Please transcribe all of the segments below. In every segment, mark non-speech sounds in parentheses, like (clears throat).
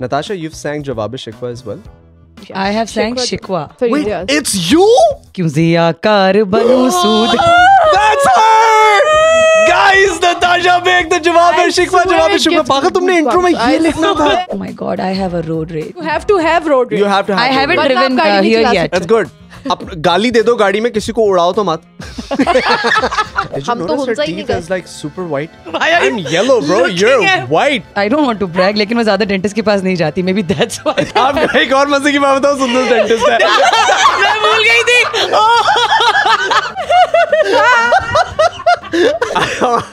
Natasha, you've sang Jawabi Shikwa as well. I have sang Shikwa. Shikwa. Wait, yes. it's you? क्यों जियाकार बनूं सूद That's her! Guys, Natasha Beg, the Jawabi Shikwa, Jawabi Shikwa. Paga, तुमने intro में ये लिखना था. Oh my god, I have a road rage. You have to have road rage. You have to have I haven't driven uh, here yet. That's good. आप गाली दे दो गाड़ी में किसी को उड़ाओ तो मत हम तो हमसा ही नहीं like super white I am yellow bro you are white I don't want to brag लेकिन मैं ज्यादा डेंटिस्ट के पास नहीं जाती मे बी दैट्स व्हाई आप एक और मजे की बात बताओ सुंदर डेंटिस्ट है मैं भूल गई थी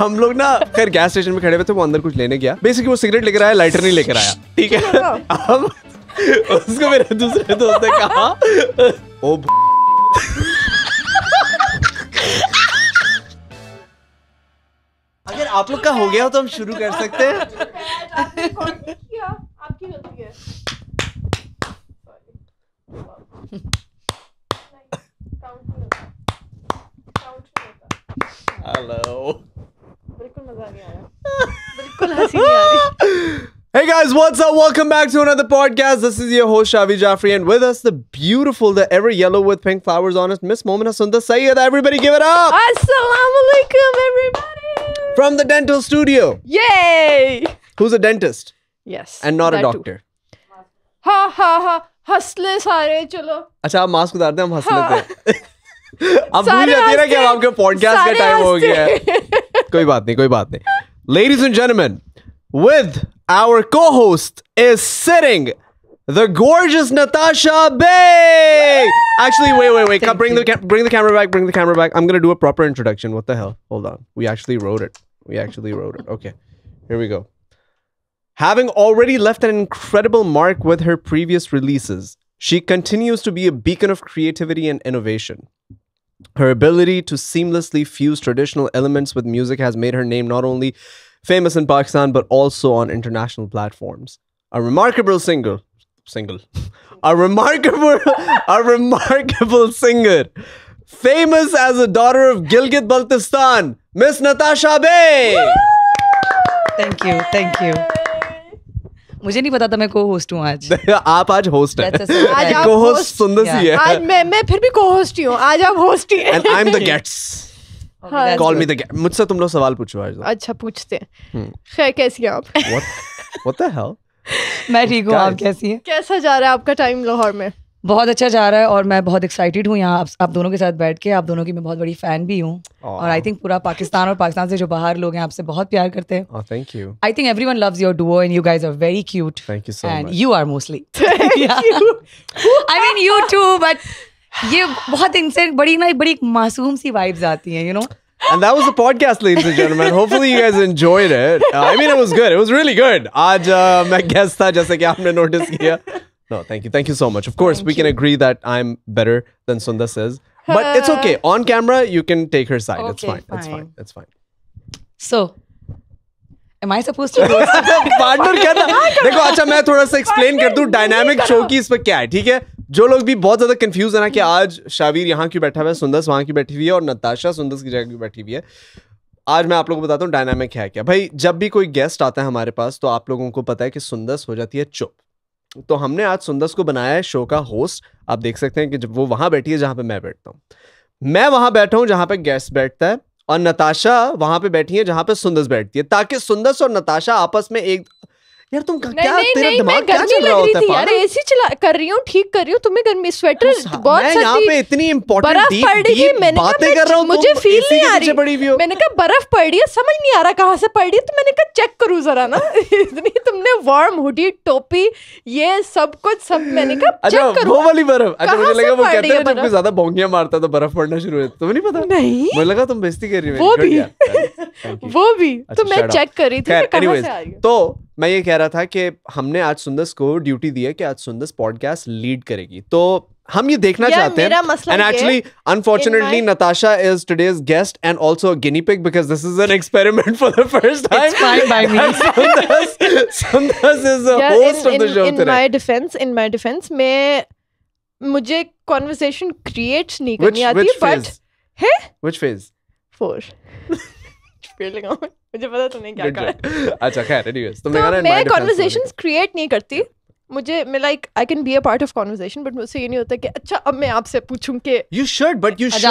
हम लोग ना खैर गैस स्टेशन में खड़े हुए थे वो अंदर कुछ लेने गया बेसिकली वो सिगरेट लेकर आया लाइटर नहीं लेकर आया ठीक है हाँ। उसको मेरे दूसरे दोस्त ने कहा ओ अगर आप लोग का हो गया हो तो हम शुरू कर सकते हैं आपकी है हेलो बिल्कुल मजा नहीं आया बिल्कुल हंसी नहीं आ रही (laughs) Hey guys, what's up? Welcome back to another podcast. This is your host Shavi Jaffrey, and with us, the beautiful, the ever yellow with pink flowers on us, Miss Momina Sundar Sayyid. Everybody give it up! Assalamu alaikum, everybody! From the dental studio. Yay! Who's a dentist? Yes. And not a doctor. Too. Ha ha ha. हंसले sare, chalo. Acha, आप mask उतारते हैं हम हंस लेते हैं अब भूल जाते हैं ना कि अब आपके पॉडकास्ट का टाइम हो गया है कोई बात नहीं कोई बात नहीं ladies and gentleman with our co-host is sitting the gorgeous Natasha Bay. Actually, wait, wait, wait. Come, bring you. the bring the camera back. Bring the camera back. I'm gonna do a proper introduction. What the hell? Hold on. We actually wrote it. We actually wrote it. Okay, here we go. Having already left an incredible mark with her previous releases, she continues to be a beacon of creativity and innovation. Her ability to seamlessly fuse traditional elements with music has made her name not only famous in Pakistan but also on international platforms. A remarkable single, single, (laughs) a remarkable, (laughs) a remarkable singer, famous as a daughter of Gilgit Baltistan, Miss Natasha Bey. Thank you, thank you. मुझे नहीं पता था मैं को host हूँ आज (laughs) आप आज होस्ट हैं आज को होस्ट सुंदर सी है आज मैं मैं फिर भी को होस्ट ही हूँ आज आप होस्ट ही हैं एंड आई एम द गेट्स कॉल मी द मुझसे तुम लोग सवाल पूछो आज अच्छा पूछते हैं हम्म। खैर कैसी हैं आप व्हाट व्हाट द हेल मैं ठीक हूँ आप कैसी हैं कैसा जा रहा है आपका टाइम लाहौर में बहुत अच्छा जा रहा है और मैं बहुत एक्साइटेड हूँ यहाँ आप, आप दोनों के साथ बैठ के आप दोनों की मैं बहुत बड़ी फैन भी हूँ और आई थिंक पूरा पाकिस्तान और पाकिस्तान से जो बाहर लोग हैं आपसे बहुत प्यार करते हैं thank you I think everyone loves your duo and you guys are very cute and you are mostly I mean you too but ये बहुत इंसेंट बड़ी ना बड़ी मासूम सी वाइब्स आती हैं you know And that was the podcast, ladies and gentlemen. Hopefully, you guys enjoyed it. Uh, I mean, it was good. It was really good. आज uh, मैं guest था जैसे कि आपने notice किया. No, thank you, thank you so much. Of course, thank we you. can agree that I'm better than Sundar says, but it's okay. On camera, you can take her side. Okay, it's fine. fine. It's fine. It's fine. So. Am I supposed to partner क्या था देखो अच्छा मैं थोड़ा सा explain कर दूँ dynamic show की इस पर क्या है ठीक है जो लोग भी बहुत ज्यादा कंफ्यूज है ना कि आज शावीर यहाँ क्यों बैठा हुआ है सुंदस वहाँ की बैठी हुई है और नताशा सुंदस की जगह क्यों बैठी हुई है आज मैं आप लोगों को बताता हूँ डायनामिक है क्या भाई जब भी कोई गेस्ट आता है हमारे पास तो आप लोगों को पता है कि सुंदस हो जाती है चुप तो हमने आज सुंदस को बनाया है शो का होस्ट आप देख सकते हैं कि जब वो वहाँ बैठी है जहाँ पे मैं बैठता हूँ मैं वहाँ बैठा हूँ जहाँ पे गेस्ट बैठता है और नताशा वहाँ पे बैठी है जहाँ पे सुंदस बैठती है ताकि सुंदस और नताशा आपस में एक यार तुम नहीं, क्या नहीं, तेरा नहीं, दिमाग क्या चल रहा होता है अरे एसी चला कर रही हूँ ठीक कर रही हूँ तुम्हें गर्मी स्वेटर हाँ, बहुत सर्दी मैं यहाँ पे इतनी इम्पोर्टेंट डीप डीप बातें कर रहा हूँ मुझे फील नहीं आ रही मैंने कहा बर्फ पड़ रही है समझ नहीं आ रहा कहाँ से पड़ रही है तो मैंने कहा चेक करूँ जरा ना (laughs) इतनी तुमने वार्म हुडी टोपी ये सब कुछ सब मैंने कहा चेक अच्छा, करूँ वो वाली बर्फ अच्छा मुझे लगा वो कहते हैं जबकि ज्यादा बोंगियां मारता तो बर्फ पड़ना शुरू हो तुम्हें नहीं पता नहीं मुझे लगा तुम बेइज्जती कर रही हो वो भी (laughs) वो भी तो अच्छा, मैं चेक कर रही थी कहां से आ तो मैं ये कह रहा था कि हमने आज सुंदस को ड्यूटी दी है कि आज सुंदस पॉडकास्ट लीड करेगी तो हम ये देखना yeah, चाहते हैं and actually unfortunately Natasha is today's guest and also guinea pig because this is an experiment for the first time it's fine by me Sundas Sundas is the host of the show in my defence in my defence मैं मुझे conversation create नहीं करनी आती but है which phase 4 पेड़ लगाऊं मुझे पता तुमने क्या कहा अच्छा खैर एनीवेज तो मैं कन्वर्सेशंस क्रिएट नहीं करती मुझे मैं like I can be a part of conversation but मुझसे ये नहीं होता कि अच्छा अब मैं आपसे पूछूं कि you should but you should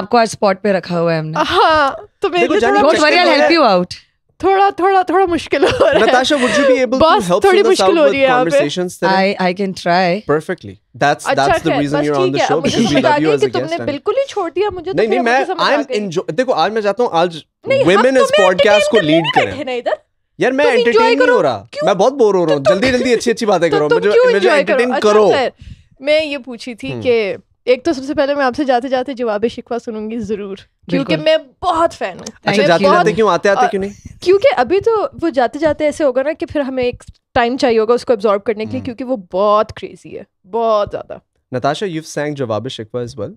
आपको आज स्पॉट पे रखा हुआ है हमने हां तो मेरे को don't worry I help you out थोड़ा थोड़ा थोड़ा मुश्किल हो रहा है Natasha would you be able to help थोड़ी मुश्किल हो रही है conversations today I I can try perfectly that's अच्छा that's the reason you're on the show because we love you as a guest तुमने बिल्कुल ही छोड़ दिया मुझे नहीं नहीं मैं I'm enjoy देखो आज मैं चाहता हूं आज women इस podcast को लीड करें यार मैं एंटरटेन नहीं हो रहा मैं बहुत बोर हो रहा हूँ जल्दी जल्दी अच्छी अच्छी बातें करो मुझे मुझे एंटरटेन करो मैं ये पूछी थी कि एक तो सबसे पहले मैं आपसे जाते जाते जवाब शिकवा सुनूंगी जरूर क्योंकि मैं बहुत फैन हूँ अच्छा, क्यों आते आते क्यों नहीं क्योंकि अभी तो वो जाते जाते ऐसे होगा ना कि फिर हमें एक टाइम चाहिए होगा उसको एब्जॉर्ब करने के लिए हम्म। क्योंकि वो बहुत क्रेजी है बहुत ज्यादा Natasha you sang Jawab Shikwa is well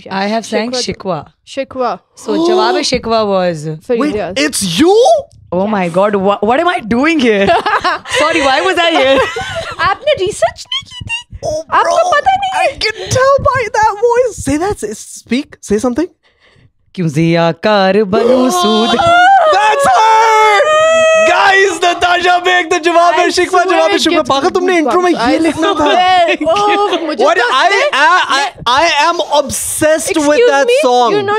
Yes. I have sang Shikwa. Shikwa. So oh. Jawab Shikwa was. Wait, it's you? Oh yes. my God! Wh- what am I doing here? (laughs) Sorry, why was I here? (laughs) आपने research नहीं की थी? Oh, ah, bro, पता नहीं I can tell by that voice. Say that. Speak. Say something. क्यों जिया car बनू सूद तो जवाब है जवाब है पागल तुमने इंट्रो में ये लिखना था oh, (laughs) तो और I I am obsessed with that song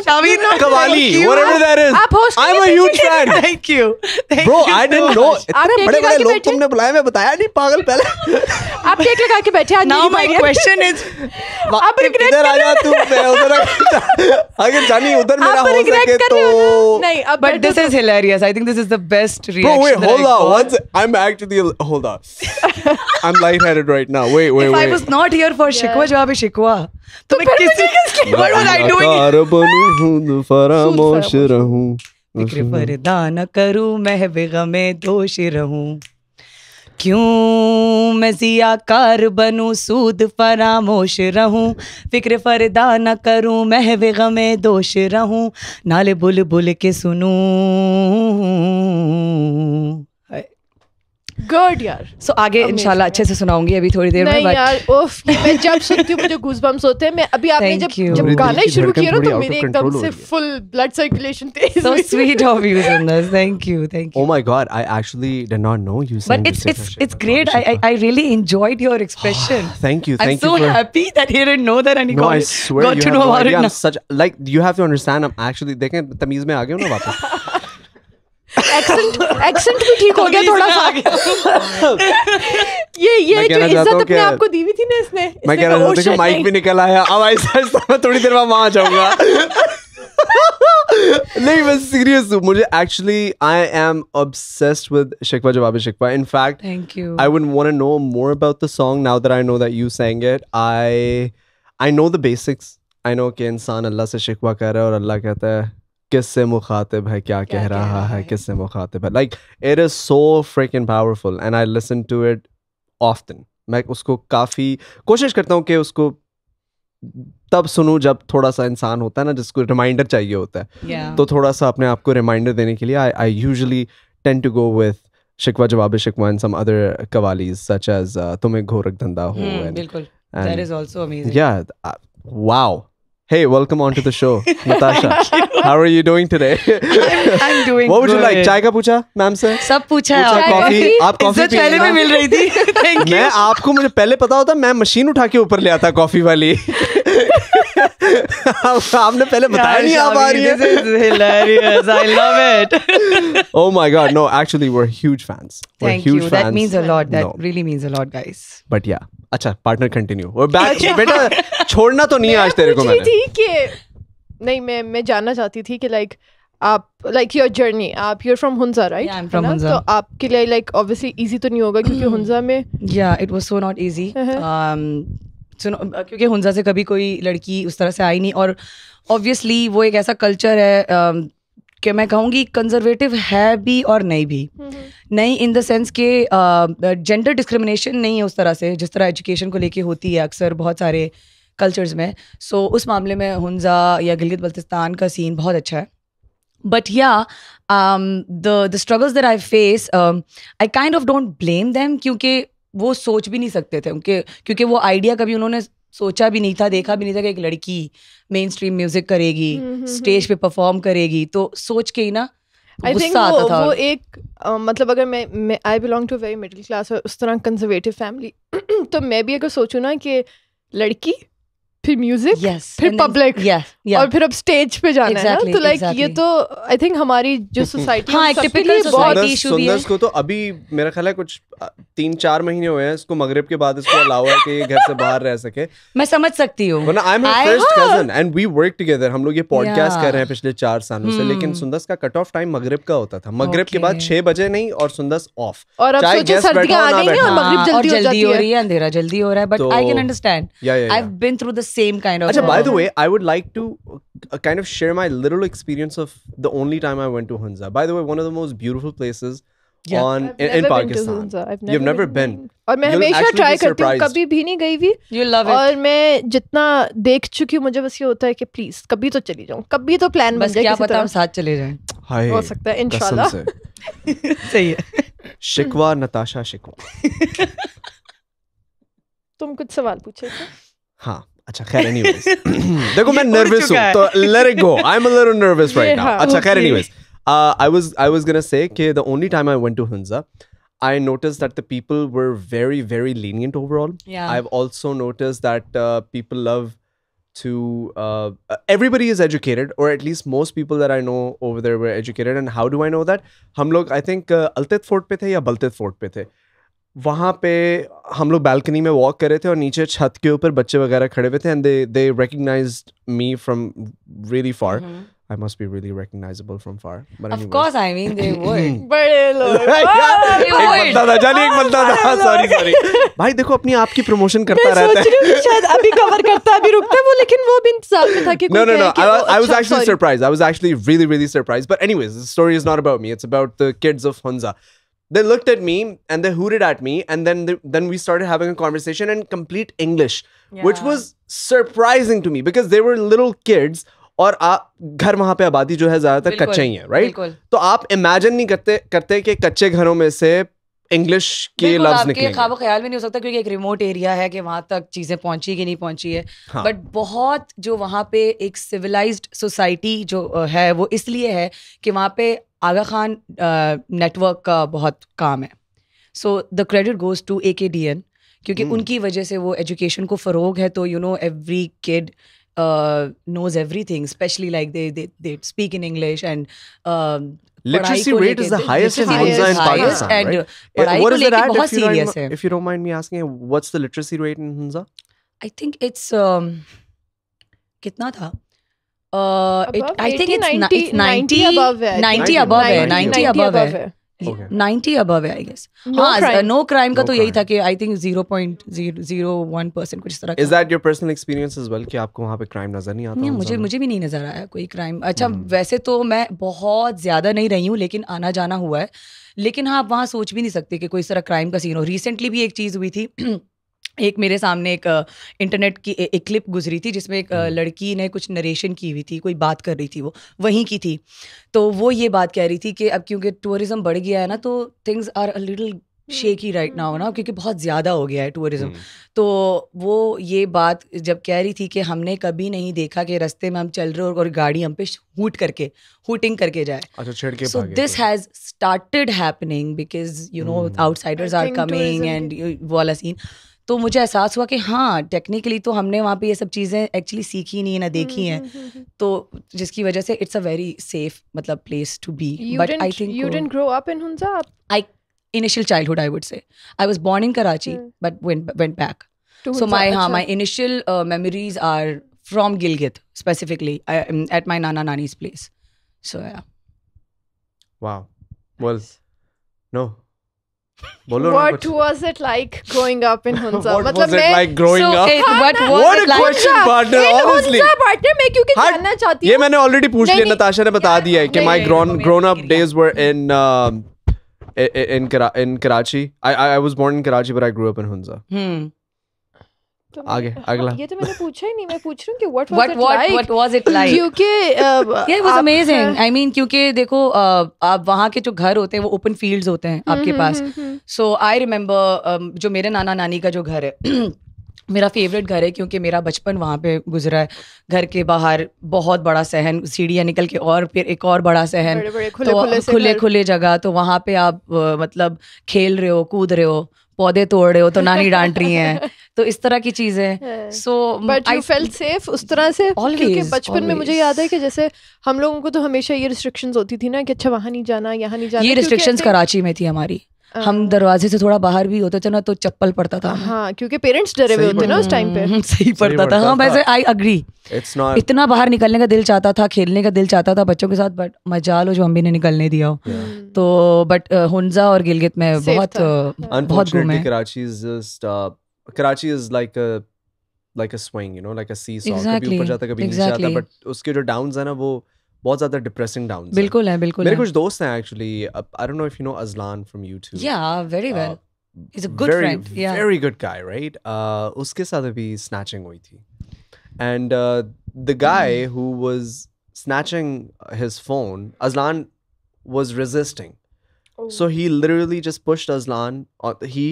qawwali whatever that is I am a huge fan thank you bro I didn't know इतने बड़े-बड़े लोग तुमने मैं बताया नहीं पागल पहले (laughs) आप लगा के बैठे आज नाउ माय क्वेश्चन इज आप रिग्रेट तू मैं उधर (laughs) अगर जानी उधर मेरा हो सके तो नहीं but this is hilarious I think this is the best reaction That's I'm actually hold on. I'm lightheaded right now. Wait, wait, If wait. If I was not here for शिकवा जवाब है शिकवा तो मैं किसी What was I doing? doing? फरामोश रहूं फिक्र पर्दा न करूं मैं बेगमे दोष रहूं क्यों मैं जियाकार बनू सूद फरामोश रहूं फिक्र फरदा न करूं मैं बेगमे दोष रहूं नाले बुल बुल के सुनूं गुड यार सो so, आगे इंशाल्लाह अच्छे से सुनाऊंगी अभी थोड़ी देर में नहीं यार उफ मैं जब सुनती हूं मुझे गूजबम्स होते हैं मैं अभी आपने जब जब गाना शुरू किया ना तो मेरे एकदम से फुल ब्लड सर्कुलेशन तेज सो स्वीट ऑफ यू सुंदर thank you thank you oh my god I actually did not know you but it's it's it's great I I really enjoyed your expression thank you thank you I am so happy that he did know that any got to know about it such like you have to understand I am actually देखें तमीज में आ गए हो ना वापस (laughs) accent accent भी ठीक हो गया थोड़ा सा ये ये जो इज्जत अपने आप को दी हुई थी ना इसने मैं कह रहा था कि माइक भी निकल आया अब ऐसा ऐसा मैं थोड़ी देर बाद वहां जाऊंगा नहीं मैं सीरियस हूँ मुझे actually I am obsessed with Shikwa Jawab Shikwa in fact thank you I would want to know more about the song now that I know that you sang it I I know the basics I know कि इंसान अल्लाह से शिकवा कर रहा है और अल्लाह कहता है किससे मुखातिब है क्या, कह रहा, है, किससे मुखातिब है like it is so freak and powerful and I listen to it often मैं उसको काफ़ी कोशिश करता हूँ कि उसको तब सुनूं जब थोड़ा सा इंसान होता है ना जिसको रिमाइंडर चाहिए होता है yeah. तो थोड़ा सा अपने आप को रिमाइंडर देने के लिए I I usually tend to go with Shikwa Jawab Shikwa in some other qawwalis such as uh, तुम्हें घोरक धंधा हो हम्म, बिल्कुल या wow Hey, welcome onto the show, (laughs) Natasha. How are you doing today? I'm, I'm doing. What would good. you like? चाय का पूछा Sab से? सब पूछा. पूछा कॉफी? आप कॉफी पहले में मिल रही थी. Thank (laughs) you. मैं आपको मुझे पहले पता होता मैं मशीन उठा के ऊपर ले आता कॉफी वाली. आपने पहले बताया नहीं आप आ रही है. Hilarious. I love it. (laughs) oh my god. No, actually, we're huge fans. We're Thank huge you. Fans. That means a lot. That no. really means a lot, guys. But yeah. अच्छा partner continue और (laughs) बेटा छोड़ना तो नहीं है आज तेरे को मैंने ठीक है नहीं मैं मैं जानना चाहती थी कि लाइक आप लाइक योर जर्नी आप you're from Hunza right from Hunza तो आपके लिए लाइक ऑब्वियसली इजी तो नहीं होगा क्योंकि हुंजा (clears throat) में या it was so not easy सुनो क्योंकि हुंजा से कभी कोई लड़की उस तरह से आई नहीं और ऑब्वियसली वो एक ऐसा कल्चर है um, कि मैं कहूँगी कंजर्वेटिव है भी और नहीं भी हम्म, हम्म। नहीं इन द सेंस के जेंडर डिस्क्रिमिनेशन नहीं है उस तरह से जिस तरह एजुकेशन को लेके होती है अक्सर बहुत सारे कल्चर्स में सो so, उस मामले में हंजा या गिलगित बल्तिस्तान का सीन बहुत अच्छा है बट या the the the I face I kind of don't blame them क्योंकि वो सोच भी नहीं सकते थे उनके क्योंकि वो आइडिया कभी उन्होंने सोचा भी नहीं था देखा भी नहीं था कि एक लड़की मेन स्ट्रीम म्यूजिक करेगी स्टेज हम्म, हम्म, हम्म। पे परफॉर्म करेगी तो सोच के ही ना आई थिंक वो, वो एक uh, मतलब अगर मैं I belong to very middle class और उस तरह कंजर्वेटिव फैमिली (clears throat) तो मैं भी अगर सोचू ना कि लड़की फिर म्यूजिक yes, फिर पब्लिक yeah, yeah. और फिर अब स्टेज पे जाना exactly, है ना तो लाइक exactly. ये तो आई थिंक हमारी जो सोसाइटी (laughs) हाँ, बहुत इशू है को तो अभी मेरा ख्याल है कुछ तीन चार महीने हुए हैं इसको मगरिब के बाद इसको अलाउ है कि घर से बाहर रह सके मैं समझ सकती हूँ I am first cousin and we work together हम लोग ये पॉडकास्ट कर रहे हैं पिछले चार सालों से लेकिन hmm. सुंदस का कट ऑफ टाइम मगरिब का होता था मगरिब के बाद छह बजे नहीं और सुंदस ऑफ और अब सोचो सर्दियां आ गई हैं हाँ, और मगरिब जल्दी हो जाती है अंधेरा जल्दी हो रहा है but I can understand I have been through the same kind of. Achha, by the way, I would like to uh, kind of share my little experience of the only time I went to Hunza. By the way, one of the most beautiful places yeah. on I've in, never in Pakistan. I've never You've never been. been. और मैं हमेशा try करती हूँ कभी भी नहीं गई हुई यू लव और मैं जितना देख चुकी हूँ मुझे बस ये होता है कि प्लीज कभी तो चली जाऊँ कभी तो प्लान बन जाए क्या पता हम साथ चले जाएं हो सकता है इंशाल्लाह सही है शिकवा नताशा शिकवा तुम कुछ सवाल पूछे थे हाँ अच्छा खैर एनीवेज देखो मैं नर्वस हूँ तो let it go I am a little nervous right now अच्छा खैर I was I was gonna say कि the only time I went to Hunza I noticed that the people were very, very lenient overall. Yeah. I've also noticed that uh, people love to. Uh, uh everybody is educated, or at least most people that I know over there were educated. And how do I know that? हम I think uh, Altet Fort पे थे या Baltet Fort पे थे. वहाँ पे हम लोग बालकनी में वॉक कर रहे थे और नीचे छत के ऊपर बच्चे वगैरह खड़े हुए थे and they they recognise me from really far I must be really recognizable from far. But of anyways. course, I mean they would. बड़े लोग. एक बंदा था, जानी एक बंदा था. Sorry, sorry. भाई देखो अपनी आप की प्रमोशन करता रहता है. मैं सोच रही हूँ शायद अभी कवर करता है, अभी रुकता है वो, लेकिन वो भी इंतजार में था कि कोई No, no, no. I, I was actually surprised. I was actually really, really surprised. But anyways, the story is not about me. It's about the kids of Hunza. they looked at me and they hooted at me and then they, then we started having a conversation in complete english yeah. which was surprising to me because they were little kids और आप घर वहां पे आबादी जो है ज्यादातर कच्चे ही है राइट तो आप इमेजिन नहीं करते करते कि कच्चे घरों में से इंग्लिश के लफ्ज निकलेंगे ख्वाब ख्याल भी नहीं हो सकता क्योंकि एक रिमोट एरिया है कि वहां तक चीजें पहुंची कि नहीं पहुंची है हाँ. बट बहुत जो वहां पे एक सिविलाइज्ड सोसाइटी जो है वो इसलिए है कि वहां पे आगा खान नेटवर्क का बहुत काम है so the credit goes to A K D N क्योंकि hmm. उनकी वजह से वो एजुकेशन को फ़रोग है तो you know every kid knows everything specially like they they speak in English and it's कितना था आई थिंक है है है आई गेस नो क्राइम का तो यही था कि आई थिंक परसेंट कुछ तरह is that your personal experience well कि आपको पे क्राइम नजर नहीं आता मुझे मुझे भी नहीं नजर आया कोई क्राइम अच्छा hmm. वैसे तो मैं बहुत ज्यादा नहीं रही हूँ लेकिन आना जाना हुआ है लेकिन हाँ आप वहाँ सोच भी नहीं सकते कि कोई इस तरह क्राइम का सीन हो रिसेंटली भी एक चीज़ हुई थी (clears throat) एक मेरे सामने एक इंटरनेट की एक क्लिप गुजरी थी जिसमें एक हम्म। लड़की ने कुछ नरेशन की हुई थी कोई बात कर रही थी वो वहीं की थी तो वो ये बात कह रही थी कि अब क्योंकि टूरिज्म बढ़ गया है ना तो things are a little shaky right ना हो हम्म। ना क्योंकि बहुत ज़्यादा हो गया है टूरिज़्म हम्म। तो वो ये बात जब कह रही थी कि हमने कभी नहीं देखा कि रास्ते में हम चल रहे हो और गाड़ी हम पे हुट करके हुटिंग करके जाए अच्छा so this has started happening because you know outsiders are coming and वाला सीन तो मुझे एहसास हुआ कि हाँ टेक्निकली तो हमने वहाँ पे ये सब चीज़ें एक्चुअली सीखी नहीं है ना देखी हम्म, हैं हम्म, हम्म, तो जिसकी वजह से इट्स अ वेरी सेफ मतलब place to be but I think you didn't grow up in Hunza I initial childhood I would say I was born in Karachi but went back so my हाँ my initial memories are from Gilgit specifically at my नाना नानीज place so yeah wow well no, बोलो what was it like growing up in Hunza मतलब मैं like growing up what was it like question partner obviously Hunza partner मैं क्योंकि जानना चाहती हूं ये मैंने ऑलरेडी पूछ लिया नताशा ने बता दिया है कि my grown grown up days were in in in, um, in Karachi. I I was born in Karachi, but I grew up in Hunza. Hmm. तो आगे हाँ, अगला ये तो मैंने पूछा ही नहीं मैं पूछ रही हूँ कि what was it like what was it like क्योंकि ये वाज अमेजिंग आई मीन क्योंकि देखो uh, आप वहाँ के जो घर होते हैं वो ओपन फील्ड्स होते हैं आपके हम्म, पास सो आई रिमेम्बर जो मेरे नाना नानी का जो घर है (clears throat) मेरा फेवरेट घर है क्योंकि मेरा बचपन वहाँ पे गुजरा है घर के बाहर बहुत बड़ा सहन सीढ़ियाँ निकल के और फिर एक और बड़ा सहन बड़े बड़े खुले, तो खुले, खुले खुले, खुले जगह तो वहाँ पे आप मतलब खेल रहे हो कूद रहे हो पौधे तोड़ रहे हो तो नानी डांट रही हैं (laughs) तो इस तरह की चीज है so but I feel safe उस तरह से always, क्योंकि बचपन में मुझे याद है कि जैसे हम लोगों को तो हमेशा ये रिस्ट्रिक्शन होती थी ना कि अच्छा वहां नहीं जाना यहाँ नहीं जाना ये रिस्ट्रिक्शन कराची में थी हमारी हम हाँ। दरवाजे से थोड़ा बाहर भी होते थे ना तो चप्पल पड़ता था हाँ क्योंकि पेरेंट्स डरे हुए होते ना उस टाइम पे हम्म, सही पड़ता था हाँ वैसे आई अग्री इतना बाहर निकलने का दिल चाहता था खेलने का दिल चाहता था बच्चों के साथ बट मजा लो जो अम्बी ने निकलने दिया हो तो बट uh, हुंजा और गिलगित में बहुत uh, बहुत घूमे Karachi is like a like a swing, you know, like a seesaw. Exactly. Kabhi jata, kabhi exactly. Jata, but uske jo downs hai na, wo bahut zyada depressing downs hai. Bilkul hai, bilkul Mere hai. kuch dost hai actually. Uh, I don't know if you know Azlan from YouTube. Yeah, very uh, well. Uh, He's a good very, friend. Yeah. Very good guy, right? Uh, uske saath bhi snatching hui thi. And uh, the guy mm. who was snatching his phone, Azlan was resisting. Oh. So he literally just pushed Azlan. Uh, he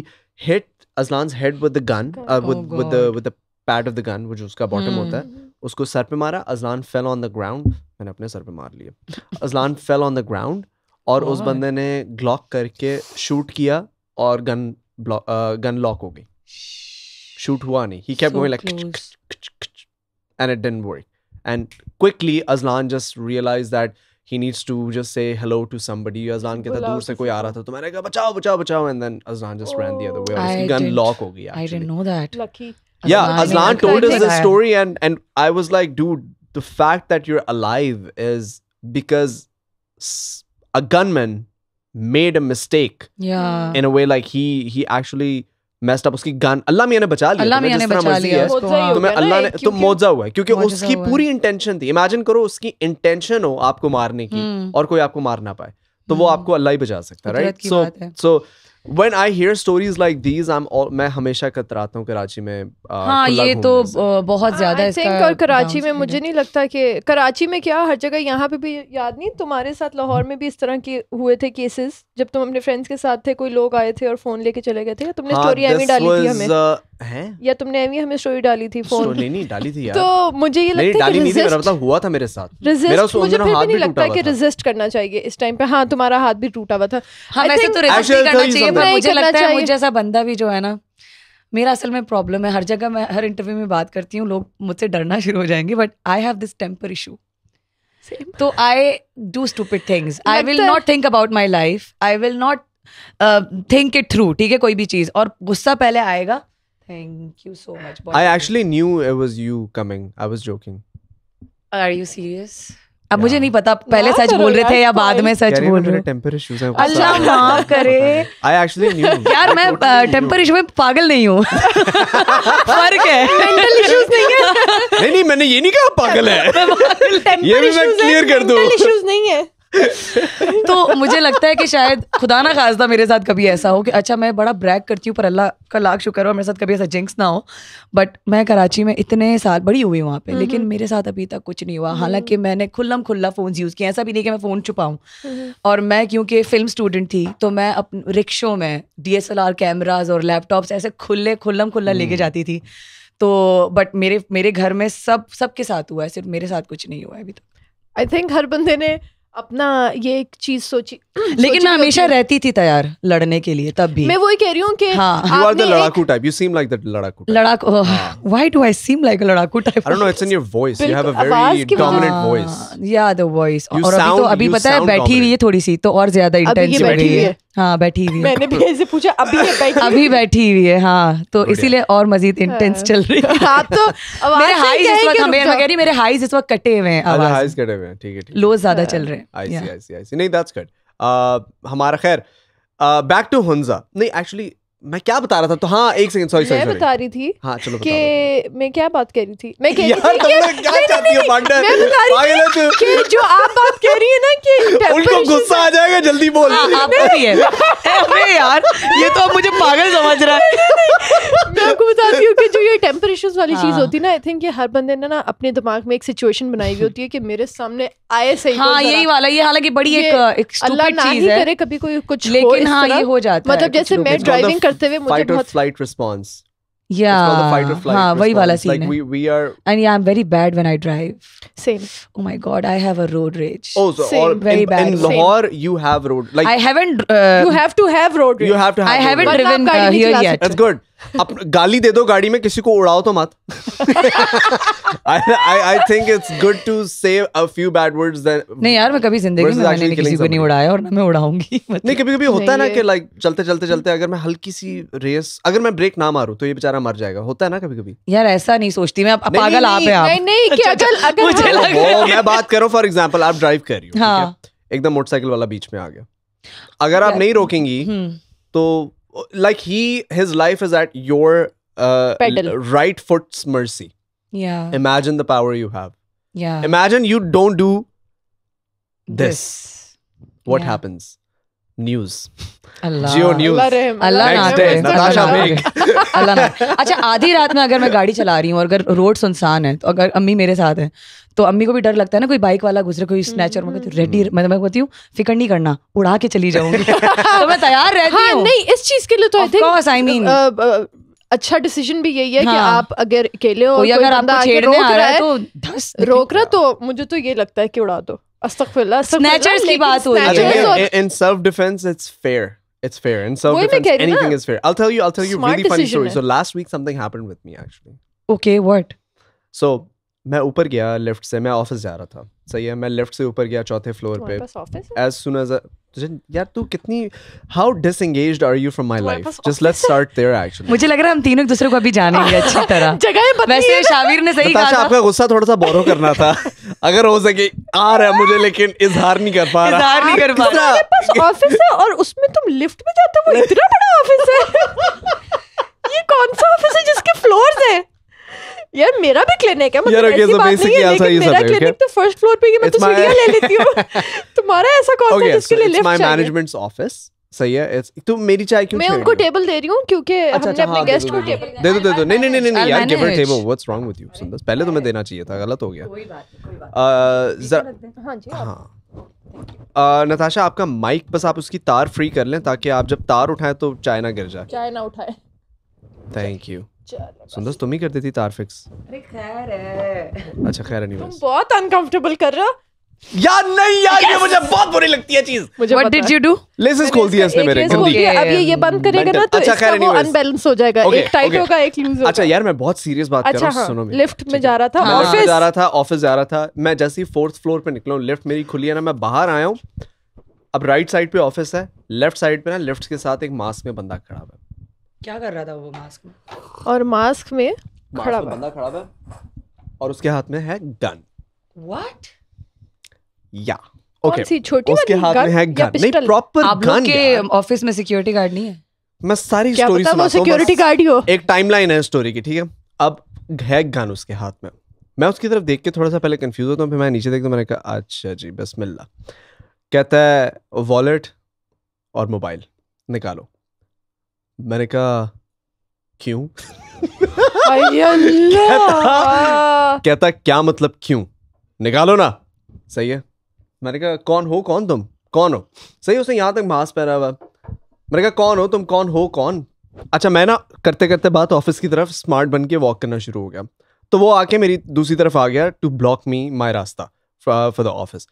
hit Azlan's head with the gun uh, with oh with the with the pad of the gun वो जो उसका bottom होता है उसको सर पे मारा Azlan fell on the ground मैंने अपने सर पे मार लिया Azlan fell on the ground और उस बंदे ने ग्लॉक करके शूट किया और गन गन लॉक हो गई शूट हुआ नहीं ही kept going like and it didn't work and quickly Azlan just realize that he needs to just say hello to somebody. Azlan ke door se koi aa raha tha to maine kaha bachao bachao bachao and then Azlan just oh. ran the other way aur gun lock ho actually. I didn't know that. Lucky. Azlan yeah, Azlan told us the story and and I was like dude the fact that you're alive is because a gunman made a mistake. Yeah. In a way like he he actually messed up उसकी gun अल्लाह मियां ने बचा लिया अल्लाह मियां ने बचा लिया तो, तो मैं अल्लाह ने तो मौजा हुआ है क्योंकि उसकी पूरी इंटेंशन थी इमेजिन करो उसकी इंटेंशन हो आपको मारने की हम्म। और कोई आपको मार ना पाए तो वो हम्म। आपको अल्लाह ही बचा सकता है right so so when I hear stories like these, I'm all, मैं हमेशा कतराता हूँ कराची में आ, uh, हाँ ये तो बहुत हाँ, ज्यादा इसका और कराची में मुझे नहीं लगता कि कराची में क्या हर जगह यहाँ पे भी याद नहीं तुम्हारे साथ लाहौर में भी इस तरह के हुए थे केसेस जब तुम अपने फ्रेंड्स के साथ थे कोई लोग आए थे और फोन लेके चले गए थे तुमने स्टोरी हाँ, डाली थी हमें uh, हैं या तुमने अभी हमें स्टोरी डाली थी फोन नहीं नहीं डाली थी यार (laughs) तो मुझे ये लगता है कि नहीं थी मेरा मतलब हुआ था मेरे साथ रेजिस्ट मुझे फिर भी नहीं लगता कि रेजिस्ट करना चाहिए इस टाइम पे हाँ तुम्हारा हाथ भी टूटा हुआ था हाँ वैसे तो रेजिस्ट करना चाहिए पर मुझे लगता है मुझे ऐसा बंदा भी जो है ना मेरा असल में प्रॉब्लम है हर जगह मैं हर इंटरव्यू में बात करती हूँ लोग मुझसे डरना शुरू हो जाएंगे but I have this temper issue तो I do stupid things I will not think about my life I will not think it through ठीक है कोई भी चीज़ और गुस्सा पहले आएगा Thank you so much. Boy, I actually knew it was you coming. I was joking. Are you serious? अब मुझे नहीं पता पहले सच हाँ बोल रहे थे या बाद में सच बोल रहे टेम्पर इश्यूज हैं अल्लाह हाँ, माफ करे आई एक्चुअली न्यू यार मैं टेम्पर इशू में पागल नहीं हूँ (laughs) फर्क है मेंटल इश्यूज नहीं है नहीं नहीं मैंने ये नहीं कहा पागल है ये भी मैं क्लियर कर दूँ मेंटल इश्यूज नहीं है तो मुझे लगता है कि शायद खुदा ना खासदा मेरे साथ कभी ऐसा हो कि अच्छा मैं बड़ा ब्रैक करती हूँ पर अल्लाह का लाख शुक्र हो मेरे साथ कभी ऐसा जिंक्स ना हो बट मैं कराची में इतने साल बड़ी हुई वहाँ पे लेकिन मेरे साथ अभी तक कुछ नहीं हुआ हालांकि मैंने खुल्लम खुल्ला फ़ोन यूज़ किया ऐसा भी नहीं कि मैं फ़ोन छुपाऊँ और मैं क्योंकि फ़िल्म स्टूडेंट थी तो मैं अपने रिक्शों में D S L R cameras और लैपटॉप्स ऐसे खुले खुल्लम खुल्ला लेके हम्म। जाती थी तो बट मेरे मेरे घर में सब सबके साथ हुआ है सिर्फ मेरे साथ कुछ नहीं हुआ है अभी तक आई थिंक हर बंदे ने अपना ये एक चीज (clears throat) सोची लेकिन मैं हमेशा रहती थी तैयार लड़ने के लिए तब भी मैं वही कह रही हूँ कि यू आर द लड़ाकू type you seem like that लड़ाकू लड़ाकू why do I seem like a लड़ाकू type I don't know it's in your voice you have a very dominant voice yeah the voice और अभी तो अभी पता है बैठी हुई है थोड़ी सी तो और ज्यादा इंटेंस हो गई है हाँ बैठी हुई मैंने भी ऐसे पूछा अभी है बैठी (laughs) अभी बैठी हुई है हाँ तो इसीलिए और मजीद इंटेंस हाँ। चल रही है (laughs) तो हाँ तो मेरे हाई इस वक्त हमें मैं कह रही मेरे हाई इस वक्त कटे हुए हैं अच्छा, आवाज हाइज कटे हुए हैं ठीक है ठीक लो ज्यादा चल हाँ। रहे हैं आई सी आई सी आई सी नहीं दैट्स गुड uh, हमारा खैर बैक टू हंजा नहीं एक्चुअली मैं क्या बता रहा था तो हाँ एक सेकंड सॉरी सॉरी बता रही थी हाँ चलो कि मैं क्या बात कर रही थी मैं कह रही थी कि क्या चाहती हो पांडे मैं बता रही थी कि जो आप बात कर रही है ना कि (laughs) उनको गुस्सा आ जाएगा जल्दी बोल है हाँ, यार ये तो अब मुझे पागल समझ रहा है मैं आपको बताती हूँ कि जो ये वाली चीज हाँ। होती है ना आई थिंक ये हर बंदे ने ना अपने दिमाग में एक सिचुएशन बनाई हुई होती है कि मेरे सामने आए सही हाँ यही वाला ये हालांकि बड़ी एक अल्लाह ना ही करे कभी कोई कुछ लेकिन हाँ ये हो जाता है मतलब जैसे मैं ड्राइविंग करते हुए मुझे बहुत फ्लाइट रिस्पांस या हाँ वही वाला scene like we, we are and yeah I'm very bad when I drive same oh my god I have a road rage oh so same. very bad in Lahore you have road like I haven't uh, you have to have road rage you have to I haven't driven uh, here yet that's good आप गाली दे दो गाड़ी में किसी को उड़ाओ तो मत I think it's good to say few bad words नहीं यार मैं कभी जिंदगी में मैंने किसी को नहीं उड़ाया और ना मैं उड़ाऊंगी मतलब (laughs) नहीं कभी-कभी (laughs) होता है ना कि लाइक चलते चलते चलते अगर मैं हल्की सी रेस अगर मैं ब्रेक ना मारू तो ये बेचारा मर जाएगा होता है ना कभी-कभी यार ऐसा नहीं सोचती मैं पागल आप हैं नहीं अच्छा, अच्छा, मैं बात कर फॉर एग्जाम्पल आप ड्राइव कर रही हूँ हाँ। एकदम मोटरसाइकिल वाला बीच में आ गया अगर आप नहीं रोकेंगी हम्म। तो like he his life is at your uh, right foot's mercy. Yeah. Imagine the power you have. Yeah. Imagine you don't do this. this. What yeah. happens? News Geo news next day Natasha Baig Allah ना अच्छा आधी रात में अगर मैं गाड़ी चला रही हूँ और अगर रोड सुनसान है तो अगर अम्मी मेरे साथ है तो अम्मी को भी डर लगता है ना कोई बाइक वाला गुजरे कोई स्नैचर मैं रेडी मैं मैं कहती हूँ हम्म। फिकर नहीं करना उड़ा के चली जाऊंगी (laughs) तो मैं तैयार रहती हाँ, हूँ नहीं इस चीज के लिए तो आई थिंक आई मीन अच्छा डिसीजन भी यही है हाँ। कि आप अगर अकेले हो कोई अगर आपको छेड़ने आ रहा है तो रोक रहा तो मुझे तो ये लगता है कि उड़ा दो स्नैचर्स की बात हो रही है in self defence it's fair It's fair. In self-defense, anything is fair. I'll tell you. I'll tell you Smart really funny story. So last week something happened with me actually. Okay, what? So मैं ऊपर गया lift से मैं office जा रहा था सही है मैं लिफ्ट से ऊपर गया चौथे फ्लोर पे एज सुन एज यार तू कितनी how disengaged are you from my life just let's start there actually मुझे लग रहा है हम तीनों एक दूसरे को अभी जानेंगे अच्छी (laughs) तरह वैसे शाबिर ने सही कहा था आपका गुस्सा थोड़ा सा बोरो करना था (laughs) अगर हो सके आ रहा है मुझे लेकिन इजहार नहीं कर पा रहा इजहार नहीं कर पा रहा ऑफिस है और उसमें तुम लिफ्ट में जाते हो वो इतना बड़ा ऑफिस है (laughs) ये कौन सा ऑफिस है जिसके फ्लोर्स हैं यार मेरा भी क्लिनिक है मतलब ऐसी बात नहीं है लेकिन मेरा क्लिनिक okay? तो फर्स्ट फ्लोर पे ही मैं तो सीढ़ियां ले लेती हूं (laughs) तुम्हारा ऐसा कौन सा जिसके लिए लिफ्ट चाहिए माय मैनेजमेंट्स ऑफिस सही है इट्स तो मेरी चाय क्यों मैं उनको टेबल दे रही हूं क्योंकि अच्छा, हमने अच्छा, अपने गेस्ट हाँ, को टेबल दे दो दे दो नहीं नहीं नहीं यार give her table what's wrong with you सुंदर पहले तो मैं देना चाहिए था गलत हो गया कोई बात uh, तो हां हाँ। uh, नताशा आपका माइक बस आप उसकी तार फ्री कर लें ताकि आप जब तार उठाएं तो चाय ना गिर जाए चाय ना उठाए थैंक यू सुन दोस्त तुम ही करती थी तार फिक्स अरे खैर है अच्छा खैर नहीं तुम बहुत अनकंफर्टेबल कर रहे हो यार नहीं यार yes! ये मुझे बहुत बुरी लगती है चीज मुझे what did you do laces खोल दिया इसने मेरे गंदी अब ये ये बंद करेगा ना तो अच्छा, इसका वो अनबैलेंस हो जाएगा एक टाइट होगा एक लूज अच्छा, होगा अच्छा यार मैं बहुत सीरियस बात कर रहा हूं अच्छा, सुनो मेरी लिफ्ट में जा रहा था ऑफिस जा रहा था ऑफिस जा रहा था मैं जैसे ही फोर्थ फ्लोर पे निकला हूं लिफ्ट मेरी खुली है ना मैं बाहर आया हूं अब राइट साइड पे ऑफिस है लेफ्ट साइड पे ना लिफ्ट के साथ एक मास्क में बंदा खड़ा हुआ है क्या कर रहा था वो मास्क में और मास्क में खड़ा बंदा खड़ा था और उसके हाथ में है gun what yeah okay see छोटी उसके हाथ में है गन नहीं प्रॉपर गन के ऑफिस में सिक्योरिटी गार्ड नहीं है मैं सारी स्टोरी सुनाता हूं सिक्योरिटी गार्ड ही हो एक टाइमलाइन है स्टोरी की ठीक है अब है गन उसके हाथ में मैं उसकी तरफ देख के थोड़ा सा पहले कंफ्यूज होता हूँ फिर मैं नीचे देखता हूँ मैंने कहा अच्छा जी मिल्ला कहता है वॉलेट और मोबाइल निकालो मैंने कहा क्यों कहता, कहता क्या मतलब क्यों निकालो ना सही है मैंने कहा कौन हो कौन तुम कौन हो सही उसने यहां तक मास्क पहना हुआ मैंने कहा कौन हो तुम कौन हो कौन अच्छा मैं ना करते करते बात ऑफिस की तरफ स्मार्ट बन के वॉक करना शुरू हो गया तो वो आके मेरी दूसरी तरफ आ गया टू ब्लॉक मी माई रास्ता फॉर द ऑफिस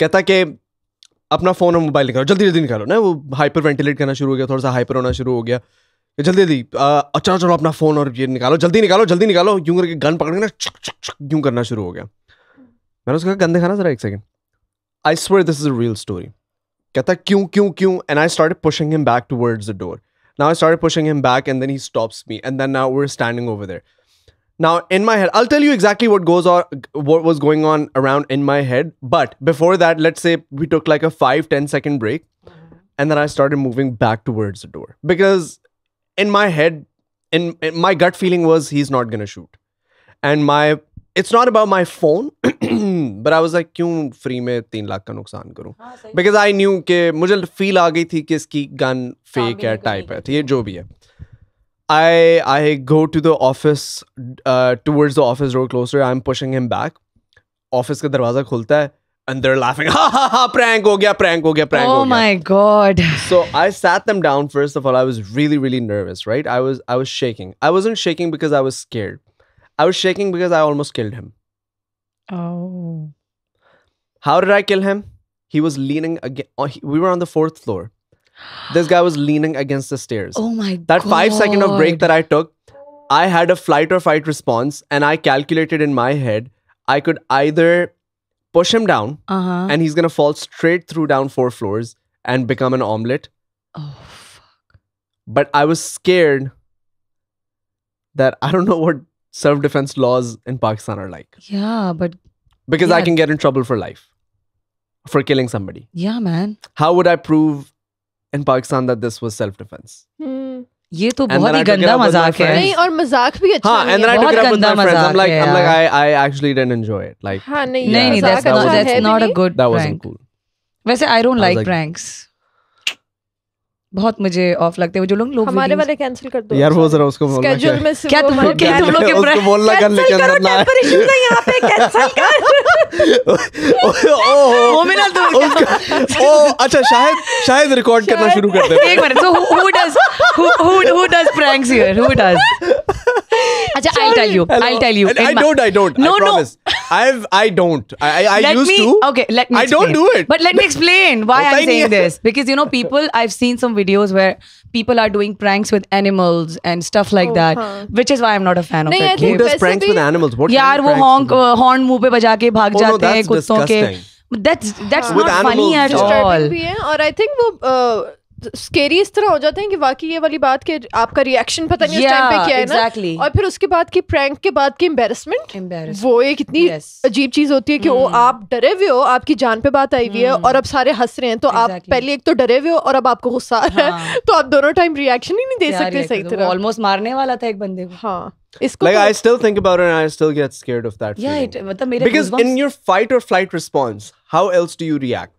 कहता कि अपना फ़ोन और मोबाइल निकालो जल्दी जल्दी निकालो ना वो हाइपर वेंटिलेट करना शुरू हो गया थोड़ा सा हाइपर होना शुरू हो गया जल्दी जल्दी अच्छा चलो अपना फ़ोन और ये निकालो जल्दी निकालो जल्दी निकालो यूं करके गन पकड़ के ना चक चक चक यूं करना शुरू हो गया मैंने उसका गन दिखाना ज़रा एक सेकेंड आई स्वर दिस इज़ रियल स्टोरी कहता क्यों क्यों क्यों and I start pushing him back towards the door Now I started pushing him back and then he stops me. And then now we're standing over there. Now, in my head, I'll tell you exactly what goes on, what was going on around in my head. But before that, let's say we took like a 5 10 second break mm-hmm. and then I started moving back towards the door because in my head, in, in my gut feeling was he's not gonna shoot, and my it's not about my phone, (clears throat) but I was like, why free me three lakh का नुकसान करूं? Because I knew कि मुझे feel आ गई थी कि इसकी gun fake है type है ये जो भी है. I I go to the office uh, towards the office door closer. I'm pushing him back. Office का दरवाजा खुलता है and they're laughing. (laughs) Ha ha ha! Prank ho gaya, prank ho gaya, prank oh ho gaya. my god! So I sat them down. First of all, I was really really nervous. Right? I was I was shaking. I wasn't shaking because I was scared. I was shaking because I almost killed him. Oh. How did I kill him? He was leaning again. Oh, we were on the fourth floor. This guy was leaning against the stairs. Oh my god. That five second of break that I took, I had a flight or fight response and I calculated in my head I could either push him down uh-huh. and he's gonna fall straight through down four floors and become an omelet. Oh fuck. But I was scared that I don't know what self defense laws in Pakistan are like. Yeah, but because yeah. I can get in trouble for life for killing somebody. Yeah, man. How would I prove in Pakistan that this was self defence Hmm. ये तो बहुत ही गंदा मजाक है नहीं और मजाक भी अच्छा हाँ, नहीं है बहुत गंदा मजाक I'm like, है I'm like, like I I actually enjoy enjoy it like हां नहीं, नहीं, that's not that's not a good that wasn't cool वैसे आई डोंट लाइक प्रैंक्स बहुत मुझे ऑफ लगते हैं जो लोग लोग हमारे वाले कैंसिल कर दो यार वो जरा उसको बोल क्या तुम लोग क्या तुम लोग के बोलना कर लेकिन टेंपरेचर है यहां पे कैंसिल (laughs) कर ओ मोमिन ओ अच्छा शायद शायद रिकॉर्ड करना शुरू कर दे एक minute so who does who, who, who does pranks here? Who does? Achha, I'll tell you. Hello. I'll tell you. I my, don't. I don't. No, I promise. no. I've. I don't. I. I let used me, to. Okay. Let me. I don't do it. But let me explain why oh, I'm saying this because you know people. I've seen some videos where people are doing pranks with animals and stuff like oh, that, huh. which is why I'm not a fan नहीं, of it. Who does pranks with animals? What? यार वो honk uh, horn मुंह पे बजा के भाग oh, जाते हैं कुत्तों के. That's that's not funny at all. और I think वो uh, स्केरी इस तरह हो जाते हैं कि वाकई ये वाली बात के आपका रिएक्शन पता नहीं yeah, पे क्या है exactly. ना और फिर उसके बाद की प्रैंक के बाद की एम्बेरसमेंट वो एक इतनी yes. अजीब चीज होती है कि वो mm. आप डरे हुए हो आपकी जान पे बात आई हुई mm. है hmm. और अब सारे हंस रहे हैं तो exactly. आप पहले एक तो डरे हुए हो और अब आपको गुस्सा आ रहा है हाँ. तो आप दोनों टाइम रिएक्शन ही नहीं दे सकते सही तो तरह ऑलमोस्ट मारने वाला था एक बंदे को हाँ इसको like तो I still think about it and I still get scared of that. Yeah, it, मतलब मेरे because in your fight or flight response, how else do you react?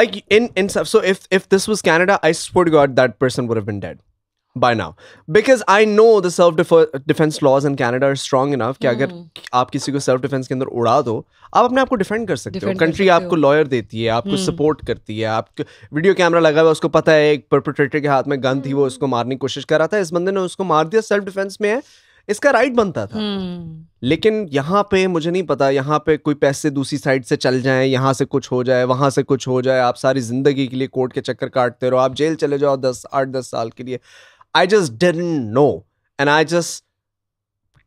like in in stuff. So if if this was Canada, I swear to God, that person would have been dead by now because I know the self defense laws in Canada are strong enough कि अगर hmm. आप किसी को self defense के अंदर उड़ा दो आप अपने आप को defend कर सकते हो कंट्री आपको lawyer देती है आपको hmm. support करती है आपको वीडियो कैमरा लगा हुआ उसको पता है एक perpetrator के हाथ में गन थी वो hmm. उसको मारने की कोशिश कर रहा था इस बंदे ने उसको मार दिया self defense में है इसका राइट बनता था लेकिन यहाँ पे मुझे नहीं पता यहाँ पे कोई पैसे दूसरी साइड से चल जाए यहाँ से कुछ हो जाए वहां से कुछ हो जाए आप सारी जिंदगी के लिए कोर्ट के चक्कर काटते रहो आप जेल चले जाओ दस आठ दस साल के लिए I just didn't know and I just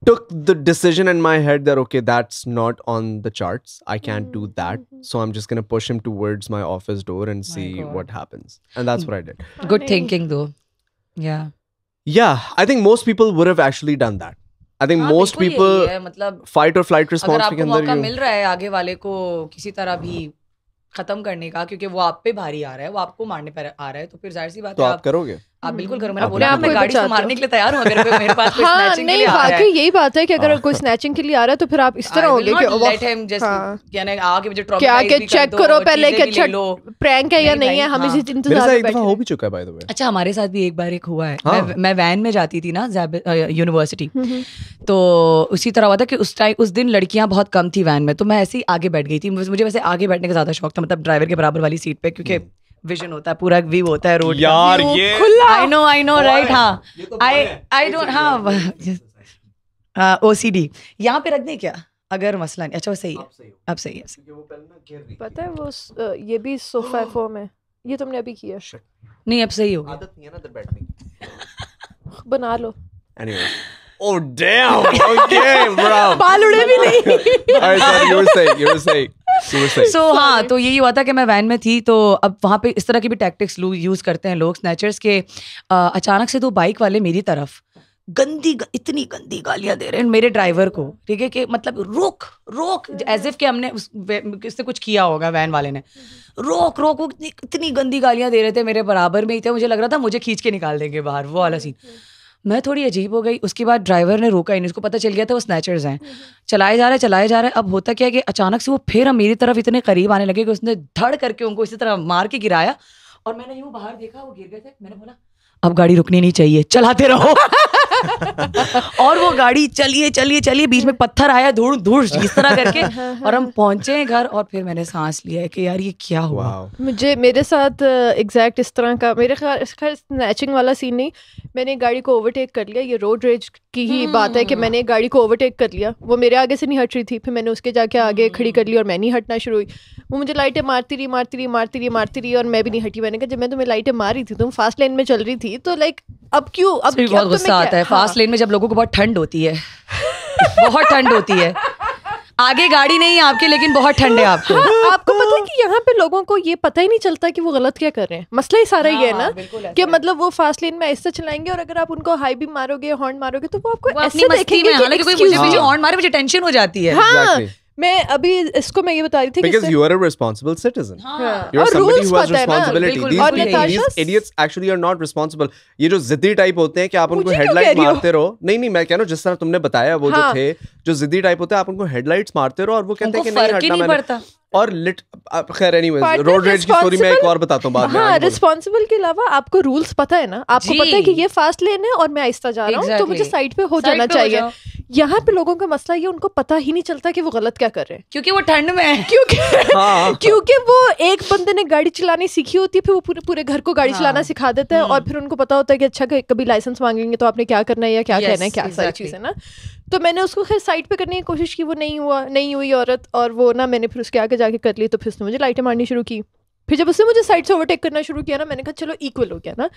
took the decision in my head that okay that's not on the charts i can't do that so i'm just going to push him towards my office door and see what happens and that's what i did good thinking though yeah yeah i think most people would have actually done that I think most people मतलब fight और flight response के अंदर मौका मिल रहा है आगे वाले को किसी तरह भी खत्म करने का क्योंकि वो आप पे भारी आ रहा है वो आपको मारने पर आ रहा है तो फिर जाहिर सी बात तो है आप, आप करोगे आप हम्म। बिल्कुल घर में बोला हाँ, यही बात है अगर हाँ, कोई के लिए आ रहा है तो फिर आप इस तरह अच्छा या नहीं है अच्छा हमारे साथ भी एक बार एक हुआ है मैं वैन में जाती थी ना यूनिवर्सिटी हम्म, हम्म। तो उसी तरह हुआ था कि उस टाइम उस दिन लड़कियां बहुत कम थी वैन में तो मैं ऐसे ही आगे बैठ गई थी मुझे वैसे आगे बैठने का ज्यादा शौक था मतलब ड्राइवर के बराबर वाली सीट पे क्योंकि विजन होता है पूरा व्यू होता है रोड यार ये खुला I know I know right हाँ आई आई डोंट हाँ ओ सी डी यहाँ पे रख दें क्या अगर मसला नहीं अच्छा वो सही है अब सही है पता है वो ये भी सोफा फॉर्म (gasps) है ये तुमने अभी किया नहीं अब सही हो (laughs) बना लो Oh damn! Okay, (laughs) bro. बाल उड़े भी नहीं. (laughs) Alright, sorry, you were saying, you were saying. सो हाँ तो यही हुआ था कि मैं वैन में थी तो अब वहाँ पे इस तरह की भी टैक्टिक्स यूज करते हैं लोग स्नैचर्स के अचानक से दो बाइक वाले मेरी तरफ गंदी इतनी गंदी गालियां दे रहे हैं मेरे ड्राइवर को ठीक है कि मतलब रोक रोक एज इफ के हमने उससे कुछ किया होगा वैन वाले ने रोक रोक वो इतनी गंदी गालियां दे रहे थे मेरे बराबर में ही थे मुझे लग रहा था मुझे खींच के निकाल देंगे बाहर वो वाला सीन मैं थोड़ी अजीब हो गई उसके बाद ड्राइवर ने रोका ही नहीं उसको पता चल गया था वो स्नैचर्स हैं चलाए जा रहे चलाए जा रहे अब होता क्या है कि अचानक से वो फिर हम मेरी तरफ इतने करीब आने लगे कि उसने धड़ करके उनको इसी तरह मार के गिराया और मैंने यूँ बाहर देखा वो गिर गए थे मैंने बोला अब गाड़ी रुकनी नहीं चाहिए चलाते रहो (laughs) और वो गाड़ी चलिए चलिए चलिए बीच में पत्थर आया धूड़ धूड़ इस तरह करके और हम पहुंचे घर और फिर मैंने सांस लिया है कि यार ये क्या हुआ मुझे मेरे साथ एग्जैक्ट uh, इस तरह का मेरे ख्याल स्नैचिंग वाला सीन नहीं मैंने गाड़ी को ओवरटेक कर लिया ये रोड रेज की ही बात है कि मैंने गाड़ी को ओवरटेक कर लिया वो मेरे आगे से नहीं हट रही थी फिर मैंने उसके जाके आगे खड़ी कर ली और मैं नहीं हटना शुरू हुई वो मुझे लाइटें मारती रही मारती रही मारती रही मारती रही और मैं भी नहीं हटी मैंने कहा जब मैं तुम्हें लाइटें मार रही थी तुम फास्ट लेन में चल रही थी तो लाइक अब क्यों अब बहुत गुस्सा आता है फास्ट हाँ। लेन में जब लोगों को बहुत ठंड होती है बहुत ठंड होती है आगे गाड़ी नहीं है आपके लेकिन बहुत ठंडे आपको हाँ, आपको पता है कि यहाँ पे लोगों को ये पता ही नहीं चलता कि वो गलत क्या कर रहे हैं मसला ही सारा ही ये है हाँ, ना कि मतलब वो फास्ट लेन में ऐसे चलाएंगे और अगर आप उनको हाई भी मारोगे हॉर्न मारोगे तो वो आपको ऐसे देखेंगे हालांकि मुझे हॉर्न मारे मुझे टेंशन हो जाती है हाँ। मैं अभी इसको मैं ये बता रही थी because you are a responsible citizen you are somebody who has responsibility these idiots actually are not responsible ये जो जिद्दी टाइप होते हैं कि आप उनको हेडलाइट मारते रहो नहीं नहीं मैं कह रहा हूं जिस तरह तुमने बताया वो जो हाँ। थे जो जिद्दी टाइप होते हैं आप उनको हेडलाइट्स मारते रहो और वो कहते हैं कि नहीं हटना मैंने और लिट खैर एनीवेज रोड रेज की स्टोरी मैं एक और बताता हूँ बाद में हाँ रिस्पांसिबल के अलावा आपको रूल्स पता है ना आपको पता है कि ये फास्ट लेन है और मैं आहिस्ता जा रहा हूँ तो मुझे साइड पे हो जाना चाहिए यहाँ पे लोगों का मसला ये उनको पता ही नहीं चलता कि वो गलत क्या कर रहे हैं क्योंकि वो ठंड में है क्योंकि (laughs) हाँ। क्योंकि वो एक बंदे ने गाड़ी चलानी सीखी होती है फिर वो पूरे पूरे घर को गाड़ी हाँ। चलाना सिखा देता है हम्म। और फिर उनको पता होता है कि अच्छा कभी लाइसेंस मांगेंगे तो आपने क्या करना है या क्या कहना है क्या सारी चीज है ना तो मैंने उसको खैर साइड पे करने की कोशिश की वो नहीं हुआ नहीं हुई औरत और वो ना मैंने फिर उसके आगे जाके कर ली तो फिर उसने मुझे लाइटें मारनी शुरू की फिर जब उसने मुझे साइड से ओवरटेक करना शुरू किया ना मैंने कहा चलो इक्वल हो गया ना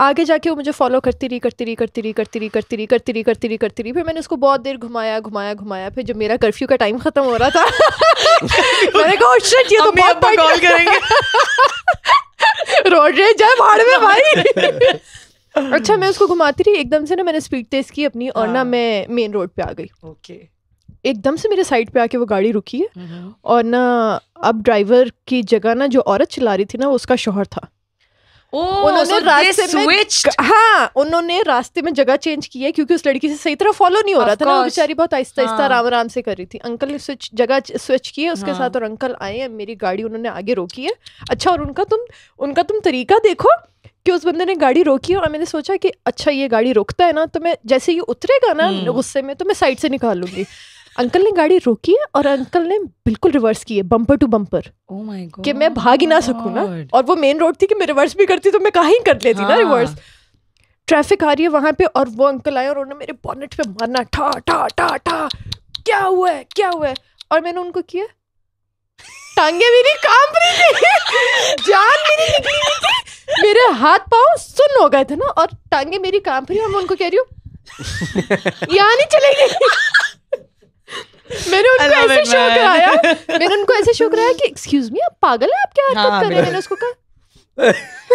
आगे जाके वो मुझे फॉलो करती रही करती रही करती रही करती रही करती रही करती रही करती रही करती रही फिर मैंने उसको बहुत देर घुमाया घुमाया घुमाया फिर जब मेरा कर्फ्यू का टाइम खत्म हो रहा था (laughs) मैंने कहा शिट oh ये तो बहुत कॉल करेंगे (laughs) रोड रेज जाए भाड़ में भाई (laughs) अच्छा मैं उसको घुमाती रही एकदम से ना मैंने स्पीड तेज की अपनी और ना हाँ। मैं मेन रोड पे आ गई ओके एकदम से मेरे साइड पे आके वो गाड़ी रुकी है हम्म। और ना अब ड्राइवर की जगह ना जो औरत चला रही थी ना उसका शोहर था Oh, उन्होंने रास्ते में हाँ उन्होंने रास्ते में जगह चेंज की है क्योंकि उस लड़की से सही तरह फॉलो नहीं हो रहा था ना बेचारी बहुत आहिस्ता आहिस्ता आराम आराम से कर रही थी अंकल ने स्विच जगह स्विच की है उसके हाँ। साथ और अंकल आए हैं मेरी गाड़ी उन्होंने आगे रोकी है अच्छा और उनका तुम उनका तुम तरीका देखो कि उस बंदे ने गाड़ी रोकी और मैंने सोचा कि अच्छा ये गाड़ी रोकता है ना तो मैं जैसे ये उतरेगा ना हम्म। गुस्से में तो मैं साइड से निकाल लूंगी अंकल ने गाड़ी रोकी है और अंकल ने बिल्कुल रिवर्स किए बम्पर टू बम्पर कि मैं भाग ही ना सकूँ ना और वो मेन रोड थी कि मैं रिवर्स भी करती तो मैं कहा ही कर लेती ना रिवर्स हाँ। ट्रैफिक आ रही है वहां पे और वो अंकल आए और उन्होंने मेरे बॉनेट पे मारना ठा ठा ठा ठा क्या हुआ है क्या हुआ है और मैंने उनको किया टांगे मेरी काम रही थी जान मेरी निकली थी मेरे हाथ पाओ सुन हो गए थे ना और टांगे मेरी काम रही और मैं उनको कह रही हूँ यहाँ नहीं चलेगी (laughs) मैंने उनको ऐसे शो कराया मैंने उनको ऐसे शो कराया कि एक्सक्यूज मी आप पागल हैं आप क्या हरकत हाँ, कर रहे हैं मैंने उसको कहा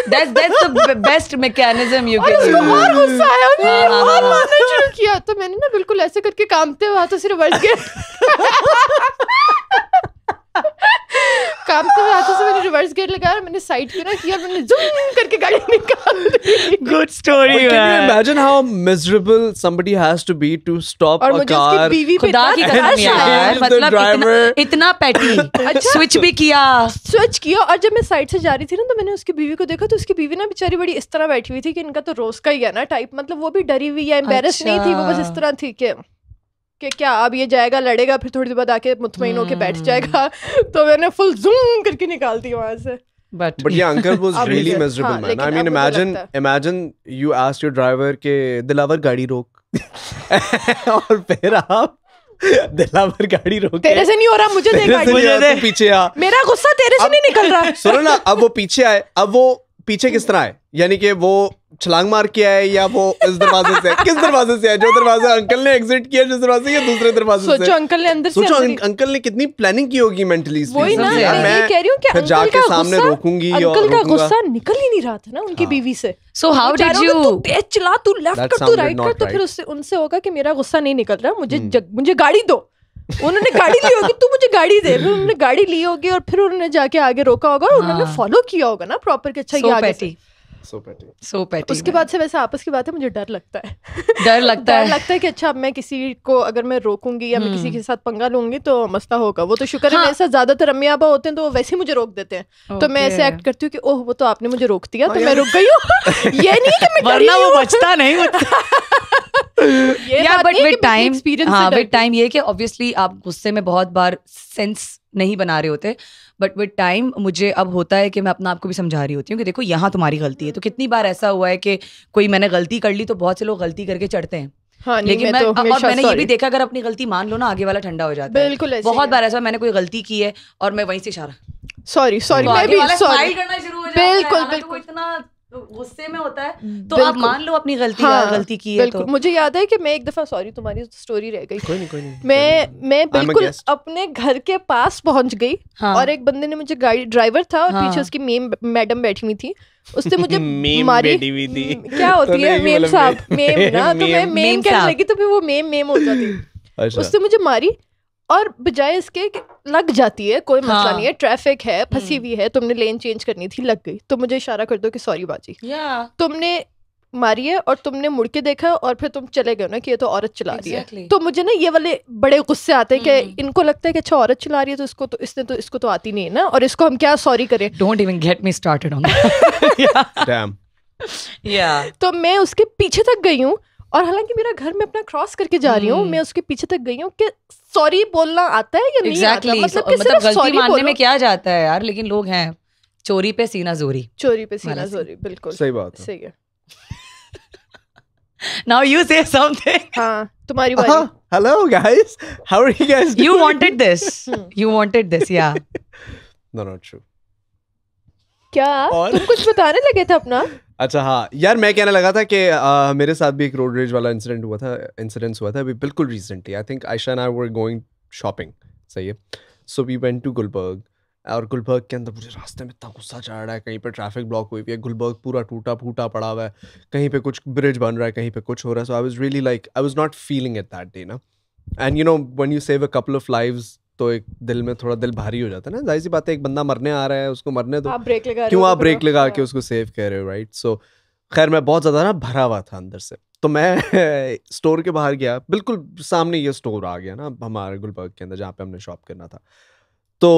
that's that's the best mechanism you और उसको और गुस्सा आया उसने और हाँ, हाँ, मारना शुरू किया तो मैंने ना बिल्कुल ऐसे करके कामते हुए तो सिर्फ बैठ किया (laughs) काम तो हाथों से मैंने रिवर्स गेट लगाया मैंने साइड पे ना किया मैंने जूम करके गाड़ी निकाल दी good story man can you imagine how miserable somebody has to be to stop a car खुदा की कसम यार मतलब इतना, इतना पेटी (laughs) अच्छा स्विच भी किया स्विच किया और जब मैं साइड से जा रही थी ना तो मैंने उसकी बीवी को देखा तो उसकी बीवी ना बेचारी बड़ी इस तरह बैठी हुई थी कि इनका तो रोज का ही है ना टाइप मतलब वो भी डरी हुई या एम्बेरस नहीं थी वो बस इस अच्छा। तरह थी कि कि क्या अब ये जाएगा लड़ेगा फिर थोड़ी देर बाद आके मुतमिन होके बैठ हम्म। जाएगा (laughs) तो मैंने फुल जूम करके निकाल दी वहां से But, but yeah, uncle was (laughs) really miserable, हाँ, man. I mean, imagine, imagine you asked your driver के दिलावर गाड़ी रोक (laughs) और फिर आप दिलावर गाड़ी रोक तेरे से नहीं हो रहा मुझे दे गाड़ी मुझे दे पीछे आ मेरा गुस्सा तेरे से नहीं निकल रहा सुनो ना अब वो पीछे आए अब वो पीछे किस तरह है यानी कि वो छलांग मार के आए या वो इस दरवाजे से किस दरवाजे से है जो दरवाजा अंकल ने एग्जिट किया जिस दरवाजे या दूसरे दरवाजे से अंकल ने अंदर सोचो अंक, अंकल ने कितनी प्लानिंग की होगी मेंटली वही ना यार, मैं कह रही हूं कि अंकल जाके सामने रोकूंगी अंकल का गुस्सा निकल ही नहीं रहा था ना उनकी हाँ। बीवी से सो हाउ डिड यू चला तू लेफ्ट कर तू राइट कर तो फिर उससे उनसे होगा कि मेरा गुस्सा नहीं निकल रहा मुझे hmm. मुझे गाड़ी दो उन्होंने गाड़ी ली होगी तू मुझे गाड़ी दे फिर उन्होंने गाड़ी ली होगी और फिर उन्होंने जाके आगे रोका होगा और उन्होंने फॉलो हाँ। किया होगा ना प्रॉपर के अच्छा so ये आगे सो पैटी उसके बाद से वैसे आपस की बात है मुझे डर लगता है डर लगता है लगता है कि अच्छा मैं किसी को अगर मैं रोकूंगी या मैं किसी हम्म। के साथ पंगा लूंगी तो मस्ता होगा वो तो शुक्र है ऐसा हाँ। ज्यादातर अम्मी आबा होते हैं तो वो वैसे मुझे रोक देते हैं तो मैं ऐसे एक्ट करती हूँ कि ओह वो तो आपने मुझे रोक दिया तो मैं रुक गई हूँ (laughs) ये नहीं कि मैं वो बचता नहीं होता but with time experience with time ये कि ऑब्वियसली हाँ, आप गुस्से में बहुत बार सेंस नहीं बना रहे होते बट विद टाइम मुझे अब होता है कि मैं अपना आपको भी समझा रही होती हूँ कि देखो यहाँ तुम्हारी गलती है तो कितनी बार ऐसा हुआ है कि कोई मैंने गलती कर ली तो बहुत से लोग गलती करके चढ़ते हैं हाँ, लेकिन मैं, तो और मैंने ये भी देखा अगर अपनी गलती मान लो ना आगे वाला ठंडा हो जाता है बिल्कुल बहुत बार ऐसा मैंने कोई गलती की है और मैं वहीं से इशारा सॉरी सॉरी तो मैं भी सॉरी बिल्कुल तो बिल्कुल इतना गुस्से में होता है तो आप मान लो अपनी गलती हाँ, गलती की है तो मुझे याद है कि मैं एक दफा सॉरी तुम्हारी स्टोरी रह गई कोई नहीं कोई नहीं मैं नहीं। मैं बिल्कुल अपने घर के पास पहुंच गई हाँ, और एक बंदे ने मुझे गाड़ी ड्राइवर था और हाँ, पीछे उसकी मेम मैडम बैठी हुई थी उसने मुझे (laughs) मारी (laughs) क्या होती तो है मेम साहब मेम ना तो (laughs) मैं मेम कहने लगी तो फिर वो मेम मेम हो जाती अच्छा। उसने मुझे मारी और बजाय इसके लग जाती है कोई मसला हाँ। नहीं है ट्रैफिक है फंसी हम्म। हुई है तुमने लेन चेंज करनी थी लग गई तो मुझे इशारा कर दो कि सॉरी बाजी yeah. तुमने मारी है और तुमने मुड़ के देखा और फिर तुम चले गए ना कि ये तो औरत चला exactly. रही है तो मुझे ना ये वाले बड़े गुस्से आते हैं कि हम्म। इनको लगता है कि अच्छा औरत चला रही है तो इसको तो इसने तो इसको तो आती नहीं है ना और इसको हम क्या सॉरी करें don't even get me started on yeah तो मैं उसके पीछे तक गई हूँ और हालांकि मेरा घर में अपना क्रॉस करके जा रही हूँ हम्म। मैं उसके पीछे तक गई हूँ कि सॉरी बोलना आता है या नहीं exactly. आता मतलब, so, मतलब गलती मानने में क्या जाता है यार लेकिन लोग हैं चोरी पे सीना जोरी चोरी पे सीना जोरी बिल्कुल सही बात सही है Now you say something. हाँ, तुम्हारी बारी. Uh-huh. Hello guys, how are you guys? Doing? You wanted this. you wanted this, yeah. no, not true. क्या तुम कुछ बताने लगे थे अपना अच्छा हाँ यार मैं कहने लगा था कि मेरे साथ भी एक रोड रेज वाला इंसिडेंट हुआ था इंसिडेंट हुआ था अभी बिल्कुल recently I think Ayesha I were going shopping सही है so we went to Gulberg और गुलबर्ग के अंदर मुझे रास्ते में इतना गुस्सा चढ़ रहा है कहीं पे ट्रैफिक ब्लॉक हुई हुई है गुलबर्ग पूरा टूटा फूटा पड़ा हुआ है कहीं पे कुछ ब्रिज बन रहा है कहीं पे कुछ हो रहा है so I was really like I was not feeling it that day ना and you know when you save a couple of lives तो एक दिल में थोड़ा दिल भारी हो जाता है ना जाहिर सी बात है एक बंदा मरने आ रहा है उसको मरने दो ब्रेक क्यों आप ब्रेक तो लगा के हाँ। उसको सेव कर रहे हो राइट सो खैर मैं बहुत ज़्यादा ना भरा हुआ था अंदर से तो मैं स्टोर (laughs) के बाहर गया बिल्कुल सामने ये स्टोर आ गया ना हमारे गुलबर्ग के अंदर जहाँ पे हमने शॉप करना था तो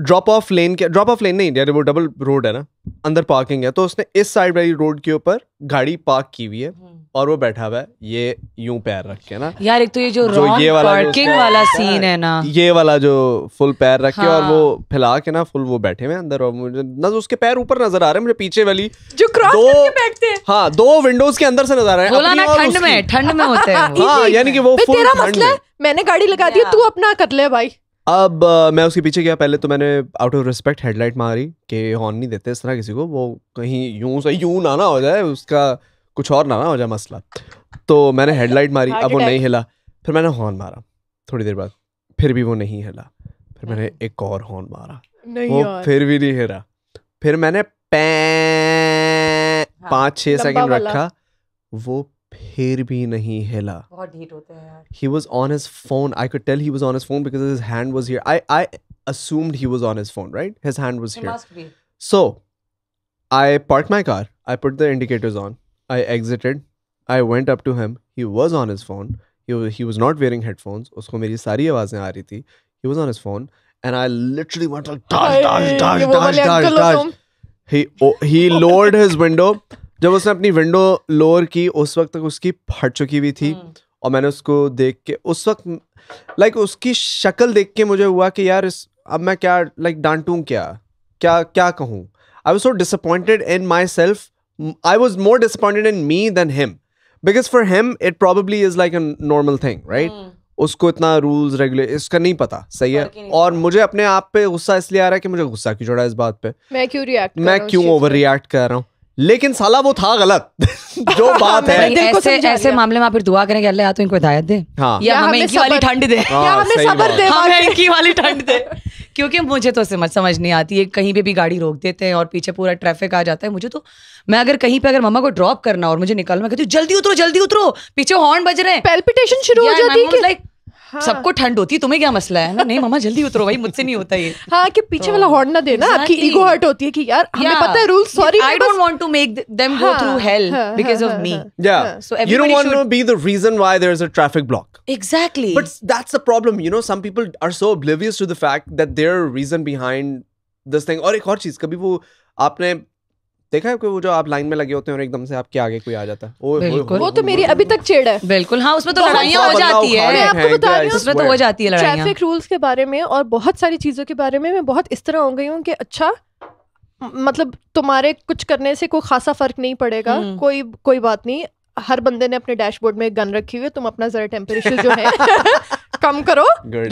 ड्रॉप ऑफ लेन के ड्रॉप ऑफ लेन नहीं वो डबल रोड है ना अंदर पार्किंग है तो उसने इस साइड वाली रोड के ऊपर गाड़ी पार्क की हुई है हम्म। और वो बैठा हुआ है ये यूं पैर रख के ना यार एक तो ये जो, जो ये वाला पार्किंग वाला सीन है ना ये वाला जो फुल पैर रख हाँ। और वो हाँ। फैला के ना फुल वो बैठे हुए अंदर और मुझे ना उसके पैर ऊपर नजर आ रहे हैं मुझे पीछे वाली जो क्रॉस करके बैठते हैं हाँ दो विंडोज के अंदर से नजर आ रहे हैं ठंड में ठंड में होते हैं (laughs) हाँ (laughs) यानी कि वो फुल मैंने गाड़ी लगा दी तू अपना कर ले भाई अब आ, मैं उसके पीछे गया पहले तो मैंने आउट ऑफ रिस्पेक्ट हेडलाइट मारी कि हॉर्न नहीं देते इस तरह किसी को वो कहीं यूं से यूं ना ना हो जाए उसका कुछ और ना ना हो जाए मसला तो मैंने हेडलाइट मारी अब वो नहीं हिला फिर मैंने हॉर्न मारा थोड़ी देर बाद फिर भी वो नहीं हिला फिर मैंने हम्म। एक और हॉर्न मारा वो फिर भी नहीं हिला फिर मैंने पाँच छः सेकेंड रखा वो हेर भी नहीं हिला he was on his phone I could tell he was on his phone because his hand was here I I assumed he was on his phone right his hand was here so I park my car I put the indicators on I exited I went up to him he was on his phone he was not wearing headphones उसको मेरी सारी आवाजें आ रही थी ही was on his phone and I literally went like dash dash dash dash dash he he lowered his window जब उसने अपनी विंडो लोअर की उस वक्त तक उसकी फट चुकी हुई थी हम्म। और मैंने उसको देख के उस वक्त लाइक उसकी शक्ल देख के मुझे हुआ कि यार इस अब मैं क्या लाइक डांटूँ क्या क्या क्या कहूँ I was so disappointed in myself I was more disappointed in me than him because for him it probably is like a normal thing right उसको इतना रूल्स रेगुलर इसका नहीं पता सही है और मुझे अपने आप पे गुस्सा इसलिए आ रहा है कि मुझे गुस्सा क्यों चढ़ा इस बात पे मैं क्यों रिएक्ट मैं क्यों ओवर रिएक्ट कर रहा हूँ लेकिन साला वो था गलत (laughs) जो हाँ, बात है ऐसे ऐसे मामले में आप फिर दुआ करें कि अल्लाह या तो इनको हिदायत दे हाँ। या, या हमें इनकी वाली ठंड दे हाँ, या हमें सबर दे हमें इनकी वाली ठंड दे क्योंकि मुझे तो समझ समझ नहीं आती है कहीं पे भी गाड़ी रोक देते हैं और पीछे पूरा ट्रैफिक आ जाता है मुझे तो मैं अगर कहीं पे अगर मम्मा को ड्रॉप करना और मुझे निकलना कहती हूँ जल्दी उतरो जल्दी उतरो पीछे हॉर्न बज रहे हैं पेल्पिटेशन शुरू हो जाती है लाइक हाँ. सबको ठंड होती तुम्हें क्या मसला है ना नहीं मामा जल्दी उतरो भाई मुझसे नहीं होता ये (laughs) हाँ कि पीछे वाला हॉर्न ना देना आपकी ईगो हर्ट होती है कि यार हमें पता है rule sorry I don't want to make them go through hell because of me yeah so you don't want to be the reason why there is a traffic block exactly but that's the problem you know some people are so oblivious to the fact that there reason behind this thing और एक और चीज कभी वो आपने देखा है वो जो आप लाइन में लगे होते हैं और एकदम से आपके आगे कोई आ जाता है ओ, बिल्कुल वो तो मेरी अभी तक चेड़ है बिल्कुल हाँ उसमें तो लड़ाइया तो हो जाती है मैं आपको बता रही उसमें तो हो जाती है ट्रैफिक रूल्स के बारे में और बहुत सारी चीज़ों के बारे में मैं बहुत इस तरह हो गई हूँ कि अच्छा मतलब तुम्हारे कुछ करने से कोई खासा फर्क नहीं पड़ेगा हम्म। कोई कोई बात नहीं हर बंदे ने अपने डैशबोर्ड में एक गन रखी हुई है तुम अपना जरा टेम्परेचर जो है (laughs) कम करो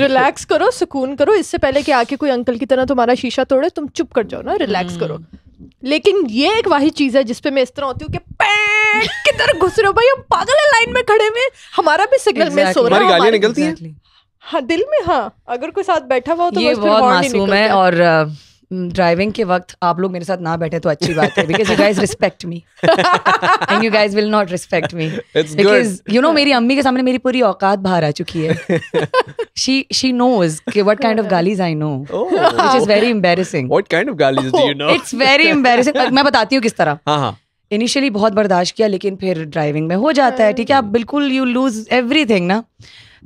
रिलैक्स करो सुकून करो इससे पहले कि आके कोई अंकल की तरह तुम्हारा शीशा तोड़े तुम चुप कर जाओ ना रिलैक्स हम्म। करो लेकिन ये एक वाही चीज है जिसपे मैं इस तरह होती हूँ कि किधर घुस रहे हो भाई हम पागल है लाइन में खड़े हुए हमारा भी सिग्नल exactly. में सो रहा है निकलती exactly. है हाँ दिल में हाँ अगर कोई साथ बैठा हुआ तो ये बहुत मासूम है और uh, ड्राइविंग mm, के वक्त आप लोग मेरे साथ ना बैठे तो अच्छी बात है because you guys respect me and you guys will not respect me because you know मेरी अम्मी के सामने मेरी पूरी औकात बाहर आ चुकी है शी शी नोज कि व्हाट काइंड ऑफ गालीज I know which is very embarrassing what kind of गालीज do you know it's very embarrassing मैं बताती हूँ किस तरह हां हां इनिशियली बहुत बर्दाश्त किया लेकिन फिर ड्राइविंग में हो जाता है ठीक है आप hmm. बिल्कुल यू लूज एवरीथिंग ना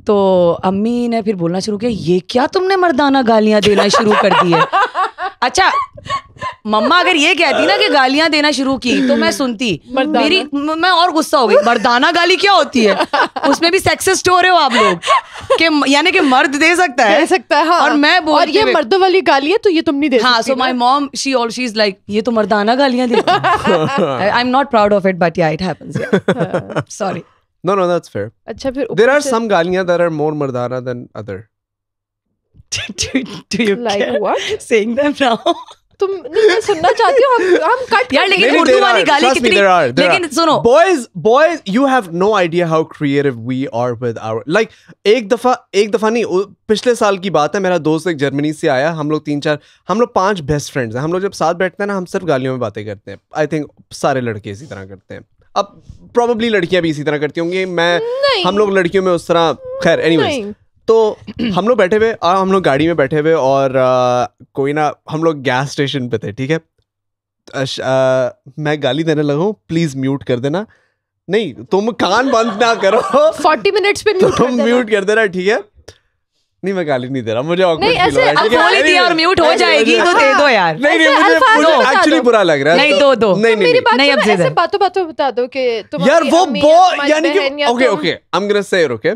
तो अम्मी ने फिर बोलना शुरू किया ये क्या तुमने मर्दाना गालियां देना शुरू कर दी है अच्छा मम्मा अगर ये कहती ना कि गालियां देना शुरू की तो मैं सुनती मेरी मैं और गुस्सा हो गई मर्दाना गाली क्या होती है उसमें भी सेक्सिस्ट हो रहे हो आप लोग कि यानी कि मर्द दे सकता है दे सकता है हाँ। और मैं बोल और ये मर्दों वाली गाली है तो ये तुम नहीं दे हाँ so my mom she all she is like ये तो मर्दाना गालियां देती I am not proud of it but yeah it happens sorry no no that's fair अच्छा फिर देयर आर सम गालियां दैट आर मोर मर्दाना than other (laughs) do, do you like care what? saying them now? तुम नहीं मैं सुनना चाहती हूँ हम हम कट यार लेकिन उर्दू वाली गाली कितनी there are, there लेकिन सुनो boys boys you have no idea how creative we are with our like एक दफा एक दफा नहीं पिछले साल की बात है मेरा दोस्त एक जर्मनी से आया हम लोग तीन चार हम लोग पांच बेस्ट फ्रेंड्स हैं हम लोग जब साथ बैठते हैं ना हम सिर्फ गालियों में बातें करते हैं आई थिंक सारे लड़के इसी तरह करते हैं अब प्रोबेबली लड़कियां भी इसी तरह करती होंगी मैं हम लोग लड़कियों में उस तरह खैर एनीवेज तो हम लोग बैठे हुए और हम लोग गाड़ी में बैठे हुए और आ, कोई ना हम लोग गैस स्टेशन पे थे ठीक है अश, आ, मैं गाली देने लगा प्लीज म्यूट कर देना नहीं तुम कान बंद ना करो फोर्टी (laughs) मिनट्स पे म्यूट तुम म्यूट कर देना ठीक है नहीं मैं गाली नहीं दे रहा मुझे म्यूट हो जाएगी तो दे दो यार नहीं नहीं एक्चुअली बुरा लग रहा है तो दो दो नहीं नहीं अब ऐसे बातों बातों बता दो कि तुम यार वो यानी कि okay okay I am gonna okay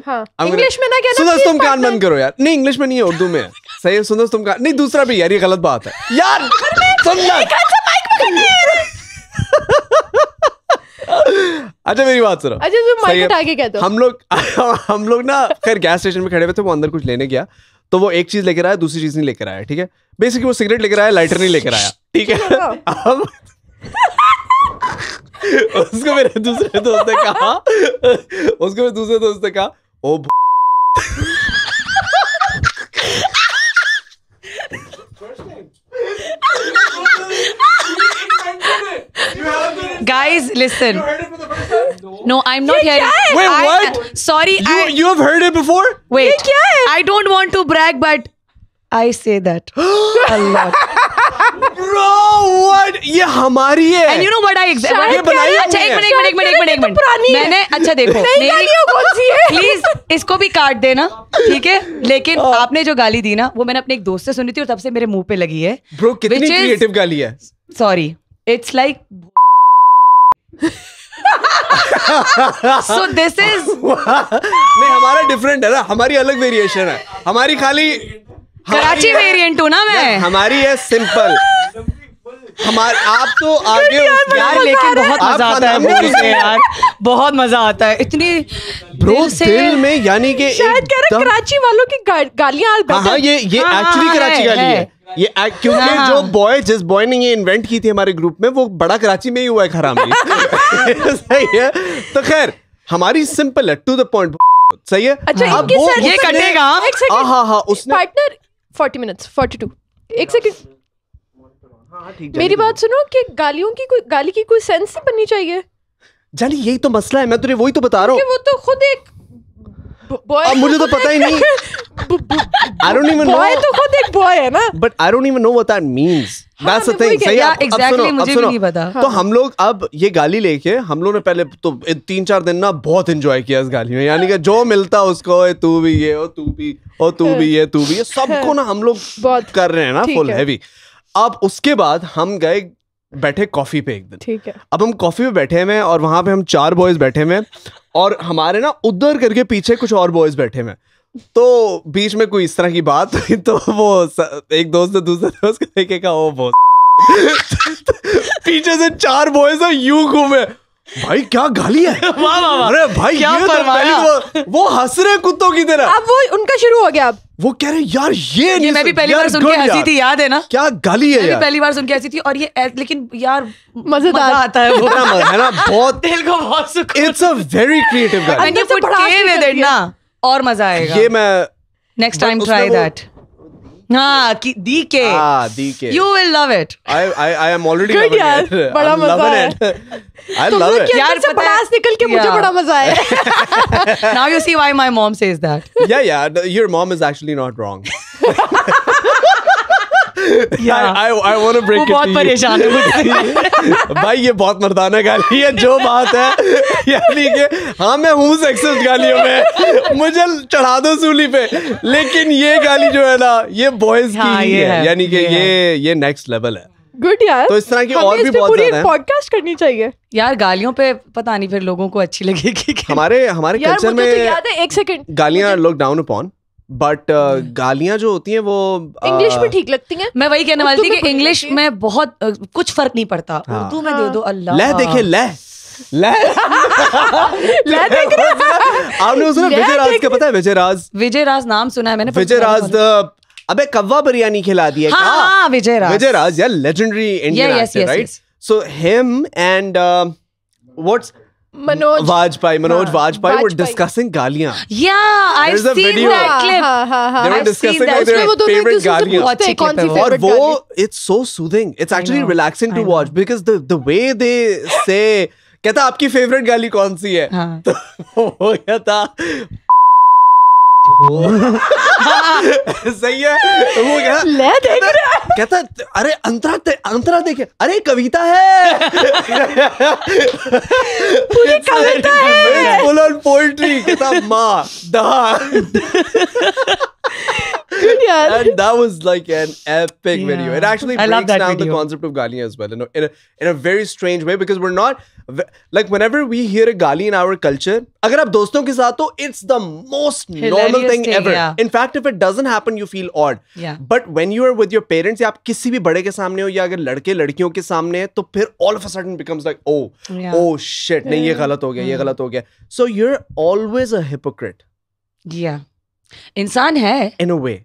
English में ना सुनो तुम कान बंद करो यार नहीं इंग्लिश में नहीं है उर्दू में सही है सुनो तुम नहीं दूसरा भी यार ये गलत बात है यार सुनना अच्छा मेरी बात सुनो अच्छा तुम मार्केट आगे कहते हो हम लोग (laughs) हम लोग ना खैर गैस स्टेशन में खड़े हुए थे वो अंदर कुछ लेने गया तो वो एक चीज लेकर आया दूसरी चीज नहीं लेकर आया ठीक है बेसिकली वो सिगरेट लेकर आया लाइटर नहीं लेकर आया ठीक है (laughs) उसको मेरे दूसरे दोस्त ने कहा उसको मेरे दूसरे दोस्त ने कहा ओ Guys, listen. You heard it for the first time? No, no I'm not here Wait, what? I, sorry, you, I, you have heard it before? Wait. I don't want to brag, but I say that a lot. Bro, what? ये हमारी है. And you know what I exactly? ये बनाई अच्छा एक minute एक minute एक minute एक मिनट. मैंने अच्छा देखो. नहीं गाली कौन सी है? Please इसको भी काट देना. ठीक है? लेकिन आपने जो गाली दी ना वो मैंने अपने एक दोस्त से सुनी थी और तब से मेरे मुंह पे लगी है. Bro कितनी क्रिएटिव गाली है. Sorry. It's like so this is नहीं हमारा डिफरेंट है ना हमारी अलग वेरिएशन है हमारी खाली कराची वेरिएंट हूँ ना मैं हमारी है सिंपल हमारे आप तो (laughs) आगे यार, लेकिन बहुत मजा आता है मूवी में (laughs) यार बहुत मजा आता है इतनी ब्रो दिल, में यानी कि शायद कह रहे कराची वालों की गालियां हाँ, हाँ ये ये एक्चुअली हाँ, हाँ, कराची गाली है ये क्योंकि हाँ। जो बॉय हाँ। जिस बॉय ने ये इन्वेंट की थी हमारे ग्रुप में वो बड़ा कराची में ही हुआ है खराब (laughs) सही है तो खैर हमारी सिंपल है टू द पॉइंट सही है अच्छा हाँ, वो, ये कटेगा हाँ हाँ, हाँ उसने partner forty minutes forty two एक सेकेंड हाँ, मेरी बात सुनो कि गालियों की कोई गाली की कोई सेंस ही बननी चाहिए जानी यही तो मसला है मैं तुझे वही तो बता रहा हूँ वो तो खुद एक अब मुझे तो पता ही नहीं तो, हाँ, तो हाँ। हम लोग अब ये गाली लेके हम लोग ने पहले तो तीन चार दिन ना बहुत enjoy किया इस गाली में. यानी कि जो मिलता उसको तू भी ये हो तू भी हो तू भी ये तू भी ये सबको ना हम लोग बहुत कर रहे हैं ना फुल हैवी. अब उसके बाद हम गए बैठे कॉफी पे एक दिन ठीक है अब हम कॉफी पे बैठे हुए और वहां पे हम चार बॉयज बैठे हुए और हमारे ना उधर करके पीछे कुछ और बॉयज बैठे हुए तो बीच में कोई इस तरह की बात हुई तो वो स, एक दोस्त ने दूसरे दोस्त को देखे कहा वो बहुत (laughs) पीछे से चार बॉयज यू घूमे भाई क्या गाली है (laughs) वाह वाह अरे भाई क्या ये तो वो, वो हंस रहे कुत्तों की तरह अब वो उनका शुरू हो गया अब वो कह रहे यार ये, ये नहीं मैं भी पहली बार सुन के हंसी थी याद है ना क्या गाली है मैं भी पहली बार सुन के हंसी थी और ये लेकिन यार मजेदार आता है वो ना है ना बहुत (laughs) दिल को बहुत सुख it's a very creative guys I and you put cave in it ना और मजा आएगा ये मैं नेक्स्ट टाइम ट्राई दैट हाँ की दी के दी के you will love it I I I am already good यार बड़ा मजा है आई लव इट यार से पलास निकल के मुझे बड़ा मजा आया now you see why my mom says that yeah yeah your mom is actually not wrong (laughs) भाई ये बहुत मर्दाना गाली है जो बात है यानी कि हाँ मैं हूँ सेक्सिस्ट गालियों में मुझे चढ़ा दो सूली पे लेकिन ये गाली जो है ना ये बॉयज की हाँ, ही है यानी कि ये ये नेक्स्ट लेवल है गुड यार तो इस तरह की और भी बहुत ज्यादा पॉडकास्ट करनी चाहिए यार गालियों पे पता नहीं फिर लोगों को अच्छी लगेगी हमारे हमारे कल्चर तो में याद है एक सेकंड गालियां लोग down upon but uh, hmm. गालियां जो होती हैं वो इंग्लिश uh, में ठीक लगती हैं मैं वही कहने वाली थी कि इंग्लिश में बहुत uh, कुछ फर्क नहीं पड़ता हाँ। उर्दू में दे दो अल्लाह लह देखे हाँ। लह आपने सुना विजय राज का पता है विजय राज विजय राज नाम सुना है मैंने विजय राज uh, अबे कव्वा बिरयानी खिला दी है हाँ, क्या हाँ, विजय राज विजय राज यार legendary Indian right so him and what's Manoj Vajpayee, Manoj uh, Vajpayee Vajpayee. were discussing गालियां. Yeah, I've There's a seen video. that clip. हाँ, हाँ, हाँ, They were I've discussing seen that. like उसमें वो their दोनों एक favorite दूसरे से गालियां. बहुत पूछते हैं कौन सी clip है वो। और favorite वो गाली it's so soothing. It's actually know, relaxing to I know. watch because the the way they say कहता आपकी फेवरेट गाली कौन सी है हाँ. तो वो कहता सही है वो कहता ले देख रहा कहता अरे अंतरा ते, अंतरा देखे अरे कविता है पूरी कविता है फुल ऑन पोएट्री कहता माँ दा yeah. and that was like an epic yeah. video. It actually I breaks down video. the concept of Gali as well in a, in a, in a very strange way because we're not like whenever we hear a गाली in our culture अगर आप दोस्तों के साथ हो it's the most normal thing ever in fact if it doesn't happen you feel odd but when you are with your parents या आप किसी भी बड़े के सामने हो या अगर लड़के लड़कियों के सामने है तो फिर all of a sudden becomes like oh oh shit नहीं ये गलत हो गया ये hmm. गलत हो गया so you are always hypocrite या इंसान है इन अ वे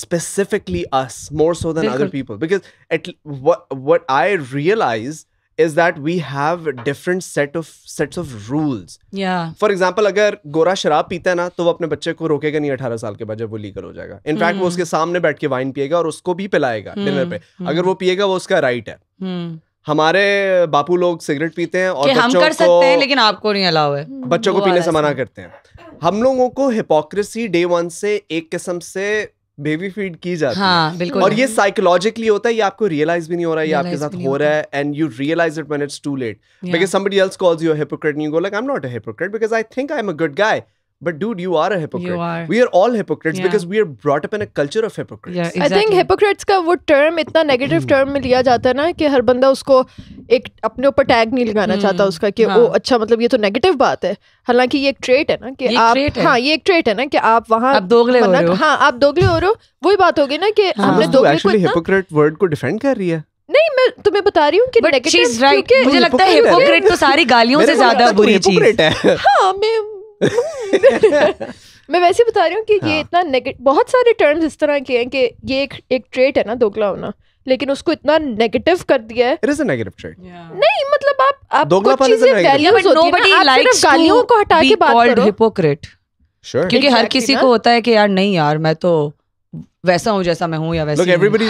specifically us more so than other people because at what what i realized is that we have different set of sets of rules. Yeah. For example, अगर गोरा शराब पीता है ना तो वो अपने बच्चे को रोकेगा नहीं 18 साल के बाद जब वो लीगल हो जाएगा इनफैक्ट mm. वो hmm. उसके सामने बैठ के वाइन पिएगा और उसको भी पिलाएगा mm. डिनर पे mm. अगर वो पिएगा वो उसका राइट है mm. हमारे बापू लोग सिगरेट पीते हैं और हम कर सकते हैं लेकिन आपको नहीं अलाउ है बच्चों को पीने से मना करते हैं हम लोगों को हिपोक्रेसी डे वन से एक किस्म से बेबी फीड की जाती हाँ, है बिल्कुल और ये साइकोलॉजिकली होता है ये आपको रियलाइज भी नहीं हो रहा है ये आपके साथ हो रहा है and you realise it when it's too late because somebody else calls you a hypocrite and you go like I am not a hypocrite because I think I am a good guy But dude, you are a hypocrite. You are. We are all hypocrites yeah. because we are brought up in a culture of hypocrites. Yeah, exactly. I think hypocrites का वो term इतना negative term में लिया जाता है ना कि हर बंदा उसको एक अपने ऊपर tag नहीं लगाना hmm. चाहता उसका कि हाँ. ओ अच्छा मतलब ये तो negative बात है हालांकि ये एक trait है ना कि आप है. हाँ ये एक trait है ना कि आप वहाँ आप दोगले हो रहे हो हाँ आप दोगले हो रहे हो वही बात होगी ना कि हाँ. हमने दोगले को इतना hypocrite word को defend कर रही है नहीं मैं तुम्हें बता रही हूँ कि right. मुझे लगता है हिपोक्रेट तो सारी गालियों से ज्यादा बुरी चीज है हाँ मैं (laughs) मैं वैसे बता रही हूँ कि ये हाँ। इतना बहुत सारे टर्म्स इस तरह के हैं कि ये एक एक ट्रेट है ना दोगला होना लेकिन उसको इतना नेगेटिव कर दिया है इट नेगेटिव ट्रेट नहीं मतलब आप आप गालियों को हटा के बात हिपोक्रेट क्योंकि हर किसी को होता है कि यार नहीं यार मैं तो वैसा हूँ जैसा मैं हूँ या वैसा look everybody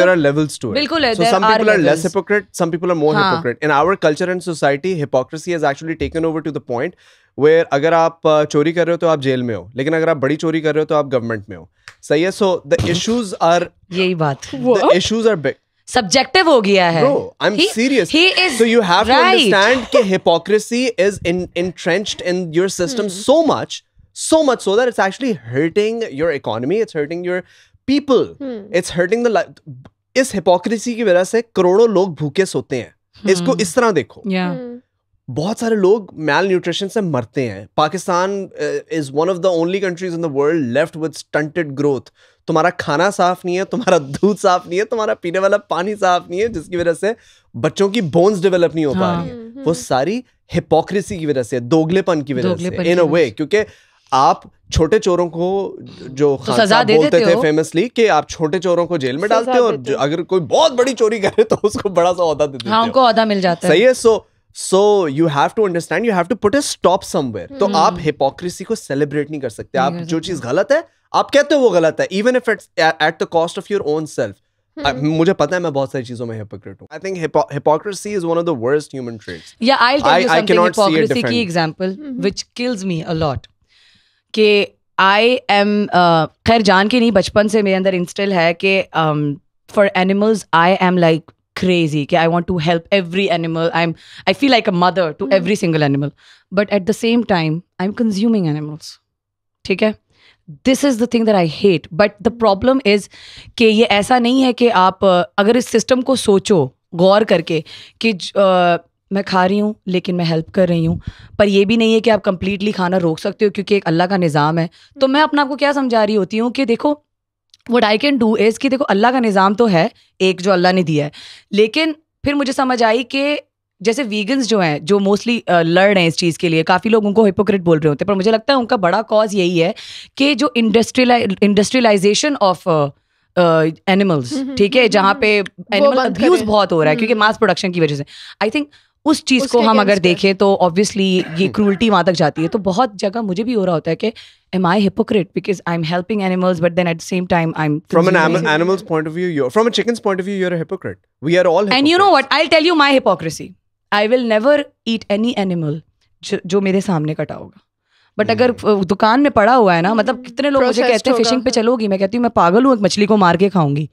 are levels to बिल्कुल है some people are less hypocrite some people are more hypocrite in our culture and society hypocrisy has actually taken over to the point where अगर आप चोरी कर रहे हो तो आप जेल में हो लेकिन अगर आप बड़ी चोरी कर रहे हो तो आप गवर्नमेंट में हो सही है सो द इश्यूज आर यही बात इश्यूज आर बिग सब्जेक्टिव हो गया है I am serious so you have to understand कि hypocrisy is in entrenched in your system so much so much so that it's actually hurting your economy it's hurting your people hmm. it's hurting the life इस hypocrisy की वजह से करोड़ों लोग भूखे सोते हैं hmm. इसको इस तरह देखो yeah. hmm. बहुत सारे लोग मैल न्यूट्रिशन से मरते हैं Pakistan is one of the only countries in the world left with stunted growth तुम्हारा खाना साफ नहीं है तुम्हारा दूध साफ नहीं है तुम्हारा पीने वाला पानी साफ नहीं है जिसकी वजह से बच्चों की बोन्स डेवलप नहीं हो पा रही हाँ। वो सारी हिपोक्रेसी की वजह से दोगलेपन की वजह से इन अ वे क्योंकि आप छोटे चोरों को जो तो सजा दे बोलते थे फेमसली कि आप छोटे चोरों को जेल में डालते हो और अगर कोई बहुत बड़ी चोरी करे तो उसको बड़ा सा औहदा हाँ, देते हाँ, उनको औहदा मिल जाता है सही है so so you have to understand you have to put a stop somewhere तो hmm. आप हिपोक्रेसी को सेलिब्रेट नहीं कर सकते आप जो चीज गलत है आप कहते हो वो गलत है even if it's at the cost of your own self मुझे पता है मैं बहुत सारी चीजों में हिपोक्रेट हूं I think hypocrisy is one of the worst human traits या I tell you something hypocrisy की example which kills me a lot के आई एम खैर जान के नहीं बचपन से मेरे अंदर इंस्टिल है कि for animals I am like crazy okay, i want to help every animal i'm i feel like a mother to mm. every single animal but at the same time i'm consuming animals ठीक है this is the thing that I hate but the problem is कि ये ऐसा नहीं है कि आप अगर इस सिस्टम को सोचो गौर करके कि आ, मैं खा रही हूँ लेकिन मैं हेल्प कर रही हूँ पर यह भी नहीं है कि आप कंप्लीटली खाना रोक सकते हो क्योंकि एक अल्लाह का निज़ाम है तो hmm. मैं अपना आपको क्या समझा रही होती हूँ कि देखो what I can do is कि देखो अल्लाह का निज़ाम तो है एक जो अल्लाह ने दिया है लेकिन फिर मुझे समझ आई कि जैसे वीगन्स जो हैं जो मोस्टली लड़ रहे हैं इस चीज़ के लिए काफ़ी लोग उनको हिपोक्रेट बोल रहे होते हैं पर मुझे लगता है उनका बड़ा कॉज यही है कि जो इंडस्ट्रियल इंडस्ट्रियलाइजेशन ऑफ एनिमल्स ठीक है हम्म, जहाँ हम्म, पे एनिमल हम्म। अब्यूज बहुत हो रहा है क्योंकि मास प्रोडक्शन की वजह से आई थिंक उस चीज़ को हम अगर देखें तो ऑब्वियसली ये क्रूल्टी वहाँ तक जाती है तो बहुत जगह मुझे भी हो रहा होता है कि am I a hypocrite because I'm helping animals, but then at the same time I'm from an am- animal's point of view, you're from a chicken's point of view, you're a hypocrite. We are all. Hypocrites. And you know what? I'll tell you my hypocrisy. I will never eat any animal जो, जो मेरे सामने कटा होगा but अगर दुकान में पड़ा हुआ है ना मतलब कितने लोग मुझे कहते हैं फिशिंग पे चलोगी मैं कहती हूँ मैं पागल हूँ एक मछली को मार के खाऊंगी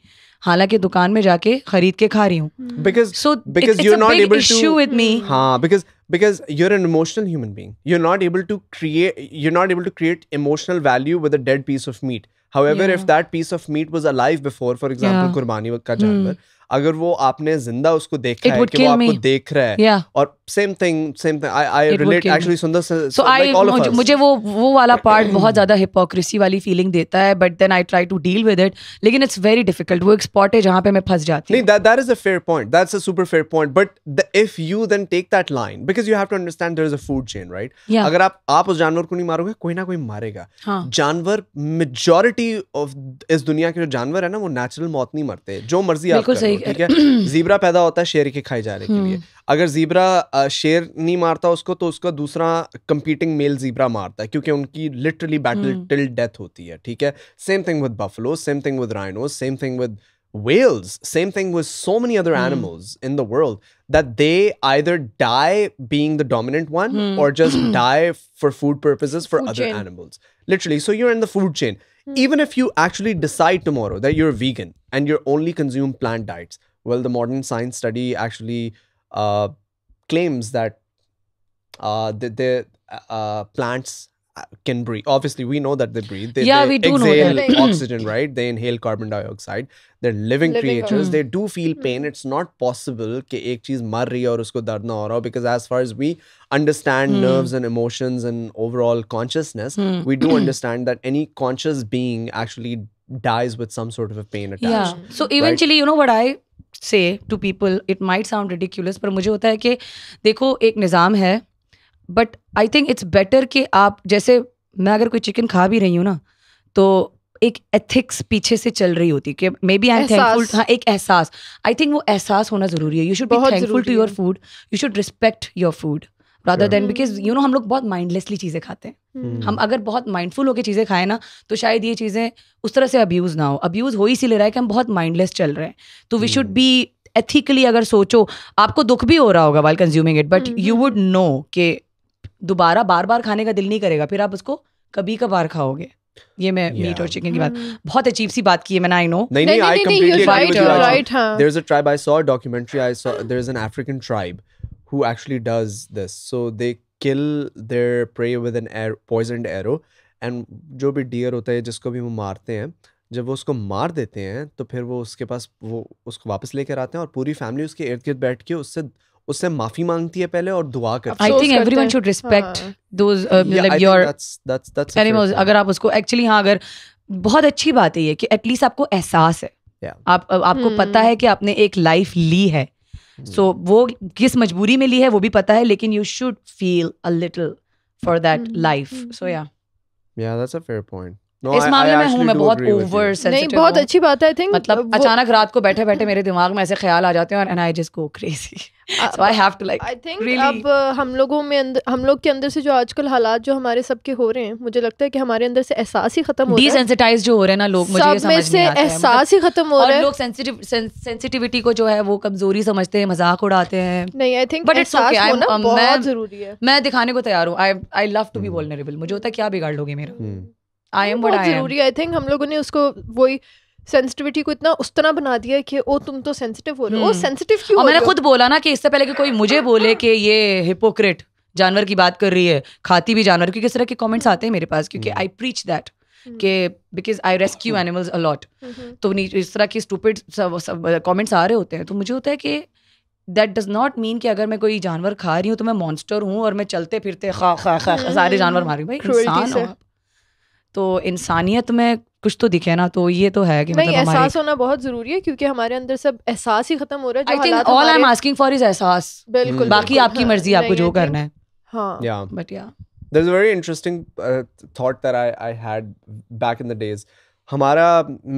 हालांकि दुकान में जाके खरीद के खा रही हूँ because so because you not able issue with me हाँ because because you're an emotional human being you're not able to create you're not able to create emotional value with a dead piece of meat however yeah. if that piece of meat was alive before for example yeah. kurbani ka janwar hmm. अगर वो आपने जिंदा उसको देखा It है कि वो आपको me. देख रहा है yeah. और same thing same thing I I relate actually सुंदर से सो आई मुझे वो वो वाला पार्ट बहुत ज्यादा हिपोक्रेसी वाली फीलिंग देता है but then I try to deal with it लेकिन इट्स वेरी डिफिकल्ट वो एक स्पॉट है जहां पे मैं फंस जाती हूं that that is a fair point that's a super fair point but if you then take that line because you have to understand there is a food chain right अगर आप आप उस जानवर को नहीं मारोगे कोई ना कोई मारेगा हाँ। जानवर मेजॉरिटी ऑफ इस दुनिया के जो जानवर है ना वो नेचुरल मौत नहीं मरते जो मर्जी आप करो ठीक है जीब्रा (clears throat) पैदा होता है शेर के खाए जाने के लिए हम्म। अगर ज़ीब्रा शेर नहीं मारता उसको तो उसका दूसरा कंपीटिंग मेल ज़ीब्रा मारता है क्योंकि उनकी लिटरली बैटल टिल डेथ होती है ठीक है same thing with buffalo same thing with rhino same thing with whales same thing with so many other animals in the world that they either die being the dominant one और just die for food purposes for other animals literally so you in the food chain even if you actually decide tomorrow that you are vegan and your only consume plant diets well the modern science study actually Uh, claims that uh, the, uh, plants uh, can breathe. Obviously, we know that they breathe. They, yeah, they we do exhale know that. (coughs) oxygen, right? They inhale carbon dioxide. They're living, living creatures. They do feel hmm. pain. It's not possible that one thing is dying and it's not because as far as we understand hmm. nerves and emotions and overall consciousness, hmm. we do understand that any conscious being actually dies with some sort of a pain attached. Yeah. So eventually, right? you know what I say to people it might sound ridiculous पर मुझे होता है कि देखो एक निज़ाम है but I think it's better कि आप जैसे मैं अगर कोई चिकन खा भी रही हूँ ना तो एक एथिक्स पीछे से चल रही होती है maybe I am thankful हाँ एक एहसास आई थिंक वो एहसास होना जरूरी है you should be thankful to your food you should respect your food rather than because you know हम लोग बहुत माइंडलेसली चीज़ें खाते हैं hmm. हम अगर बहुत माइंडफुल होकर चीज़ें खाएं ना तो शायद ये चीज़ें उस तरह से अब्यूज़ ना हो अब्यूज़ हो ही इसीलिए रहा है कि हम बहुत माइंडलेस चल रहे हैं तो वी शुड बी एथिकली अगर सोचो आपको दुख भी हो रहा होगा while consuming it but you would know कि दोबारा बार बार खाने का दिल नहीं करेगा फिर आप उसको कभी कभार खाओगे ये मैं मीट और चिकन की बात hmm. बहुत अजीब सी बात की है मैंने आई नो नहीं नहीं I completely right there is a tribe I saw documentary I saw there is an African tribe who actually does this. So they kill their prey with an air, poisoned arrow and जो भी dear होता है जिसको भी वो मारते हैं जब वो उसको मार देते हैं तो फिर वो उसके पास वो उसको वापस लेकर आते हैं और पूरी फैमिली उसके इर्द गिर्द बैठ के उससे उससे माफी मांगती है पहले और दुआ करती है हाँ। uh, अगर आप उसको एक्चुअली हां अगर बहुत अच्छी बात है ये कि एटलीस्ट आपको एहसास है yeah. आप आपको hmm. पता है कि आपने एक लाइफ ली है सो hmm. वो किस मजबूरी में ली है वो भी पता है लेकिन you should feel a little for that life so yeah yeah that's a fair point No, इस I, मामले I में हूँ मैं बहुत ओवर नहीं बहुत अच्छी बात है आई थिंक मतलब अचानक रात को बैठे बैठे मेरे दिमाग में ऐसे ख्याल आ जाते हैं और and I just go crazy so I have to like I think अब uh, हम लोगों में अंदर हम लोग के अंदर से जो आजकल हालात जो हमारे सबके हो रहे हैं मुझे लगता है कि हमारे अंदर से एहसास ही खत्म हो रहा है डिसेंसिटाइज जो हो रहे हैं ना लोग मुझे समझ नहीं सब में से मतलब एहसास ही खत्म हो रहा है लोग सेंसिटिव सेंसिटिविटी को जो है वो कमजोरी समझते हैं मजाक उड़ाते हैं नहीं I think but it's okay I am बहुत जरूरी है मैं दिखाने को तैयार हूं I I love to be vulnerable मुझे होता है क्या बिगाड़ लोगे मेरा hmm. आई एम बहुत जरूरी आई थिंक हम लोगों ने उसको वही सेंसिटिविटी को इतना उस तरह बना दिया है कि ओ तुम तो सेंसिटिव हो रहे हो सेंसिटिव हम्म। क्यों और मैंने खुद बोला ना कि इससे पहले कि कोई मुझे बोले कि ये हिपोक्रेट जानवर की बात कर रही है खाती भी जानवर क्योंकि इस तरह के कमेंट्स आते हैं मेरे पास क्योंकि आई प्रीच दैट के because I rescue animals a lot तो इस तरह के स्टूपिड कॉमेंट्स आ रहे होते हैं तो मुझे होता है कि दैट डज नॉट मीन कि अगर मैं कोई जानवर खा रही हूँ तो मैं मॉन्स्टर हूँ और मैं चलते फिरते खा खा खा, सारे जानवर मार रही हूँ भाई इंसान तो इंसानियत में कुछ तो दिखे ना तो ये तो है कि मतलब एहसास होना बहुत जरूरी है क्योंकि हमारे अंदर सब एहसास ही खत्म हो रहा है जो think all I am asking for is एहसास बिल्कुल बाकी आपकी मर्जी हाँ, आपको जो करना है हां बट या there's इज very interesting uh, thought that I, I had back in the days. हमारा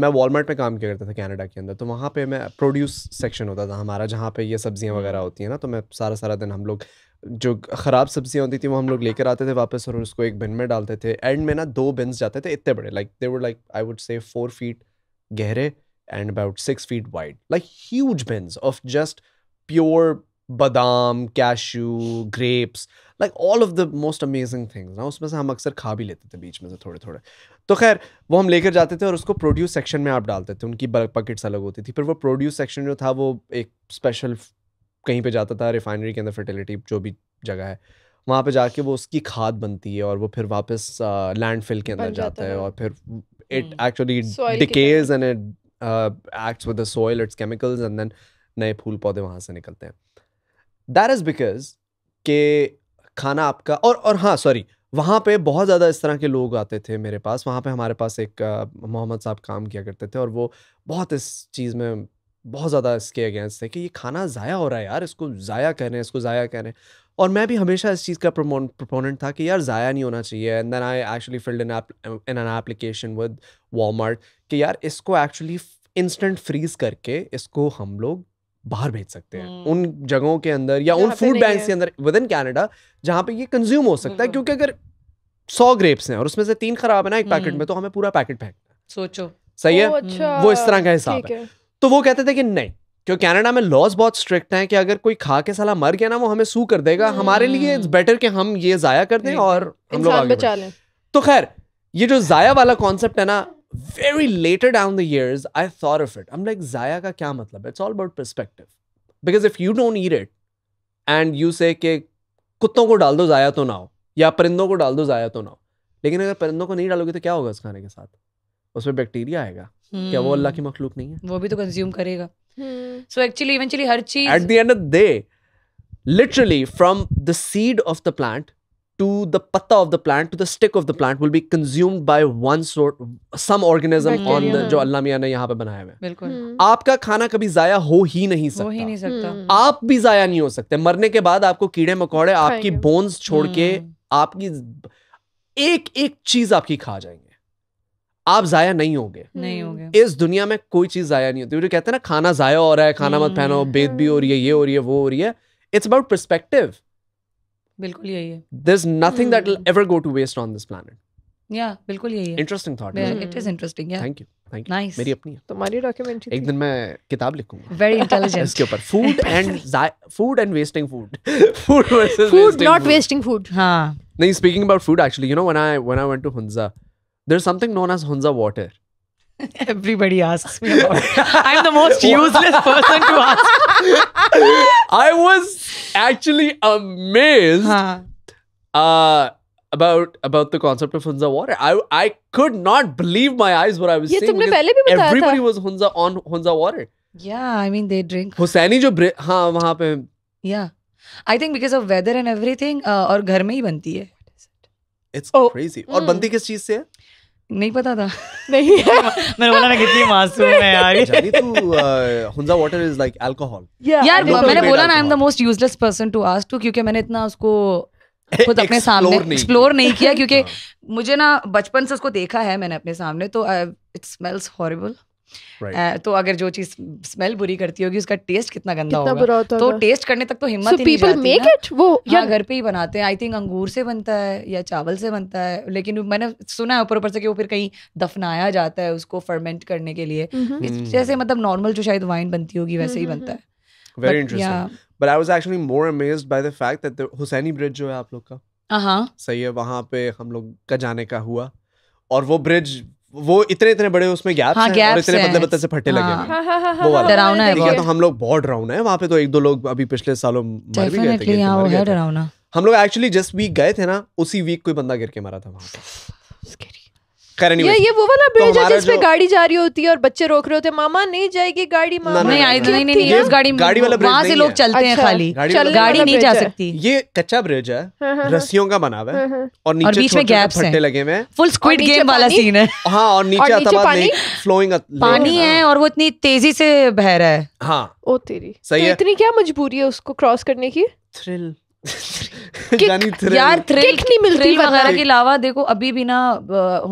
मैं वॉलमार्ट में काम किया करता था कनाडा के अंदर तो वहाँ पे मैं प्रोड्यूस सेक्शन होता था हमारा जहाँ पे ये सब्जियाँ वगैरह hmm। होती हैं ना तो मैं सारा सारा दिन हम लोग जो ख़राब सब्जियाँ होती थी वो हम लोग लेकर आते थे वापस और उसको एक बिन में डालते थे एंड में ना दो बिन्स जाते थे इतने बड़े like they would like I would say four feet गहरे and about six feet wide like huge bins of just pure बादाम cashew grapes like all of the most amazing things ना उसमें से हम अक्सर खा भी लेते थे बीच में से थोड़े थोड़े तो खैर वो हम लेकर जाते थे और उसको प्रोड्यूस सेक्शन में आप डालते थे उनकी बल्क पकेट्स अलग होती थी फिर वो प्रोड्यूस सेक्शन जो था वो एक स्पेशल कहीं पे जाता था रिफाइनरी के अंदर फर्टिलिटी जो भी जगह है वहाँ पे जाके वो उसकी खाद बनती है और वो फिर वापस लैंड फिल के अंदर जाता, जाता है और फिर it actually decays and it with the its chemicals and then नए फूल पौधे वहाँ से निकलते हैं दैट इज़ बिकॉज के खाना आपका और और हाँ सॉरी वहाँ पे बहुत ज़्यादा इस तरह के लोग आते थे मेरे पास वहाँ पे हमारे पास एक मोहम्मद साहब काम किया करते थे और वो बहुत इस चीज़ में बहुत ज़्यादा इसके अगेंस्ट है कि ये खाना ज़ाया हो रहा है यार इसको ज़ाया कह रहे हैं इसको ज़ाया कह रहे हैं और मैं भी हमेशा इस चीज़ का प्रोपोनेंट था कि यार ज़ाया नहीं होना चाहिए and then I actually filled in an application with Walmart कि यार इसको एक्चुअली इंस्टेंट फ्रीज करके इसको हम लोग बाहर भेज सकते हैं उन हम्म। जगहों के अंदर या उन फूड बैंक के अंदर विद इन कैनेडा जहाँ पे ये कंज्यूम हो सकता है हम्म। क्योंकि अगर सौ ग्रेप्स हैं और उसमें से तीन खराब है ना एक पैकेट हम्म। में तो हमें पूरा पैकेट फेंकना सोचो सही है वो इस तरह का अच्छा। हिसाब है तो वो कहते थे कि नहीं क्यों कनाडा में लॉज बहुत स्ट्रिक्ट हैं कि अगर कोई खा के साला मर गया ना वो हमें सू कर देगा हमारे लिए इट्स हम्म। बेटर कि हम ये जाया कर दें और हम लोग आगे बचा लें तो खैर ये जो जाया वाला कॉन्सेप्ट है ना very later down the years I thought of it I am like जाया का क्या मतलब it's all about perspective because if you don't eat it and you say कि कुत्तों को डाल दो जाया तो ना हो या परिंदों को डाल दो जाया तो ना हो लेकिन अगर परिंदों को नहीं डालोगे तो क्या होगा उस खाने के साथ उसमें बैक्टीरिया आएगा hmm. क्या वो अल्लाह की हम्म। मखलूक नहीं है वो भी तो कंज्यूम करेगा सो एक्चुअली इवेंचुअली हर चीज at the end of the day literally from the seed of the plant to the पत्ता of the plant to the stick of the plant will be consumed by one sort some organism on the जो अल्लाह मियां ने यहां पे बनाया हुआ है बिल्कुल हम्म। आपका खाना कभी जाया हो ही नहीं सकता हो ही नहीं सकता आप भी जाया नहीं हो सकते मरने के बाद आपको कीड़े मकोड़े आपकी बोन्स छोड़ के हम्म। आपकी एक एक चीज आपकी खा जाएंगी आप जाया नहीं होंगे नहीं हम्म। होंगे इस दुनिया में कोई चीज जाया नहीं होती जो कहते हैं ना खाना जाया हो रहा है खाना मत पहनो हम्म। बेद भी हो रही है ये हो रही है वो हो रही है इट्स अबाउट परस्पेक्टिव बिल्कुल यही है there is nothing that will ever go to waste on this planet yeah बिल्कुल यही है interesting thought it is interesting yeah thank you thank you nice मेरी अपनी है तुम्हारी डॉक्यूमेंट्री एक दिन मैं किताब लिखूंगा वेरी इंटेलिजेंट (laughs) इसके ऊपर food and food and wasting food food versus food not wasting food हां नहीं speaking about food actually you know when I when I went to Hunza there's something known as Hunza water. (laughs) Everybody asks me about it. (laughs) I'm the most useless person to ask. (laughs) I was actually amazed huh. uh, about about the concept of Hunza water. I I could not believe my eyes what I was seeing. Everybody was Hunza on Hunza water. Yeah, I mean they drink. Hussaini जो Yeah, I think because of weather and everything uh, और घर It's oh. crazy. Mm. और hmm. बनती किस नहीं पता था नहीं (laughs) मैंने बोला ना कितनी मासूम है यार (laughs) जानी तू uh, Hunza water is like alcohol यार मैंने बोला ना I am the most useless person to ask to क्योंकि मैंने इतना उसको (laughs) खुद अपने सामने एक्सप्लोर नहीं किया क्योंकि हाँ। मुझे ना बचपन से उसको देखा है मैंने अपने सामने तो इट स्मेल्स हॉरिबल तो अगर जो चीज स्मेल बुरी करती होगी उसका टेस्ट कितना गंदा होगा तो टेस्ट करने तक तो हिम्मत ही नहीं मेक वो हाँ, घर पे ही बनाते हैं आई थिंक अंगूर से बनता है या चावल से बनता है लेकिन मैंने सुना है ऊपर ऊपर से कि वो फिर कहीं दफनाया जाता है उसको फर्मेंट करने के लिए hmm. जैसे मतलब नॉर्मल जो शायद वाइन बनती होगी वैसे ही बनता है very interesting but I was actually more amazed by the fact that Hussaini bridge जो है आप लोग का हाँ सही है वहाँ पे हम लोग का जाने का हुआ और वो ब्रिज वो इतने इतने बड़े उसमें गैप्स हाँ, हैं और इतने बदले बदले से फटे हाँ, लगे हैं हाँ, हाँ, हाँ, वो वाला डरावना है तो हम लोग बहुत डरावना है वहाँ पे तो एक दो लोग अभी पिछले सालों मर भी गए थे डरावना हम लोग एक्चुअली जस्ट वीक गए थे ना उसी वीक कोई बंदा गिर के मारा था वहाँ पे ये ये वो वाला ब्रिज तो है जिसपे गाड़ी जा रही होती है और बच्चे रोक रहे होते हैं मामा नहीं जाएगी गाड़ी मामा नहीं आई नहीं नहीं ये गाड़ी गाड़ी वाला ब्रिज वहां से लोग चलते हैं अच्छा, खाली गाड़ी नहीं जा सकती ये कच्चा ब्रिज है हाँ, हाँ, हाँ। रस्सियों का बना हुआ है और नीचे बीच में गैप्स हैं लगे हुए फुल स्क्विड गेम वाला सीन है हां और नीचे अतबाद नहीं फ्लोइंग पानी है और वो इतनी तेजी से बह रहा है हां ओ तेरी सही तो है इतनी क्या मजबूरी है उसको क्रॉस करने की थ्रिल थ्रिल। यार थ्रिल नहीं मिलती वगैरह के अलावा देखो अभी भी ना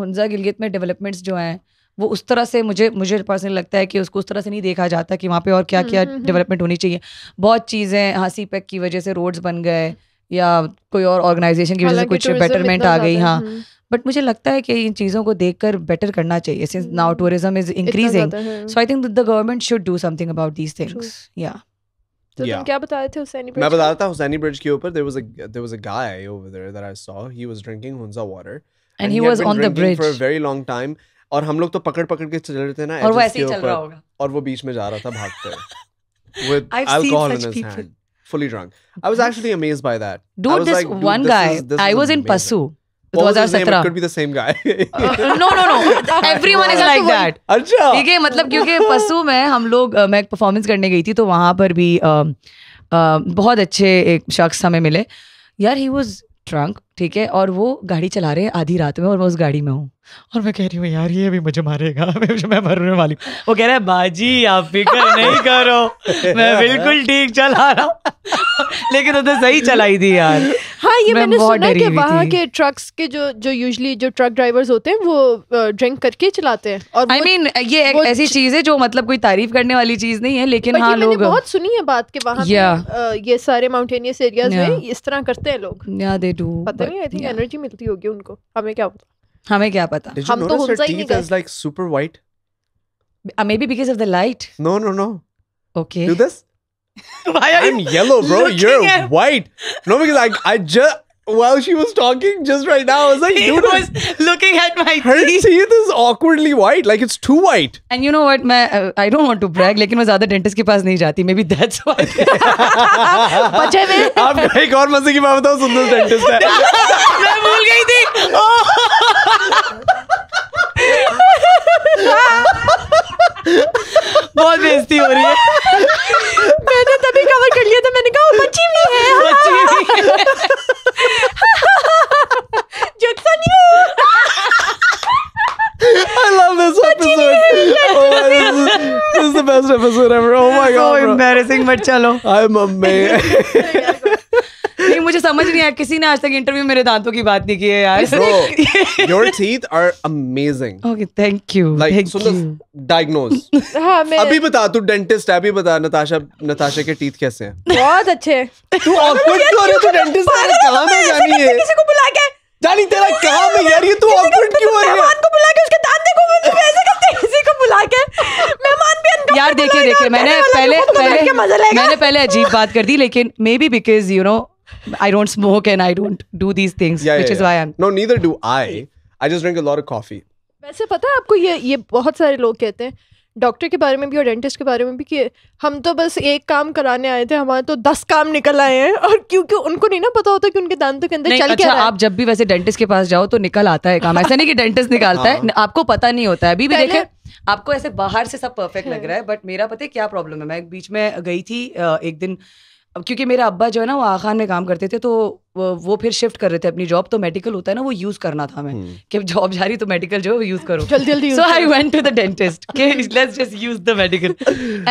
हंजा गिलगित में डेवलपमेंट्स जो हैं वो उस तरह से मुझे मुझे पर्सनली लगता है कि उसको उस तरह से नहीं देखा जाता कि वहाँ पे और क्या क्या डेवलपमेंट होनी चाहिए बहुत चीज़ें हंसी पैक की वजह से रोड्स बन गए या कोई और ऑर्गेनाइजेशन की वजह से कुछ बेटरमेंट आ गई हाँ बट हम्म। मुझे लगता है कि इन चीज़ों को देख कर बेटर करना चाहिए since now tourism is increasing so I think the government should do something about these things या तो yeah. तुम क्या बता रहे थे हुसैनी ब्रिज मैं बता रहा था हुसैनी ब्रिज के ऊपर there was a there was a guy over there that I saw he was drinking hunza water and, and he, he was on the bridge for a very long time और हम लोग तो पकड़ पकड़ के चल रहे थे ना और वो ऐसे ही चल रहा होगा और वो बीच में जा रहा था भागते with I've alcohol in his people. hand fully drunk I was actually amazed by that dude this like, dude, one guy I was in Pasu 2017 could be the same guy (laughs) no no no everyone is like that अच्छा ठीक है मतलब क्योंकि पशु में हम लोग मैं एक परफॉर्मेंस करने गई थी तो वहां पर भी बहुत अच्छे एक शख्स हमें मिले यार ही वाज ड्रंक ठीक है और वो गाड़ी चला रहे हैं आधी रात में और मैं उस गाड़ी में हूँ और मैं कह रही हूँ यार ये अभी मुझे मारेगा (laughs) मैं मरने वाली हूँ वो कह रहा है बाजी आप फिक्र नहीं करो मैं बिल्कुल ठीक चला रहा हूँ (laughs) लेकिन उसने सही चलाई थी यार हाँ ये मैंने सुना कि वहाँ के ट्रक्स के जो जो यूजली जो ट्रक ड्राइवर्स होते हैं वो ड्रिंक करके चलाते हैं और आई I मीन mean, ये एक ऐसी चीज है जो मतलब कोई तारीफ करने वाली चीज नहीं है लेकिन हाँ लोग मैंने बहुत सुनी है बात के वहाँ ये सारे माउंटेनियस एरियाज में इस तरह करते हैं लोग दे डू पता I think energy milti hogi unko hame kya pata hame kya pata Did hum to her teeth is like super white uh, maybe because of the light no no no okay do this (laughs) why are i'm yellow bro you're white no because i i just while she was talking just right now, I was like, (laughs) he dude, was looking at my her teeth. teeth is awkwardly white, like it's too white. And you know what? My uh, I don't want to brag, But I don't लेकिन मैं ज़्यादा dentist के पास नहीं जाती. Maybe that's why. बचे में. आपको एक और मजे की बात बताऊँ सुंदर dentist है. मैं भूल गई थी. बहुत बेइज्जती हो रही है मैंने तभी कवर कर लिया था मैंने कहा वो बच्ची भी है बच्ची भी है (laughs) I love this episode. Oh, my, this, is, this is the best episode ever. Oh my god. So embarrassing, but chalo. I'm amazed. नहीं मुझे समझ नहीं आया किसी ने आज तक इंटरव्यू मेरे दांतों की बात नहीं की है यार Bro, your teeth are amazing. Okay, thank you. Like, thank so you. Diagnose. हाँ, मैं... अभी बता तू डेंटिस्ट है अभी बता नताशा नताशा के टीथ कैसे हैं? बहुत अच्छे. तू ऑकवर्ड क्यों हो तू डेंटिस्ट है कहां में जानी है? किसी को बुला के डाली तेरा काम है यार ये तू तो ऑकवर्ड क्यों हो रही है मेहमान को बुला के उसके दांत देखो मैं को ऐसे करते हैं किसी को बुला के मेहमान भी यार देखिए देखिए मैंने पहले पहले मैंने पहले अजीब बात कर दी लेकिन maybe because you know I don't smoke and I don't do these things which is why I am no neither do I I just drink a lot of coffee वैसे पता है आपको ये ये बहुत सारे लोग कहते हैं डॉक्टर के बारे में भी और डेंटिस्ट के बारे में भी कि हम तो बस एक काम कराने आए थे हमारे तो दस काम निकल आए हैं और क्योंकि उनको नहीं ना पता होता कि उनके दांतों के अंदर चल अच्छा, क्या आप जब भी वैसे डेंटिस्ट के पास जाओ तो निकल आता है काम ऐसा नहीं कि डेंटिस्ट निकालता है हाँ। आपको पता नहीं होता है अभी भी देखे आपको ऐसे बाहर से सब परफेक्ट लग रहा है बट मेरा पता है क्या प्रॉब्लम है मैं बीच में गई थी एक दिन क्योंकि मेरा अब्बा जो है ना वो आखान में काम करते थे तो वो फिर शिफ्ट कर रहे थे अपनी जॉब तो मेडिकल होता है ना वो यूज करना था मैं हम्म। कि जॉब जा रही तो मेडिकल जो है वो यूज करो जल्दी जल्दी so I went to the dentist let's just use the medical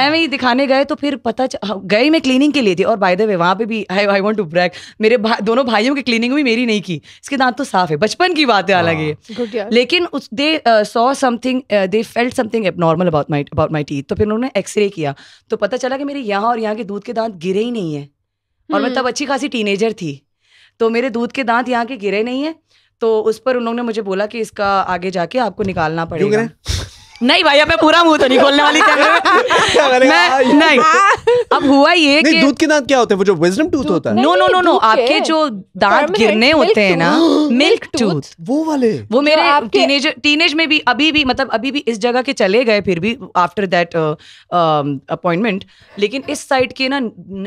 एम दिखाने गए तो फिर पता हाँ, गए मैं क्लीनिंग के लिए थी और बाय द वे वहां पे भी I I want to brag मेरे दोनों भाइयों की क्लीनिंग भी मेरी नहीं की इसके दांत तो साफ है बचपन की बात है अलग हाँ, ये लेकिन उस they saw something they felt something abnormal about my about my teeth तो फिर उन्होंने एक्सरे किया तो पता चला कि मेरे यहाँ और यहाँ के दूध के दांत गिरे ही नहीं है और मैं हम्म। तब अच्छी खासी टीनेजर थी तो मेरे दूध के दांत यहाँ के गिरे नहीं है तो उस पर उन लोगों ने मुझे बोला कि इसका आगे जाके आपको निकालना पड़ेगा नहीं भाई अब मैं पूरा मुंह तो नहीं खोलने वाली (laughs) मैं नहीं अब हुआ ये कि दूध के दांत क्या होते हैं वो जो विजडम टूथ होता है नो नो नो नो आपके जो दांत गिरने होते हैं ना मिल्क टूथ (gasps) वो वाले वो मेरे टीनेज टीनेज में भी अभी भी मतलब अभी भी इस जगह के चले गए फिर भी आफ्टर दैट अपॉइंटमेंट लेकिन इस साइड के ना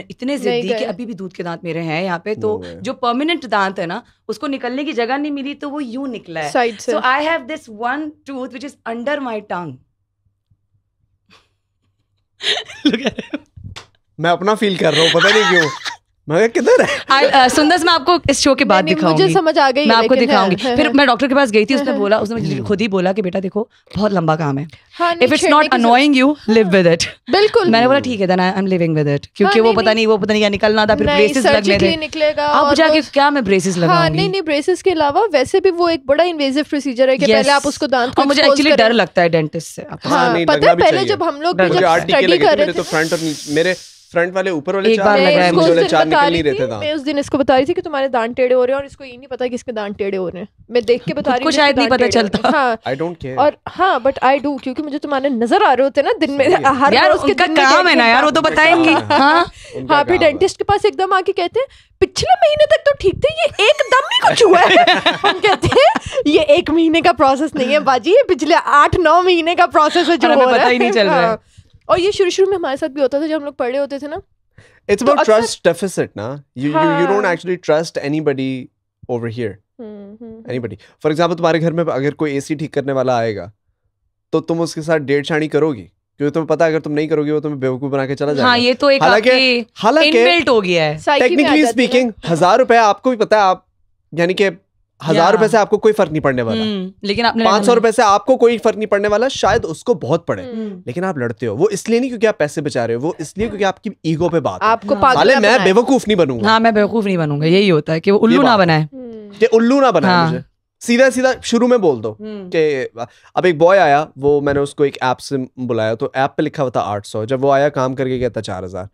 इतने जिद्दी कि अभी भी दूध के दांत मेरे हैं यहाँ पे तो जो परमानेंट दांत है ना उसको निकलने की जगह नहीं मिली तो वो यू निकला है so I have this one tooth which is under my tongue (laughs) मैं अपना फील कर रहा हूँ पता नहीं क्यों (laughs) मैं किधर है (laughs) uh, सुंदर मैं आपको इस शो के बाद दिखाऊंगी मुझे समझ आ गई मैं आपको दिखाऊंगी हाँ, हाँ। फिर मैं डॉक्टर के पास गई थी उसने हाँ, बोला उसने मुझे खुद ही बोला कि बेटा देखो बहुत लंबा काम है if it's not annoying you live with it बिल्कुल मैंने बोला ठीक है then I am living with it क्योंकि वो पता नहीं वो पता नहीं क्या निकलना था फिर ब्रेसेस लगने थे निकलेगा जाके क्या मैं ब्रेसेस लगाऊंगी नहीं नहीं ब्रेसेस के अलावा वैसे भी वो एक बड़ा इन्वेसिव प्रोसीजर है कि पहले आप उसको दांत को मुझे एक्चुअली डर लगता है डेंटिस्ट से पता है पहले जब हम लोग स्टडी कर रहे तो थे तो फ्रंट और मेरे फ्रंट वाले ऊपर वाले एक चार बार लगाया इसको वाले चार निकल नहीं रहते थे मैं उस दिन इसको बता रही थी कि तुम्हारे दांत टेढ़े हो रहे हैं और इसको ये नहीं पता कि इसके दांत टेढ़े हो रहे हैं मैं देख के बता रही हूं शायद नहीं पता चलता हां आई डोंट केयर और हां बट आई डू क्योंकि मुझे तुम्हारे नजर आ रहे होते हैं ना दिन में हर यार उसके काम है ना यार वो तो बताएंगे हां हां हाँ, फिर डेंटिस्ट के पास एकदम आके कहते हैं पिछले महीने तक तो ठीक थे ये एकदम ही कुछ हुआ है हम कहते हैं ये एक महीने का प्रोसेस नहीं है बाजी ये पिछले आठ नौ महीने का प्रोसेस है जो हमें पता ही नहीं चल रहा है हाँ। और ये शुरू शुरू में हमारे साथ भी होता था जब हम लोग पढ़े होते थे ना इट्स अबाउट ट्रस्ट डेफिसिट ना you you you don't actually trust anybody over here anybody for example तुम्हारे घर में अगर कोई एसी ठीक करने वाला आएगा तो तुम उसके साथ डेढ़ करोगी क्योंकि तुम्हें पता अगर तुम नहीं करोगे वो तुम्हें बेवकूफ बना के चला जाएगा हाँ, ये तो एक हालांकि हालांकि हो गया है टेक्निकली स्पीकिंग हजार रुपए आपको भी पता है आप यानी कि हजार रुपए से आपको कोई फर्क नहीं पड़ने वाला हम्म, लेकिन आपने पांच सौ रुपए से आपको कोई फर्क नहीं पड़ने वाला शायद उसको बहुत पड़े हम्म। लेकिन आप लड़ते हो वो इसलिए नहीं क्योंकि आप पैसे बचा रहे हो वो इसलिए क्योंकि आपकी ईगो पे बात आपको हाँ। पागल मैं बेवकूफ नहीं बनूंगा हाँ मैं बेवकूफ नहीं बनूंगा यही होता है कि वो उल्लू ना बनाए हम्म। कि उल्लू ना बनाए हाँ। मुझे सीधा सीधा शुरू में बोल दो कि अब एक बॉय आया वो मैंने उसको एक ऐप से बुलाया तो ऐप पे लिखा हुआ था आठ सौ जब वो आया काम करके कहता चार हजार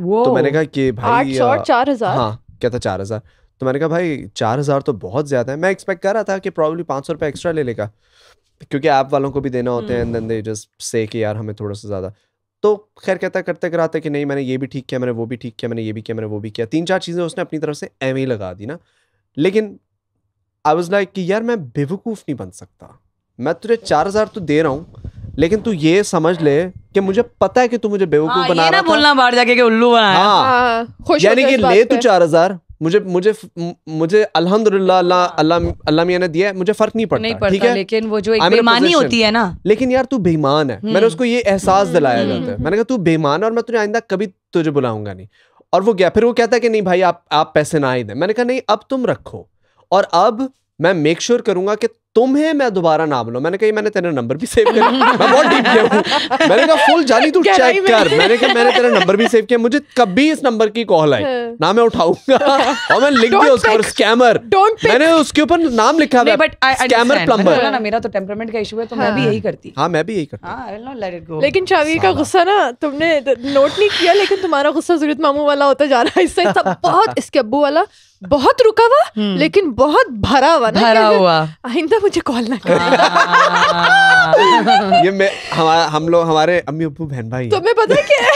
तो मैंने कहा कि भाई चार हजार हाँ कहता चार हजार तो मैंने कहा भाई चार हज़ार तो बहुत ज़्यादा है मैं एक्सपेक्ट कर रहा था कि प्रॉब्ली पाँच सौ रुपये एक्स्ट्रा ले लेगा क्योंकि ऐप वालों को भी देना होते हैं and then they just say कि यार हमें थोड़ा सा ज़्यादा तो खैर कहता करते कराते कि नहीं मैंने ये भी ठीक किया मैंने वो भी ठीक किया मैंने ये भी किया मैंने वो भी किया तीन चार चीज़ें उसने अपनी तरफ से एम ही लगा दी ना लेकिन आई वॉज लाइक कि यार मैं बेवकूफ़ नहीं बन सकता मैं तुझे चार हज़ार तो दे रहा हूँ लेकिन तू ये समझ ले कि मुझे पता है कि तू मुझे बेवकूफ़ हाँ, बना रहा बोलना बाहर जाके उल्लू बना हाँ, हाँ, हाँ यानी कि ले तू चार हज़ार मुझे मुझे मुझे अल्हम्दुलिल्लाह अल्लाह हाँ। अल्लाह अल्लाह ने दिया है मुझे फर्क नहीं पड़ता ठीक है लेकिन वो जो एक बेईमानी होती है ना लेकिन यार तू बेईमान है हम्म। मैंने उसको ये एहसास हम्म, दिलाया हम्म, जाता है मैंने कहा तू बेईमान है और मैं तुझे आइंदा कभी तुझे बुलाऊंगा नहीं और वो गया फिर वो कहता है कि नहीं भाई आप आप पैसे ना आए दें मैंने कहा नहीं अब तुम रखो और अब मैं मेक श्योर करूंगा कि तुम्हें मैं दोबारा नाम लो मैंने कहा मैंने तेरा नंबर भी सेव किया (laughs) मैं बहुत डीप गया हूँ मैंने कहा फुल जाली तू चेक कर मैंने कहा मैंने तेरा नंबर भी सेव किया मुझे कभी इस नंबर की कॉल आई हाँ। ना मैं उठाऊंगा (laughs) और मैं लिख दिया उसके ऊपर स्कैमर मैंने उसके ऊपर नाम लिखा हुआ स्कैमर प्लम्बर ना हाँ। मेरा तो टेम्परमेंट का इशू है तो मैं भी हाँ। यही करती हाँ मैं भी यही करती लेकिन चावी का गुस्सा ना तुमने नोट नहीं किया लेकिन तुम्हारा गुस्सा जरूरत मामू वाला होता जा रहा है इससे सब (laughs) बहुत इसके अब्बू वाला बहुत रुका हुआ हम्म। लेकिन बहुत भरा हुआ भरा हुआ आइंदा मुझे कॉल ना कर हाँ। ये मैं हमारा हम लोग हमारे अम्मी अबू बहन भाई तुम्हें पता क्या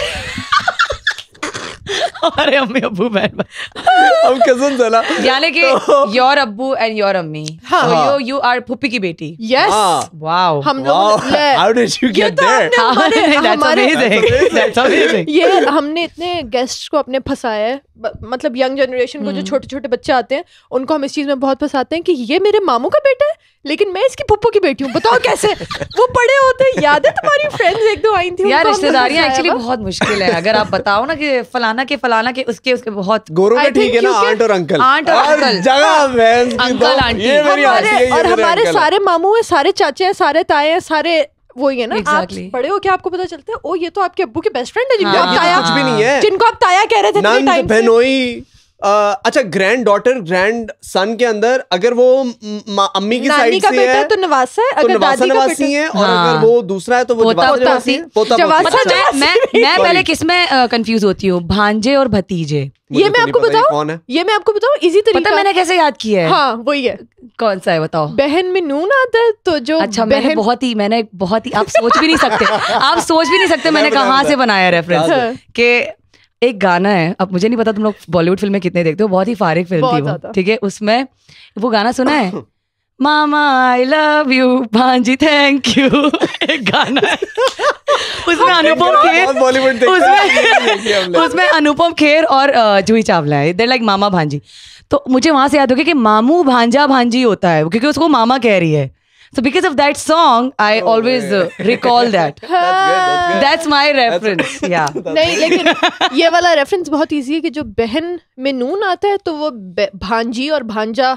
हमारे अम्मी अबू बहन अब कजन चला यानी कि तो- योर अब्बू एंड योर अम्मी सो यू यू आर फूफी की बेटी यस वाओ हाँ। हम लोग how did you get there that's amazing that's amazing ये हमने इतने गेस्ट्स को अपने फंसाया है मतलब यंग जनरेशन को जो हम्म। छोटे छोटे बच्चे आते हैं उनको हम इस चीज़ में बहुत पसंद आते हैं कि ये मेरे मामू का बेटा है लेकिन मैं इसकी पुप्पो की बेटी हूँ बताओ कैसे (laughs) वो बड़े होते हैं याद है तुम्हारी फ्रेंड्स एक दो आई थी यार रिश्तेदारियाँ एक्चुअली बहुत मुश्किल है अगर आप बताओ ना कि फलाना के फलाना के उसके उसके बहुत गोरो में ठीक है ना आंट और अंकल आंट और अंकल हाँ। अंकल आंटी और हमारे सारे मामू हैं सारे चाचे हैं सारे ताए हैं सारे वही है ना exactly. आप पढ़े हो क्या आपको पता चलता है ओ ये तो आपके अब्बू के बेस्ट फ्रेंड है जिनको हाँ, आप तो ताया कुछ भी नहीं है जिनको आप ताया कह रहे थे नंद बहनोई अच्छा ग्रैंड डॉटर ग्रैंड सन के अंदर अगर वो अम्मी की साइड से है तो नवासा है तो अगर तो नवासा नवासी है और हाँ. अगर वो दूसरा है तो वो पोता पोता पोता पोता अच्छा, मैं मैं पहले किस में कंफ्यूज होती हूँ भांजे और भतीजे तो ये मैं आपको बताऊँ ये मैं आपको बताऊँ इजी तरीका मैंने कैसे याद किया है हाँ, वही है कौन सा है बताओ बहन में नून आता है तो जो अच्छा बहन... मैंने बहुत ही मैंने बहुत ही आप सोच भी नहीं सकते आप सोच भी नहीं सकते मैंने कहाँ से बनाया रेफरेंस हाँ। के एक गाना है अब मुझे नहीं पता तुम लोग बॉलीवुड फिल्में कितने देखते हो बहुत ही फारिक फिल्म थी वो ठीक है उसमें वो गाना सुना है मामा आई लव यू भांजी थैंक यू एक गाना हाँ, उसमें अनुपम खेर उसमें उसमें अनुपम खेर और जूही चावला है देर लाइक मामा भांजी तो मुझे वहाँ से याद हो गया कि मामू भांजा भांजी होता है क्योंकि उसको मामा कह रही है So because of that song, I oh always uh, recall that. that's good. That's, good. that's my reference. That's, yeah. That's नहीं लेकिन ये वाला रेफरेंस बहुत इजी है कि जो बहन में नून आता है तो वो भांजी और भांजा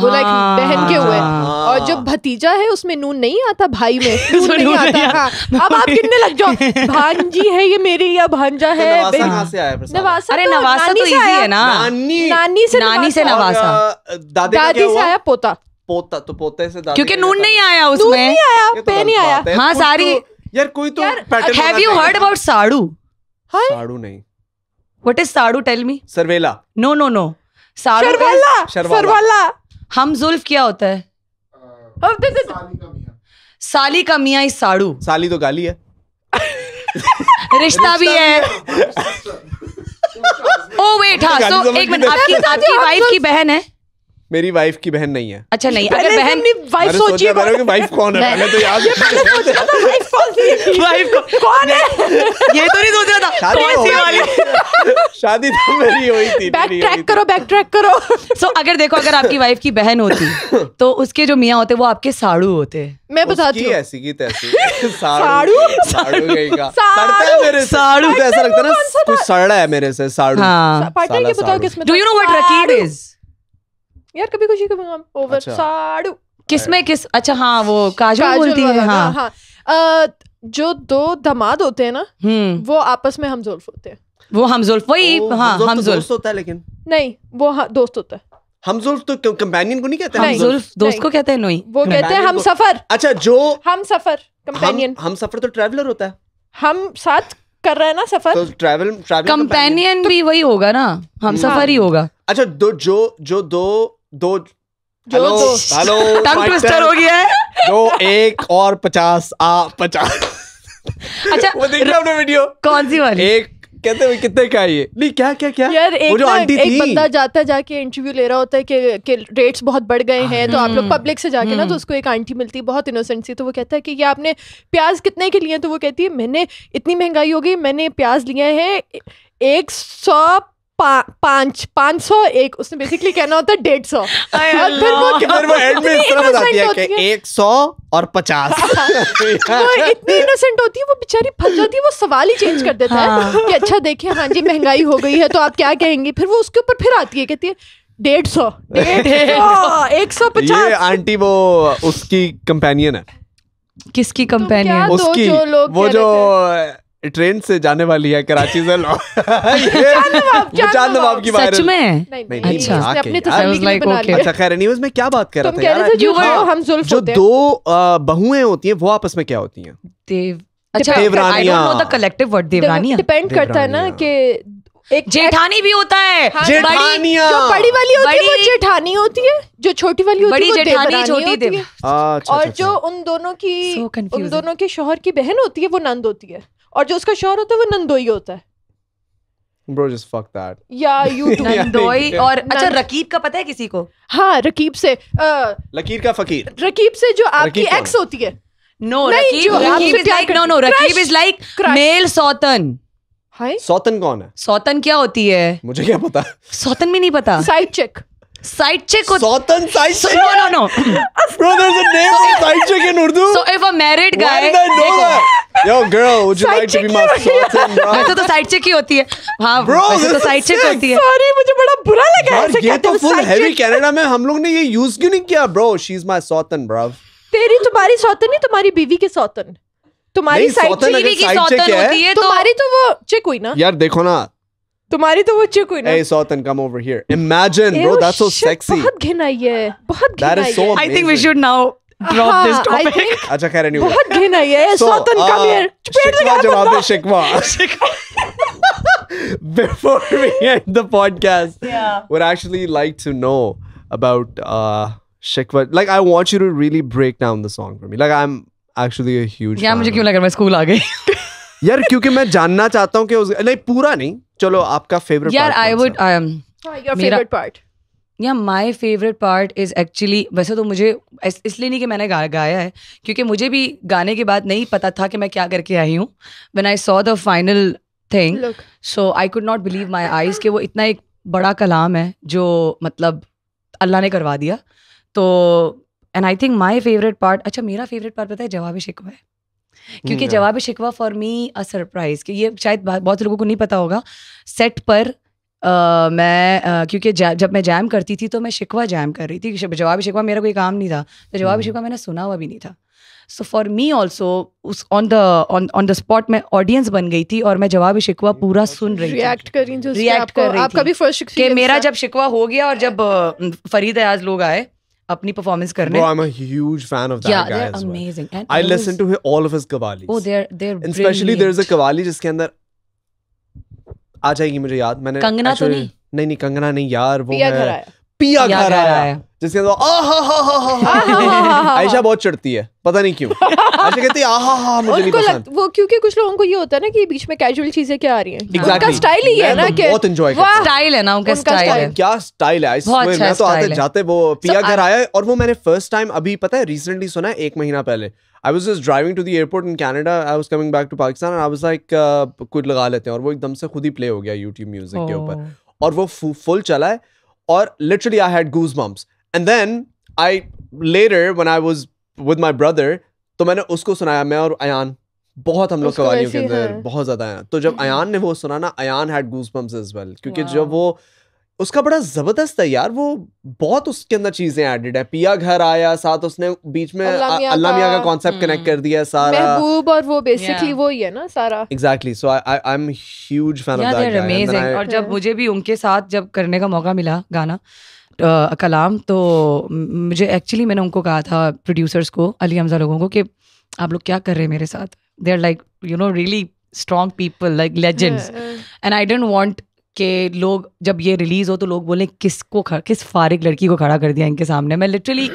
वो लाइक बहन के हुए हाँ, हाँ। और जो भतीजा है उसमें नून नहीं आता भाई में (laughs) नून नहीं, आता हाँ अब आप कितने लग जाओ (laughs) भांजी है ये मेरी या भांजा है नवासा अरे तो नवासा तो इजी है ना नानी से नानी से नवासा दादी से आया पोता पोता तो पोते से क्योंकि नून नहीं आया उसमें नहीं आया तो पे नहीं आया हाँ तो सारी यार कोई तो हैव यू हर्ड अबाउट साड़ू हाँ? साड़ू नहीं व्हाट इज साड़ू टेल मी सरवेला नो नो नो साड़ू सरवेला सरवाला हम जुल्फ क्या होता है अब दिस इज साली का मियाँ इस साड़ू साली तो गाली है (laughs) रिश्ता भी है ओ वेट oh, हाँ सो तो एक मिनट (laughs) आपकी आपकी वाइफ की बहन है मेरी वाइफ की बहन नहीं है अच्छा नहीं अगर बहन वाइफ सोची है सोचिए वाइफ कौन है मैंने तो याद ये पहले सोच रहा था वाइफ कौन वाइफ कौन है (laughs) ये तो नहीं सोच रहा था शादी वाली शादी तो मेरी हुई थी बैक ट्रैक करो बैक ट्रैक करो सो अगर देखो अगर आपकी वाइफ की बहन होती तो उसके जो मियां होते वो आपके साड़ू होते मैं बताती हूँ ऐसी की तैसी साड़ू साड़ू सड़ता है मेरे साड़ू तो ऐसा लगता है ना कुछ सड़ रहा है मेरे से साड़ू डू यू नो व्हाट रकीब इज यार कभी खुशी कभी गम ओवर अच्छा। साड़ू किस में किस अच्छा हाँ वो काजल, बोलती है हाँ, हाँ।, हाँ। जो दो दमाद होते हैं ना हम्म। वो आपस में हमजोल्फ होते हैं वो हमजोल्फ वही हाँ हमजोल्फ तो होता है लेकिन नहीं वो हाँ, दोस्त होता है हमजुल्फ तो कंपेनियन को नहीं कहते हैं हमजुल्फ दोस्त को कहते हैं नहीं वो कहते हैं हम सफर अच्छा जो हम सफर कंपेनियन हम सफर तो ट्रैवलर होता है हम साथ कर रहे हैं ना सफर तो ट्रैवल ट्रैवल कंपेनियन भी तो- वही होगा ना हम हाँ। सफर ही होगा अच्छा दो जो जो दो दो हेलो हेलो (laughs) टंग ट्विस्टर हो गया है दो एक और पचास आ पचास अच्छा (laughs) वो देख रहा आपने वीडियो कौन सी वाली एक कहते हैं कितने का ये नहीं क्या क्या क्या यार एक वो जो आंटी एक थी। बंदा जाता जाके इंटरव्यू ले रहा होता है कि कि रेट्स बहुत बढ़ गए हैं तो आप लोग पब्लिक हम्म। से जाके ना तो हम्म। उसको एक आंटी मिलती है बहुत इनोसेंट सी तो वो कहता है कि ये आपने प्याज कितने के लिए तो वो कहती है मैंने इतनी महंगाई हो गई मैंने प्याज लिया है एक सौ पांच पांच सौ एक उसने बेसिकली कहना होता है डेढ़ सौ फिर वो एंड में इस तरह बताती है कि एक सौ और पचास (laughs) वो इतनी इनोसेंट होती है वो बेचारी फंस जाती है वो सवाल ही चेंज कर देता है हाँ। कि अच्छा देखिए हाँ जी महंगाई हो गई है तो आप क्या कहेंगे फिर वो उसके ऊपर फिर आती है कहती है डेढ़ सौ (laughs) एक सौ पचास आंटी वो उसकी कंपेनियन है किसकी कंपेनियन उसकी जो लोग वो जो ट्रेन से जाने वाली है कराची से (laughs) चांद नवाब की सच में नहीं, नहीं, नहीं, अच्छा। तो अच्छा, क्या बात कर रहा था जो हाँ, दो बहुएं होती हैं वो आपस में क्या होती हैं देव अच्छा देवरानियां कलेक्टिव वर्ड देवरानियां डिपेंड करता है ना कि एक जेठानी भी होता है हाँ, जो बड़ी वाली होती है वो जेठानी होती है जो छोटी वाली होती है वो जेठानी छोटी देव अच्छा, और जो उन दोनों की उन दोनों के शोहर की बहन होती है वो नंद होती है और जो उसका शोहर होता है वो नंदोई होता है Bro, just fuck that. या (laughs) YouTube Nandoi और अच्छा रकीब का पता है किसी को हाँ रकीब से आ, लकीर का फकीर रकीब से जो आपकी एक्स होती है नो नहीं, रकीब जो रकीब आपसे इज लाइक नो नो रकीब इज लाइक मेल सौतन हाय सौतन कौन है सौतन क्या होती है मुझे क्या पता सौतन भी नहीं पता side chick Side chick with Southern side chick. No, no, no. Bro, there's a name so for side chick in Urdu. So if a married guy, why did I know that? Yo, girl, would you like to be my Southern? वैसे तो side chick ही होती है. हाँ, bro, वैसे तो side chick होती है. Sorry, मुझे बड़ा बुरा लगा. यार, ये तो full heavy Canada में हम लोग ने ये use क्यों नहीं किया, bro? She's my Southern, bro. तेरी तुम्हारी सौतन नहीं तुम्हारी बीवी के सौतन तुम्हारी साइड चिक होती है तुम्हारी तो वो चिक हुई ना यार देखो ना तुम्हारी तो वो चिक हुई ना Hey, Sautan, come over here. Imagine, bro, that's so shit, बहुत घिनाई है बहुत That is घिनाई so I think we should now हाँ, अच्छा (laughs) खैर बहुत घिनाई है सौतन कम हियर चपेट शिकवा लगा जवाब दे शिक्वा. (laughs) Before we end the podcast, Yeah. would actually like to know about uh, Shikwa. Like, I want you to really break down the song for me. Like, I'm actually a huge. Yeah, fan मुझे like क्यों लग रहा है मैं school आ गई यार क्योंकि मैं जानना चाहता हूँ कि उस नहीं पूरा नहीं चलो आपका फेवरेट यार I would your favourite part या my favourite part is actually वैसे तो मुझे इसलिए नहीं कि मैंने गा, गाया है क्योंकि मुझे भी गाने के बाद नहीं पता था कि मैं क्या करके आई हूँ when I saw the final thing so I could not believe my eyes कि वो इतना एक बड़ा कलाम है जो मतलब अल्लाह ने करवा दिया तो and I think my favourite part अच्छा मेरा फेवरेट पार्ट पता है जवाब शिकवा है क्योंकि जवाब शिकवा फॉर मी अ सरप्राइज कि ये शायद बहुत लोगों को नहीं पता होगा सेट पर Uh, मैं uh, क्योंकि जब मैं जैम करती थी तो मैं शिकवा जैम कर रही थी जवाब शिकवा मेरा कोई काम नहीं था तो जवाब hmm. शिकवा मैंने सुना हुआ भी नहीं था सो फॉर मी ऑल्सो उस on the on the spot मैं ऑडियंस बन गई थी और मैं जवाब शिकवा पूरा hmm. सुन रही रिएक्ट कर रही रिएक्ट कर रही आपका भी फर्स्ट मेरा जब शिकवा हो गया और जब फरीद अयाज लोग आए अपनी परफॉर्मेंस करने I am a huge fan of that guy as amazing and I listen to all of his qawwalis oh they are they are specially there is a qawwali जिसके अंदर आ जाएगी मुझे याद मैंने कंगना तो नहीं नहीं नहीं कंगना नहीं यार वो है पिया खा रहा है जिसके अंदर आयशा बहुत चढ़ती है पता नहीं क्यों आयशा कहती है आहा हा मुझे नहीं पसंद वो क्योंकि कुछ लोगों को ये होता है ना कि बीच में कैजुअल चीजें क्या आ रही हैं exactly. उनका स्टाइल ही है ना तो कि बहुत एंजॉय करते स्टाइल है ना उनका स्टाइल है क्या स्टाइल है इसमें अच्छा मैं तो आते जाते वो पिया घर आया और वो मैंने फर्स्ट टाइम अभी पता है रिसेंटली सुना है एक महीना पहले I was just driving to the airport in Canada I was coming back to Pakistan I was like कुछ लगा लेते हैं और वो एकदम से खुद ही प्ले हो गया यूट्यूब म्यूजिक के ऊपर oh। और वो फुल चला है और I had goosebumps and then I later on I was with my brother तो मैंने उसको सुनाया मैं और अयान बहुत हम लोग कवालियों के अंदर हाँ। बहुत ज्यादा आया तो जब अयान हम्म। ने वो सुना ना Ayaan had goosebumps as well क्योंकि जब वो उसका बड़ा जबरदस्त है यार वो बहुत उसके अंदर चीजें एडेड है पिया घर आया साथ उसने बीच में अल्लाह मियां का कॉन्सेप्ट हम्म। कनेक्ट कर दिया सारा महबूब और वो बेसिकली yeah. वो ही है ना सारा exactly so I I am huge fan of that amazing और जब मुझे भी उनके साथ जब करने का मौका मिला गाना आ, कलाम तो मुझे एक्चुअली मैंने उनको कहा था प्रोड्यूसर्स को अली हमजा लोगों को कि आप लोग क्या कर रहे हैं मेरे साथ they are like you know really strong people like legends and I don't want कि लोग जब ये रिलीज़ हो तो लोग बोलें किसको किस फारिग लड़की को खड़ा कर दिया इनके सामने मैं लिटरली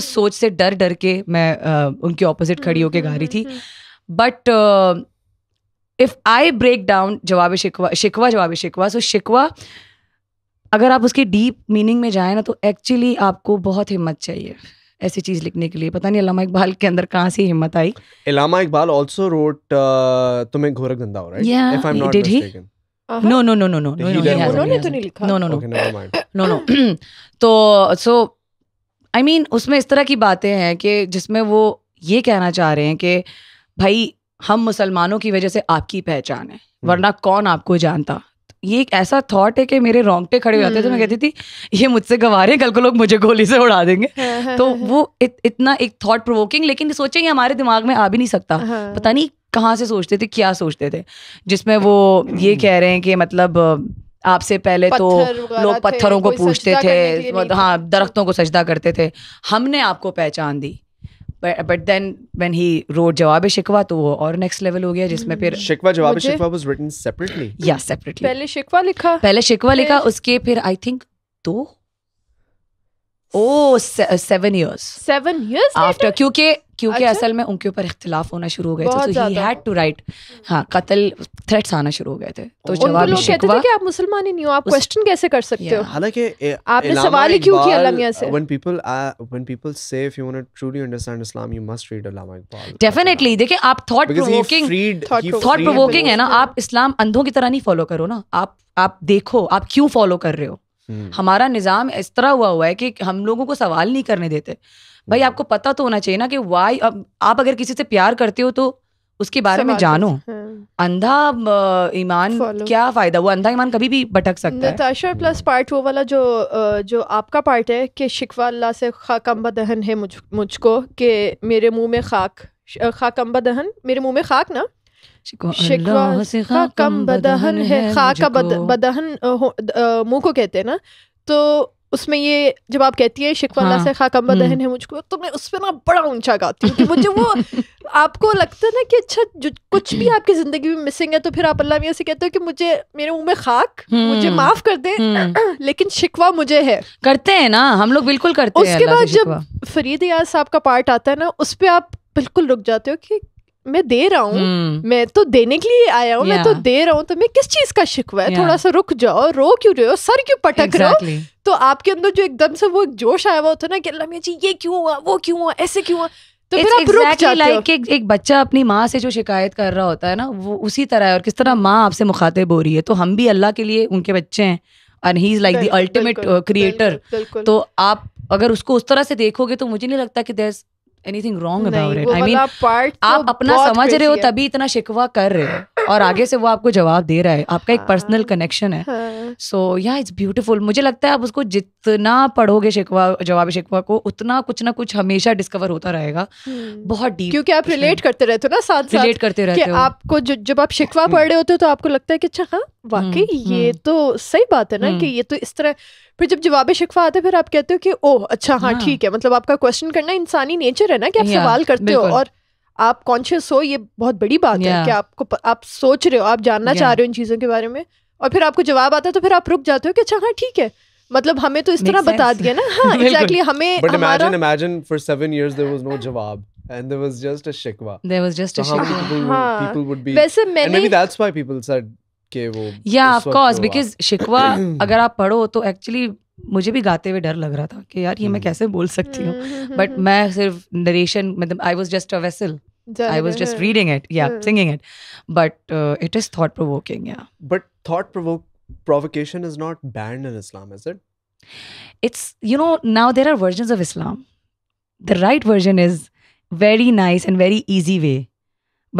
उस सोच से डर डर के मैं आ, उनके ऑपोजिट खड़ी होके गा रही थी but if I break down Jawab Shikwa शिकवा जवाब शिकवा सो शिकवा अगर आप उसकी डीप मीनिंग में जाए ना तो एक्चुअली आपको बहुत हिम्मत चाहिए ऐसी चीज लिखने के लिए पता नहीं अलामा इकबाल के अंदर कहाँ से हिम्मत आई अलामा इकबाल ऑल्सो रोट तुम्हें घोरक धंधा हो रहा है if I am not no no no no no उन्होंने तो नहीं लिखा no no no no no तो सो आई मीन उसमें इस तरह की बातें हैं कि जिसमें वो ये कहना चाह रहे हैं कि भाई हम मुसलमानों की वजह से आपकी पहचान है हम्म। वरना कौन आपको जानता ये एक ऐसा थॉट है कि मेरे रोंगटे खड़े होते थे तो मैं हम्म। कहती थी ये मुझसे गंवा रहे कल को लोग मुझे गोली से उड़ा देंगे हाँ, हाँ, तो हाँ, वो इत, इतना एक थॉट प्रोवोकिंग लेकिन सोचे ये हमारे दिमाग में आ भी नहीं सकता पता नहीं कहाँ से सोचते थे क्या सोचते थे जिसमें वो ये हम्म। कह रहे हैं कि मतलब आपसे पहले तो लोग पत्थरों को पूछते थे हाँ दरख्तों को सजदा करते थे हमने आपको पहचान दी but then when he wrote Jawab Shikwa तो वो और नेक्स्ट लेवल हो गया जिसमें फिर Shikwa Jawab Shikwa was written separately या सेपरेटली पहले शिकवा लिखा पहले शिकवा लिखा उसके फिर आई थिंक दो seven years seven years after क्योंकि क्योंकि अच्छा। असल में उनके ऊपर इख्तिलाफ होना शुरू हो गए थे so he had to write हाँ कत्ल थ्रेट्स आना शुरू हो गए थे तो जवाब लोग कहते थे कि आप मुसलमान ही नहीं हो आप क्वेश्चन कैसे कर सकते हो हालांकि आपने सवाल ही क्यों किया अल्लाह से when people when people say if you want to truly understand Islam you must read Allama Iqbal definitely देखिए आप थॉट प्रोवोकिंग थॉट प्रोवोकिंग है ना आप इस्लाम अंधों की तरह नहीं फॉलो करो ना आप आप देखो आप क्यों फॉलो कर रहे हो हम्म। हमारा निज़ाम इस तरह हुआ हुआ है कि हम लोगों को सवाल नहीं करने देते भाई हम्म। आपको पता तो होना चाहिए ना कि वाई अब आप अगर किसी से प्यार करते हो तो उसके बारे में जानो हाँ। अंधा ईमान क्या फायदा वो अंधा ईमान कभी भी भटक सकता है प्लस पार्ट वो वाला जो जो आपका पार्ट है कि शिकवा अल्लाह से खाकम्बा दहन है मुझ मुझको कि मेरे मुंह में खाक खाकम्बा दहन मेरे मुंह में खाक ना शिकवा अल्लाह बदहन है खाका बद, बदहन मुंह को कहते हैं ना तो उसमें ये जब आप कहती है शिकवा हाँ, से खाकम बदहन हम्म। है मुझको तो मैं उस पर ना बड़ा ऊंचा गाती हूँ मुझे वो (laughs) आपको लगता है ना कि अच्छा जो कुछ भी आपकी जिंदगी में मिसिंग है तो फिर आप अल्लाह मियाँ से कहते हो कि मुझे मेरे मुंह में खाक मुझे हम्म। माफ कर दे हम्म। (clears throat) लेकिन शिकवा मुझे है करते हैं ना हम लोग बिल्कुल करते हैं उसके बाद जब फरीद याज साहब का पार्ट आता है ना उस पर आप बिल्कुल रुक जाते हो कि मैं दे रहा हूँ hmm. मैं तो देने के लिए आया हूँ yeah. मैं तो दे रहा हूँ तो मैं किस चीज का शिकवा है yeah. थोड़ा सा रुक जाओ रो क्यों रहे हो सर क्यों पटक exactly. रहे हो तो आपके अंदर जो एकदम से वो एक जोश आया हुआ होता है ना कि अल्लाह जी ये क्यों हुआ वो क्यों हुआ ऐसे क्यों हुआ तो फिर आप exactly रुक जाते like हो। एक, एक बच्चा अपनी माँ से जो शिकायत कर रहा होता है ना वो उसी तरह है और किस तरह माँ आपसे मुखातिब हो रही है तो हम भी अल्लाह के लिए उनके बच्चे हैं and he is like the ultimate creator तो आप अगर उसको उस तरह से देखोगे तो मुझे नहीं लगता कि there anything wrong about it I mean आप अपना समझ रहे हो तभी इतना शिकवा कर रहे हो और आगे से वो आपको जवाब दे रहा है आपका एक पर्सनल कनेक्शन हाँ। है सो या इट्स ब्यूटीफुल मुझे लगता है आप उसको जितना पढ़ोगे शिकवा जवाब शिकवा को उतना कुछ ना कुछ हमेशा डिस्कवर होता रहेगा हम्म। बहुत डीप क्योंकि आप रिलेट करते रहते हो ना साथ रिलेट करते रहते हो आपको जब आप शिकवा हम्म। पढ़ रहे होते हो तो आपको लगता है कि अच्छा हाँ वाकई हम्म, ये तो सही बात है ना कि ये तो इस तरह फिर जब जवाब शिकवा आता है फिर आप कहते हो कि ओह अच्छा हाँ, हाँ। ठीक है मतलब आपका क्वेश्चन करना इंसानी नेचर है ना कि आप सवाल करते हो और आप कॉन्शियस हो ये बहुत बड़ी बात है कि आपको आप सोच रहे हो आप जानना चाह रहे हो इन चीज़ों के बारे में और फिर आपको जवाब आता है तो फिर आप रुक जाते हो कि अच्छा हाँ ठीक है मतलब हमें तो इस तरह बता दिया ना (laughs) हाँ एग्जैक्टली exactly, हमें But हमारा imagine, imagine for seven years there was no जवाब and there was just a shikwa there was just so a shikwa तो people, हाँ। people would be वैसे मैंने and maybe that's why people said के वो या of course because शिकवा अगर आप पढ़ो तो एक्चुअली मुझे भी गाते हुए डर लग रहा था कि यार ये मैं कैसे बोल सकती हूँ बट मैं सिर्फ नरेशन मतलब I was just a vessel I was just reading it, yeah, singing it, but uh, it is thought provoking, yeah. But thought provoke provocation is not banned in Islam, is it? It's you know now there are versions of Islam. The right version is very nice and very easy way,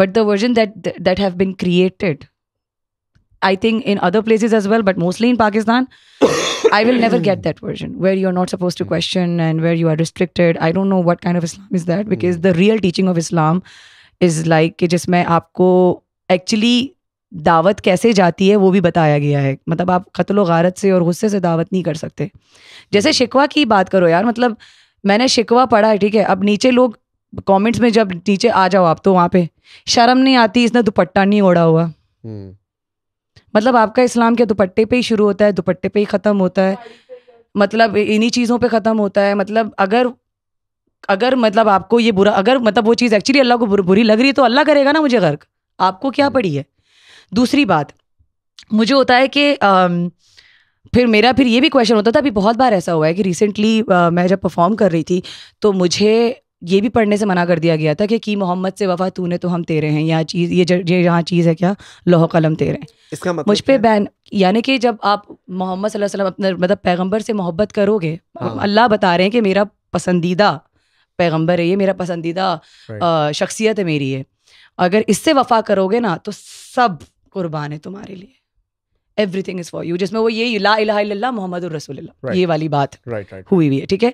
but the version that that have been created I think in other places as well but mostly in Pakistan I will never get that version where you are not suppose to question and where you are restricted I don't know what kind of Islam is that because the real teaching of Islam is like कि जिसमें आपको actually दावत कैसे जाती है वो भी बताया गया है मतलब आप कतलो गारत से और गुस्से से दावत नहीं कर सकते जैसे शिकवा की बात करो यार मतलब मैंने शिकवा पढ़ा है ठीक है अब नीचे लोग कमेंट्स में जब नीचे आ जाओ आप तो वहाँ पे शर्म नहीं आती इसने दुपट्टा नहीं ओढ़ा हुआ हम्म। मतलब आपका इस्लाम क्या दुपट्टे पे ही शुरू होता है दुपट्टे पे ही ख़त्म होता है मतलब इन्हीं चीज़ों पे ख़त्म होता है मतलब अगर अगर मतलब आपको ये बुरा अगर मतलब वो चीज़ एक्चुअली अल्लाह को बुरी लग रही है तो अल्लाह करेगा ना मुझे गर्क आपको क्या पड़ी है दूसरी बात मुझे होता है कि फिर मेरा फिर ये भी क्वेश्चन होता था अभी बहुत बार ऐसा हुआ है कि रिसेंटली मैं जब परफॉर्म कर रही थी तो मुझे ये भी पढ़ने से मना कर दिया गया था कि की मोहम्मद से वफा तूने तो हम तेरे हैं यहाँ चीज़ ये ये यहाँ चीज़ है क्या लोह कलम तेरे हैं इसका मतलब मुझ पर बैन यानी कि जब आप मोहम्मद अपने मतलब पैगम्बर से मोहब्बत करोगे हाँ। अल्लाह बता रहे हैं कि मेरा पसंदीदा पैगम्बर है ये मेरा पसंदीदा शख्सियत है मेरी है अगर इससे वफा करोगे ना तो सब कुर्बान है तुम्हारे लिए everything is for you जिसमें वो ये ला मोहम्मद ये वाली बात हुई हुई है ठीक है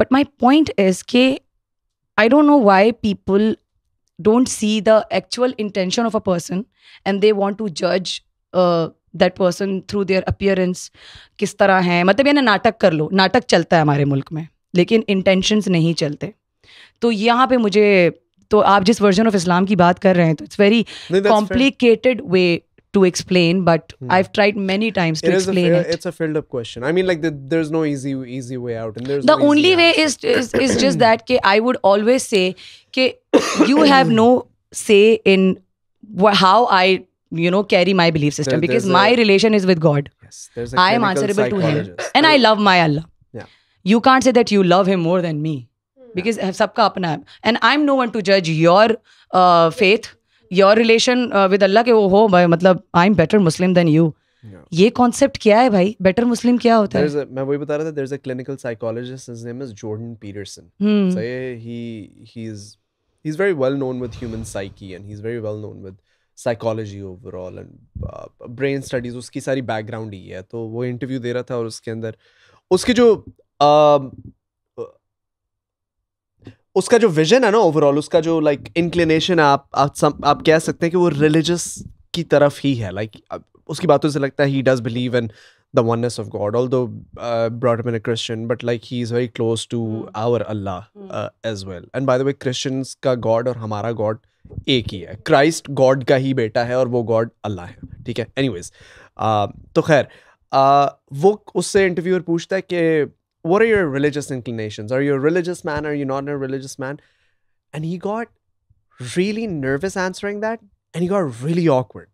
बट माई पॉइंट इज़ के I don't know why people don't see the actual intention of a person and they want to judge uh, that person through their appearance. किस तरह हैं मतलब यानी नाटक कर लो नाटक चलता है हमारे मुल्क में लेकिन intentions नहीं चलते तो यहाँ पे मुझे तो आप जिस वर्जन ऑफ इस्लाम की बात कर रहे हैं तो it's very complicated way to explain, but hmm. I've tried many times to it explain a, it. It's a filled up question. I mean, like the, there's no easy easy way out, and there's the no only way is, is is (clears throat) just that. Ke I would always say, that you have no say in wh- how I you know carry my belief system there, because my a, relation is with God. Yes, there's a I am answerable to Him, and I love my Allah. Yeah, you can't say that you love Him more than me. Hmm. Because yeah. सबका अपना है and I am no one to जज your faith your relation with Allah के वो हो भाई मतलब I am better Muslim than you ये कॉन्सेप्ट क्या है भाई बेटर मुस्लिम क्या होता there's है a, मैं वही बता रहा था there is a clinical psychologist his name is Jordan Peterson so he he is he is very well known with human psyche and he is very well known with psychology overall and brain studies उसकी सारी background ही है तो वो interview दे रहा था और उसके अंदर उसके जो uh, उसका जो विजन है ना ओवरऑल उसका जो लाइक like, इंक्लिनेशन है आप आप, आप कह सकते हैं कि वो रिलीजियस की तरफ ही है लाइक like, उसकी बातों से लगता है he does believe in the oneness of God although broad man a Christian but like he is very close to our Allah as well and by the way Christians का God और हमारा God एक ही है Christ God का ही बेटा है और वो गॉड अल्लाह है ठीक है एनी uh, तो खैर uh, वो उससे इंटरव्यूअर पूछता है कि what are your religious inclinations? Are you a religious man? Are you not a religious man? And he got really nervous answering that and he got really awkward.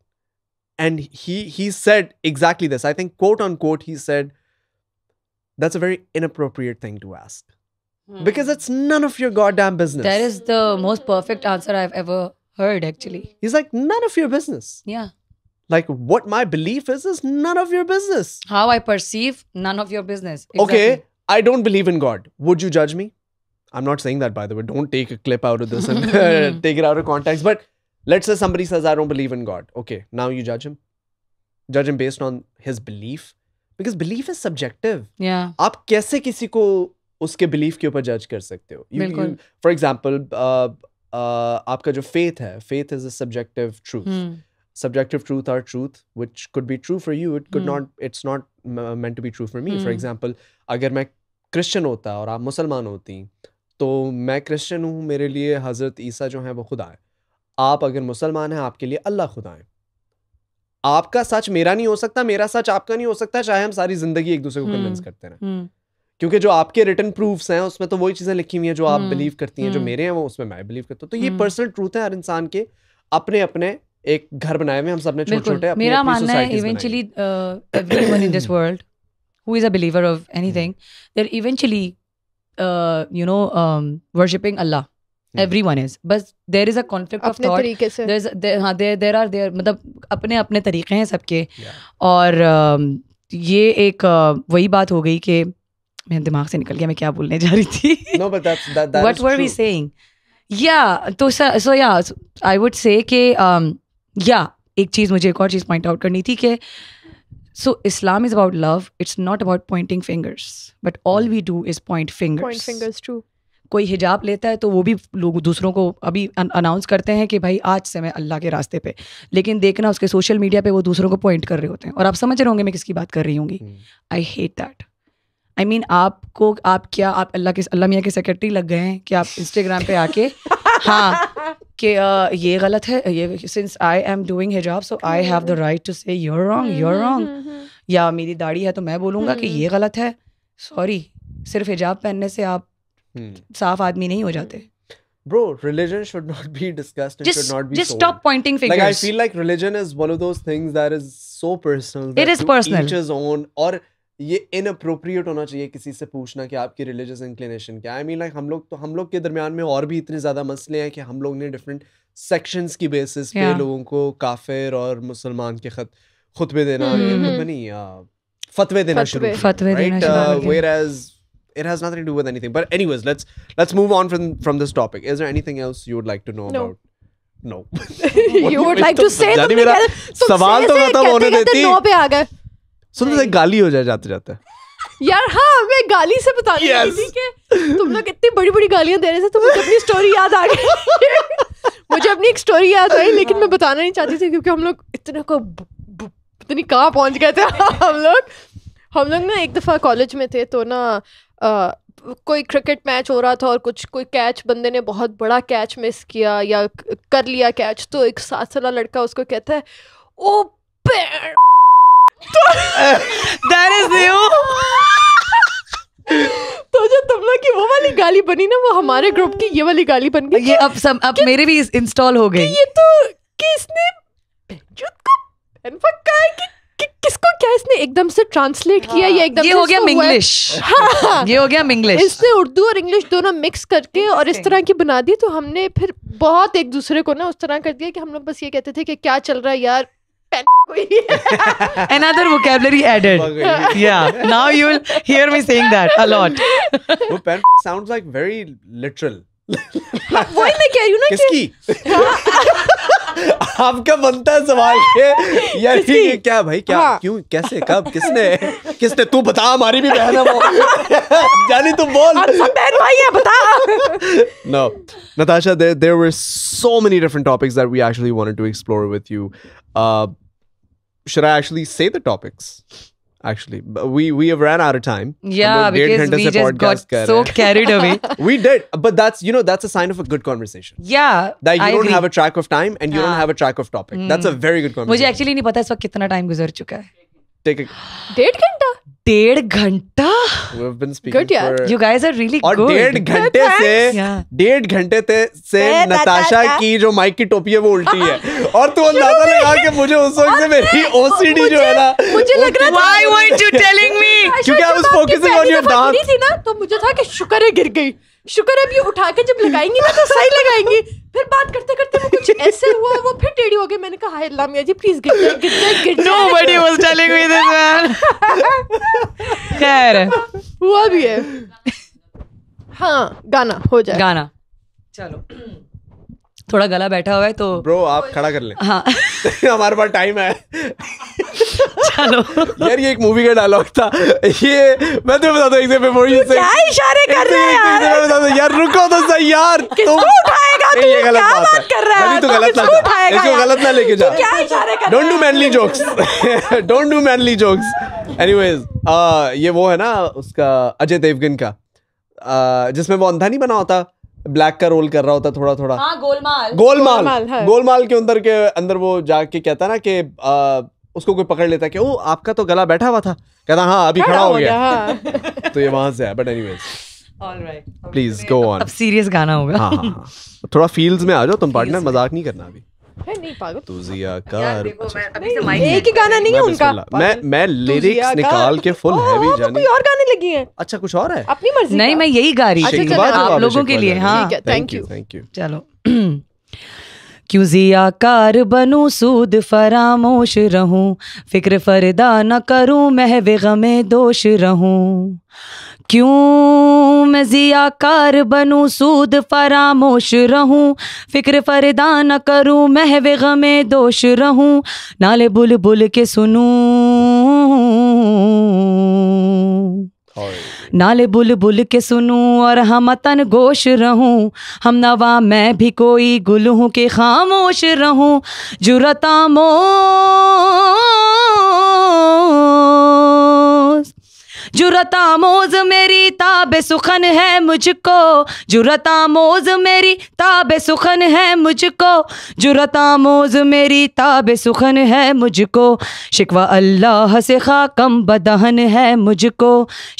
And he he said exactly this. I think quote unquote he said that's a very inappropriate thing to ask. Hmm. Because it's none of your goddamn business. That is the most perfect answer I've ever heard actually. He's like none of your business. Yeah like what my belief is is none of your business how i perceive none of your business exactly. okay I don't believe in God. Would you judge me? I'm not saying that, by the way. Don't take a clip out of this and (laughs) hmm. (laughs) take it out of context. But let's say somebody says, I don't believe in God. Okay, now you judge him. Judge him based on his belief. Because belief is subjective. Yeah. आप कैसे किसी को उसके belief के ऊपर जज कर सकते हो फॉर एग्जाम्पल uh, uh, आपका जो faith hmm. subjective truth are truth which could be true for you it could hmm. not it's not uh, meant to be true for me hmm. for example if मैं Christian होता और आप मुसलमान होती तो मैं क्रिश्चियन हूँ मेरे लिए हज़रत ईसा जो हैं वो खुदा है आप अगर मुसलमान हैं आपके लिए अल्लाह खुदा है आपका सच मेरा नहीं हो सकता मेरा सच आपका नहीं हो सकता चाहे हम सारी ज़िंदगी एक दूसरे को कन्विंस हम्म, करते रहें हम्म। क्योंकि जो आपके रिटर्न प्रूफ्स हैं उसमें तो वही चीज़ें लिखी हुई हैं जो आप बिलीव हम्म, करती हैं जो मेरे हैं वो उसमें मैं बिलीव करता हूँ तो ये पर्सनल ट्रूथ है हर इंसान के अपने अपने एक घर बनाए हुए हम सबने छोटे छोटे मेरा मानना है eventually everyone in this world who is a believer of anything, hmm. they're eventually, uh, you know, um, worshipping Allah. Everyone is बस there is a conflict of thought there are there मतलब अपने अपने तरीके हैं सबके yeah. और uh, ये एक uh, वही बात हो गई कि मेरे दिमाग से निकल गया मैं क्या बोलने जा रही थी वट वर वी सेइंग या तो सो या आई वुड से कि या um, एक चीज़ मुझे एक और चीज़ पॉइंट आउट करनी थी कि So Islam is about love. It's not about pointing fingers. But all we do is point fingers. Point fingers, true. कोई हिजाब लेता है तो वो भी लोग दूसरों को अभी अनाउंस करते हैं कि भाई आज से मैं अल्लाह के रास्ते पे लेकिन देखना उसके सोशल मीडिया पे वो दूसरों को पॉइंट कर रहे होते हैं और आप समझ रहे होंगे मैं किसकी बात कर रही हूँ I hate that I mean आपको आप क्या आप अल्लाह के अल्लाह मियाँ के सेक्रेटरी लग गए हैं कि आप इंस्टाग्राम पे आके हाँ कि ये गलत है ये since I am doing hijab so I have the right to say your wrong your wrong या मेरी दाढ़ी है तो मैं बोलूँगा कि ये गलत है सॉरी सिर्फ हिजाब पहनने से आप साफ आदमी नहीं हो जाते bro religion should not be discussed It just, should not be just sold. stop pointing fingers like i feel like religion is one of those things that is so personal it is personal each his own or ये inappropriate होना चाहिए किसी से पूछना कि आपकी religious inclination क्या I mean like हम लोग तो हम लोग के दरमियान में और भी इतने ज़्यादा मसले हैं कि हम लोग ने डिफरेंट सेक्शंस की बेसिस पे लोगों को काफिर और मुसलमान के खत खुतबे देना नहीं फतवे देना शुरू फतवे देना it has nothing to do with anything but anyways let's let's move on from from this topic is there anything else you would like to know no. about no you would like to say something else सवाल तो खत्म होने देती no पे आ गए सुनते तो थे गाली हो जाए जाते जाते यार हाँ मैं गाली से बता रही yes. थी कि तुम लोग इतनी बड़ी बड़ी गालियां दे रहे थे तो मुझे अपनी स्टोरी याद आ गई (laughs) मुझे अपनी एक स्टोरी याद आई लेकिन मैं बताना नहीं चाहती थी क्योंकि हम लोग इतने को इतनी कहाँ पहुंच गए थे (laughs) हम लोग हम लोग ना एक दफ़ा कॉलेज में थे तो ना आ, कोई क्रिकेट मैच हो रहा था और कुछ कोई कैच बंदे ने बहुत बड़ा कैच मिस किया या कर लिया कैच तो एक सात साल लड़का उसको कहता है ओ पेड़ That is new. (laughs) तो जो तुम लोग की वो वाली गाली बनी ना वो हमारे ग्रुप की ये वाली गाली बन गई ये अब सब अब मेरे भी इंस्टॉल हो गई ये तो किसने कि, किसको क्या इसने एकदम से ट्रांसलेट किया या ये एकदम ये हो गया मिंग्लिश हाँ, ये हो गया मिंग्लिश इसने उर्दू और इंग्लिश दोनों मिक्स करके और इस तरह की बना दी तो हमने फिर बहुत एक दूसरे को ना उस तरह कर दिया कि हम लोग बस ये कहते थे कि क्या चल रहा है यार Another vocabulary added. yeah. Now you will hear me saying that a lot. pen sounds like very literal. Why मैं कह रही आपका बनता है सवाल ये यार ये क्या भाई क्या हाँ। क्यों कैसे कब किसने किसने तू बता हमारी भी बहन है वो जानी तू बोल सब बहन भाई है बता no Natasha there there were so many different topics that we actually wanted to explore with you should I actually say the topics actually. But we we ran out of time. Yeah, because we just got so carried away. (laughs) we did, but that's you know that's a sign of a good conversation. Yeah, that you I don't agree. have a track of time and you yeah. don't have a track of topic. Mm. That's a hmm. very good conversation. मुझे actually नहीं पता इस वक्त कितना time guzar chuka take a डेढ़ घंटा डेढ़ घंटा घंटे से से, नताशा की जो माइक की टोपी है वो उल्टी है (laughs) और तू अंदाजा लगा के मुझे उस वक्त से मेरी ओसीडी (laughs) जो है ना मुझे लग रहा था (laughs) क्योंकि I was focusing on your dance तो मुझे था कि शुक्र है गिर गई शुक्र है अब ये उठा के जब लगाएंगी ना तो सही लगाएंगी फिर बात करते करते वो कुछ ऐसे हुआ वो फिर टेढ़ी हो गई मैंने कहा हाय अल्लाह मियां जी प्लीज गिर जाए गिर जाए गिर जाए nobody was telling me this man खैर हुआ भी है हाँ गाना हो जाए गाना चलो थोड़ा गला बैठा हुआ है तो ब्रो आप खड़ा कर ले हाँ (laughs) हमारे पास टाइम है चलो यार ये एक मूवी का डायलॉग था ये मैं तुम्हें बताता हूँ मेमोरी से क्या इशारे कर रहे हैं यार मैं बताता यार रुको तो सही यार उठाएगा तू गलत बात है कर रहा है तो गलत ना इसको गलत ना लेके जा क्या इशारे कर don't do manly jokes don't do manly jokes anyways ये वो है ना उसका अजय देवगन का uh, जिसमें वो अंधा नहीं बना होता ब्लैक का रोल कर रहा होता थोड़ा थोड़ा हाँ, गोलमाल गोलमाल गोलमाल, हाँ। गोलमाल के अंदर के अंदर वो जाके कहता ना कि उसको कोई पकड़ लेता कि ओ आपका तो गला बैठा हुआ था कहता हाँ अभी खड़ा हो गया हाँ। (laughs) तो ये वहां से है but any please go on अब सीरियस गाना होगा हाँ, हाँ, हाँ। थोड़ा फील्स में आ जाओ तुम पार्टनर मजाक नहीं करना अभी नहीं पागल अच्छा, एक ही गाना नहीं है उनका मैं मैं लिरिक्स निकाल के फुल हैवी तो कोई और गाने लगी हैं अच्छा कुछ और है अपनी मर्जी नहीं मैं यही गा रही अच्छा आप लोगों के लिए हां थैंक यू थैंक यू चलो (clears throat) क्यों सूद फरामोश रहूं फिक्र फरदा न करूं महव गमे दोष रहूं क्यों मैं कार बनूँ सूद फरामोश रहूँ फिक्र फरदा न करूँ महव गमे दोष रहूँ नाले बुल बुल के सुनूँ नाले बुल बुल के सुनू और हम तन गोश रहूं हम नवा मैं भी कोई गुल हूँ के खामोश रहूं जुरता मो जुरत आमोज मेरी ताब सुखन है मुझको जुरत आमोज मेरी ताब सुखन है मुझको जुरत आमोज मेरी ताब सुखन है मुझको शिकवा अल्लाह से खा कम बदहन है मुझको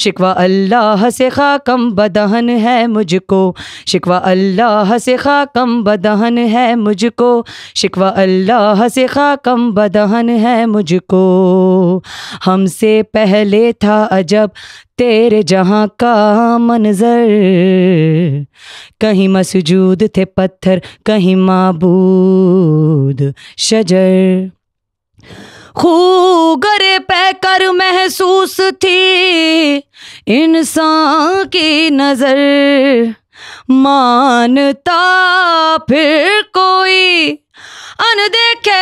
शिकवा अल्लाह से खा कम बदहन है मुझको शिकवा अल्लाह से खा कम बदहन है मुझको शिकवा अल्लाह से खा कम बदहन है मुझको हमसे पहले था अजब जब तेरे जहाँ का मंजर कहीं मसजूद थे पत्थर कहीं माबूद शजर खूगरे पे कर महसूस थी इंसान की नजर मानता फिर कोई अनदेखे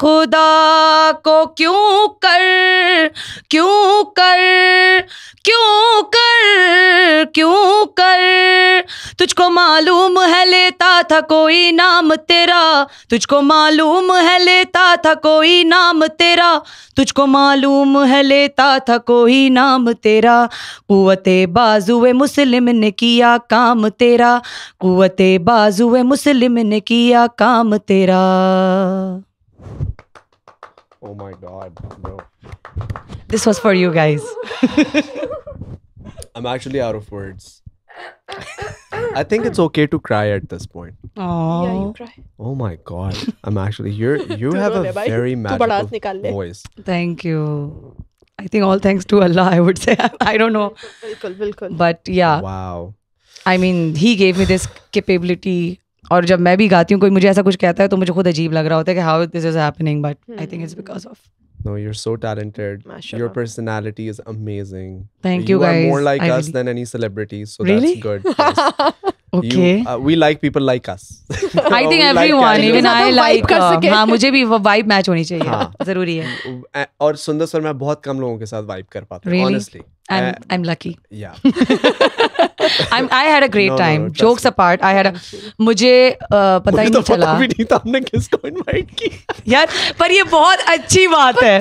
खुदा को क्यों कर क्यों कर क्यों कर क्यों कर तुझको मालूम है लेता था कोई नाम तेरा तुझको मालूम है लेता था कोई नाम तेरा तुझको मालूम है लेता था कोई नाम तेरा कुत बाजुए मुस्लिम ने किया काम तेरा कुत बाजुए मुस्लिम ने किया काम तेरा Oh my god, no. This was for you guys. I'm actually out of words. I think it's okay to cry at this point. Oh. Yeah, you cry. Oh my god. I'm actually you you have a very magical voice. Thank you. I think all thanks to Allah, I would say. (laughs) I don't know. But yeah. Wow. I mean, he gave me this capability और जब मैं भी गाती हूँ कोई मुझे ऐसा कुछ कहता है तो मुझे खुद अजीब लग रहा होता है कि how this happening but I think it's because of No, you're so talented. Mashallah. Your personality is amazing. Thank you, you guys. You are more like I us really... than any celebrity, so really? that's good. Okay. You, uh, we like people like us. I think everyone, like even I like. Uh, हाँ मुझे भी vibe match होनी चाहिए हाँ. जरूरी है. और सुंदर सर मैं बहुत कम लोगों के साथ वाइब कर पाता हूँ. Really? Honestly. I'm uh, I'm lucky. Yeah. I'm I had a great no, time. No, no, Jokes me. apart, I had a मुझे uh, पता ही नहीं चला. मुझे नहीं था हमने किसको इनवाइट किया. यार पर ये बहुत अच्छी बात है.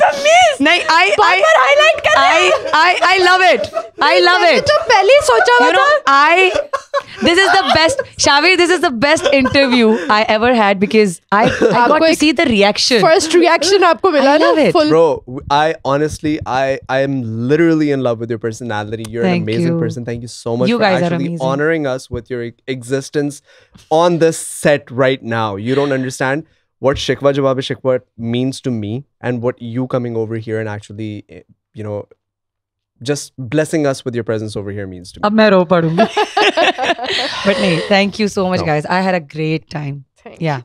नहीं I I highlight कर I I I love it. I love it. तो पहले सोचा हुआ था. You know I this is the best, Shavir. This is the best interview I ever had because I, I (laughs) got to see the reaction. First reaction, आपको मिला I love it. Full. Bro, I honestly, I I am literally in love with your personality. You're Thank an amazing you. person. Thank you so much you for actually honoring us with your existence on this set right now. You don't understand what Shikwa Jawab Shikwa means to me and what you coming over here and actually, eh, you know, just blessing us with your presence over here means to me. (laughs) but nee, thank you so much, guys. I had a great time. yeah.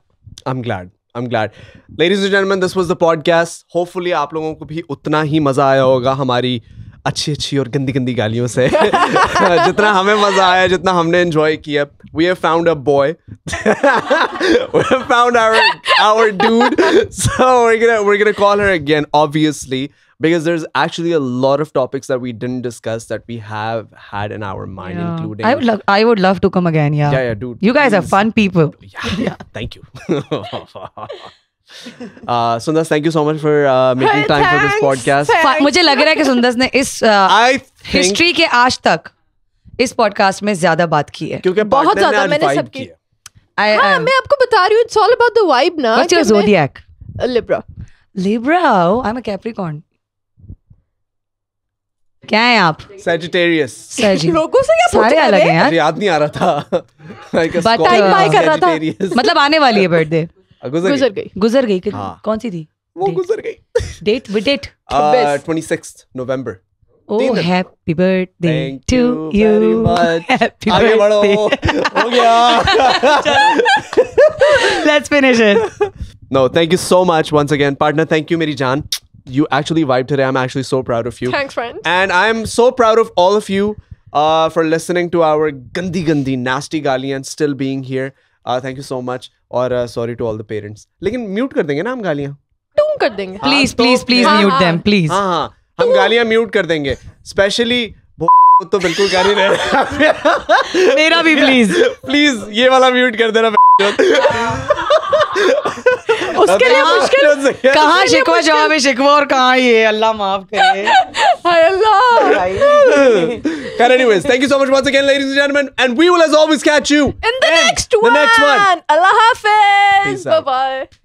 I'm glad. I'm glad. Ladies and gentlemen, this was the podcast. Hopefully, aap logon ko bhi utna hi maza aaya hoga hamari achhi achhi aur gandi gandi galiyon se. jitna hame maza aaya, jitna humne enjoy kiya. We have found a boy. (laughs) we have found our our dude. So, we're going to we're going to call her again obviously because there's actually a lot of topics that we didn't discuss that we have had in our mind, yeah. including. I would love. I would love to come again. Yeah. Yeah, yeah, dude. You guys please. are fun people. Yeah. (laughs) yeah. Thank you. (laughs) uh, Sundas, thank you so much for uh, making time thanks, for this podcast. मुझे लग रहा है कि सुंदस ने इस history uh, के आज तक इस पॉडकास्ट में ज्यादा बात की है क्योंकि बहुत ज्यादा मैंने सबकी I, हाँ, um, मैं आपको बता रही हूँ it's all about the vibe ना Libra Libra I am a Capricorn क्या है आप सेजिटेरियस लोगों से क्या सारे अलग हैं यार याद नहीं आ रहा था टाइम (laughs) बाय कर रहा था मतलब आने वाली है बर्थडे (laughs) गुजर गई गुजर गई हाँ। कौन सी थी वो गुजर गई डेट विद डेट 26 नवंबर Oh, happy birthday Thank to you. you. Very much. (laughs) Happy आगे बढ़ो हो गया Let's finish it. No, thank you so much once again, partner. Thank you, मेरी जान. you actually vibe today. I'm actually so proud of you. Thanks, friends. And I'm so proud of all of you uh, for listening to our gandhi gandhi nasty gali and still being here. Uh, thank you so much. Or uh, sorry to all the parents. Lekin mute kar denge na hum galiyan. Tum kar denge. Please, please, please mute them. Please. हाँ हाँ. हम गालियाँ mute कर देंगे. Specially तो बिल्कुल कह नहीं रहे मेरा भी please (laughs) please ये वाला mute कर देना (laughs) उसके लिए मुश्किल कहाँ शिकवा जवाब शिकवा और कहाँ ये अल्लाह माफ करे हाय अल्लाह And anyways, thank you so much once again, ladies and gentlemen, and we will as always catch you in the next one. The next one. Allah Hafiz. Bye bye.